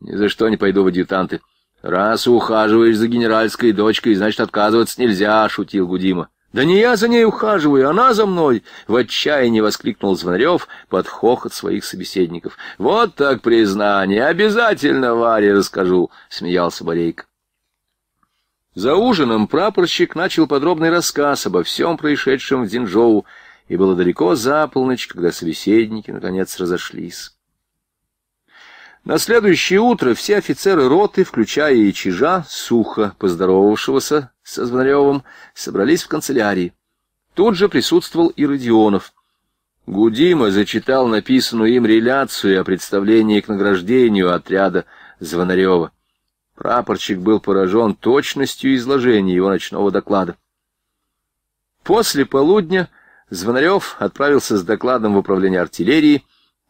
Ни за что не пойду в адъютанты. Раз ухаживаешь за генеральской дочкой, значит, отказываться нельзя, — шутил Гудима. «Да не я за ней ухаживаю, она за мной!» — в отчаянии воскликнул Звонарев под хохот своих собеседников. «Вот так признание! Обязательно Варе расскажу!» — смеялся Борейко. За ужином прапорщик начал подробный рассказ обо всем происшедшем в Динжоу, и было далеко за полночь, когда собеседники, наконец, разошлись. На следующее утро все офицеры роты, включая и Чижа, сухо поздоровавшегося со Звонаревым собрались в канцелярии. Тут же присутствовал и Родионов. Гудима зачитал написанную им реляцию о представлении к награждению отряда Звонарева. Прапорщик был поражен точностью изложения его ночного доклада. После полудня Звонарев отправился с докладом в управление артиллерии,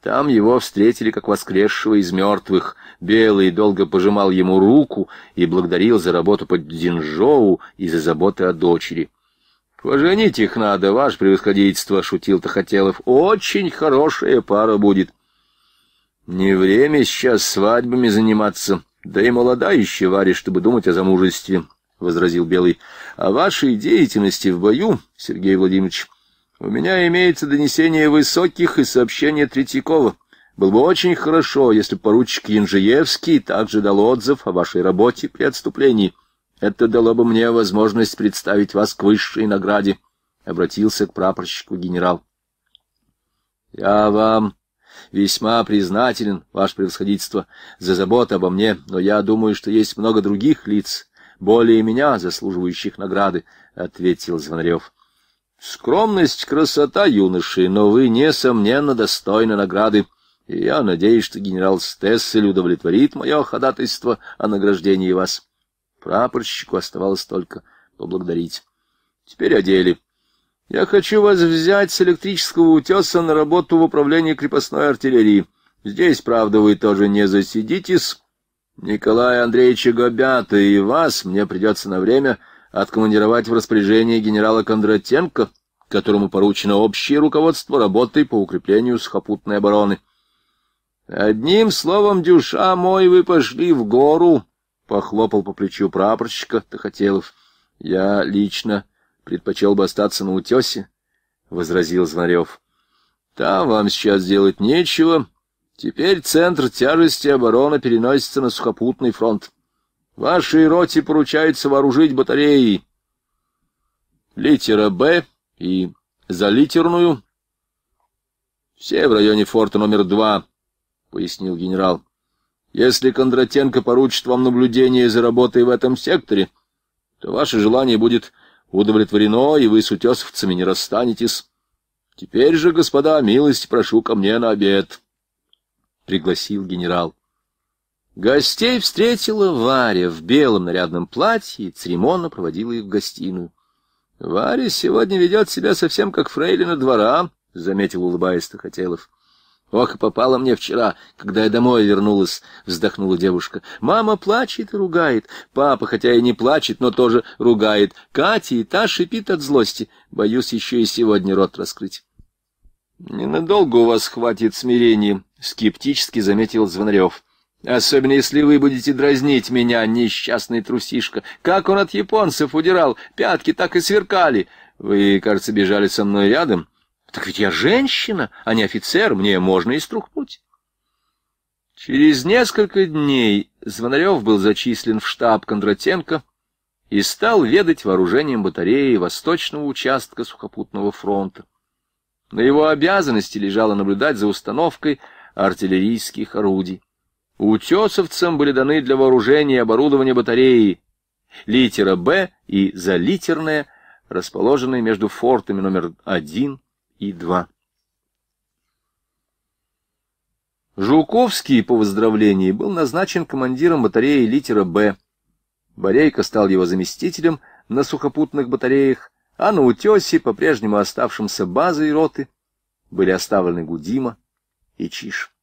там его встретили как воскресшего из мертвых. Белый долго пожимал ему руку и благодарил за работу под динжоу и за заботы о дочери. «Поженить их надо, ваше превосходительство», — шутил Тахотелов. «Очень хорошая пара будет». «Не время сейчас свадьбами заниматься, да и молода еще Варя, чтобы думать о замужестве», — возразил Белый. «О вашей деятельности в бою, Сергей Владимирович, у меня имеется донесение высоких и сообщение Третьякова. Было бы очень хорошо, если поручик Инжиевский также дал отзыв о вашей работе при отступлении. Это дало бы мне возможность представить вас к высшей награде. Обратился к прапорщику генерал. Я вам весьма признателен, ваше превосходительство, за заботу обо мне, но я думаю, что есть много других лиц, более меня заслуживающих награды, — ответил Звонарев. Скромность — красота юноши, но вы, несомненно, достойны награды. И я надеюсь, что генерал Стессель удовлетворит мое ходатайство о награждении вас. Прапорщику оставалось только поблагодарить. Теперь о деле. Я хочу вас взять с электрического утеса на работу в управлении крепостной артиллерии. Здесь, правда, вы тоже не засидитесь. Николая Андреевича Гобята и вас мне придется на время откомандировать в распоряжение генерала Кондратенко, которому поручено общее руководство работой по укреплению сухопутной обороны. «Одним словом, дюша мой, вы пошли в гору!» — похлопал по плечу прапорщика Тахотелов. «Я лично предпочел бы остаться на утесе», — возразил Звонарев. «Там вам сейчас делать нечего. Теперь центр тяжести обороны переносится на сухопутный фронт. Вашей роте поручается вооружить батареи. Литера «Б» и за литерную. Все в районе форта номер два, — пояснил генерал. Если Кондратенко поручит вам наблюдение за работой в этом секторе, то ваше желание будет удовлетворено, и вы с утесовцами не расстанетесь. Теперь же, господа, милость прошу ко мне на обед. — пригласил генерал. Гостей встретила Варя в белом нарядном платье и церемонно проводила их в гостиную. — Варя сегодня ведет себя совсем как фрейлина двора, — заметил улыбаясь Тахотелов. — Ох, попала мне вчера, когда я домой вернулась, — вздохнула девушка. — Мама плачет и ругает. Папа, хотя и не плачет, но тоже ругает. Катя и та шипит от злости. Боюсь еще и сегодня рот раскрыть. — Ненадолго у вас хватит смирения, — скептически заметил Звонарев. — Особенно если вы будете дразнить меня, несчастный трусишка. Как он от японцев удирал, пятки так и сверкали. Вы, кажется, бежали со мной рядом. Так ведь я женщина, а не офицер, мне можно и струхнуть. Через несколько дней Звонарев был зачислен в штаб Кондратенко и стал ведать вооружением батареи восточного участка сухопутного фронта. На его обязанности лежало наблюдать за установкой артиллерийских орудий. Утесовцам были даны для вооружения и оборудования батареи литера «Б» и залитерная, расположенные между фортами номер 1 и 2. Жуковский по выздоровлении был назначен командиром батареи литера «Б». Борейко стал его заместителем на сухопутных батареях, а на утесе, по-прежнему оставшимся базой роты, были оставлены Гудима и Чиш.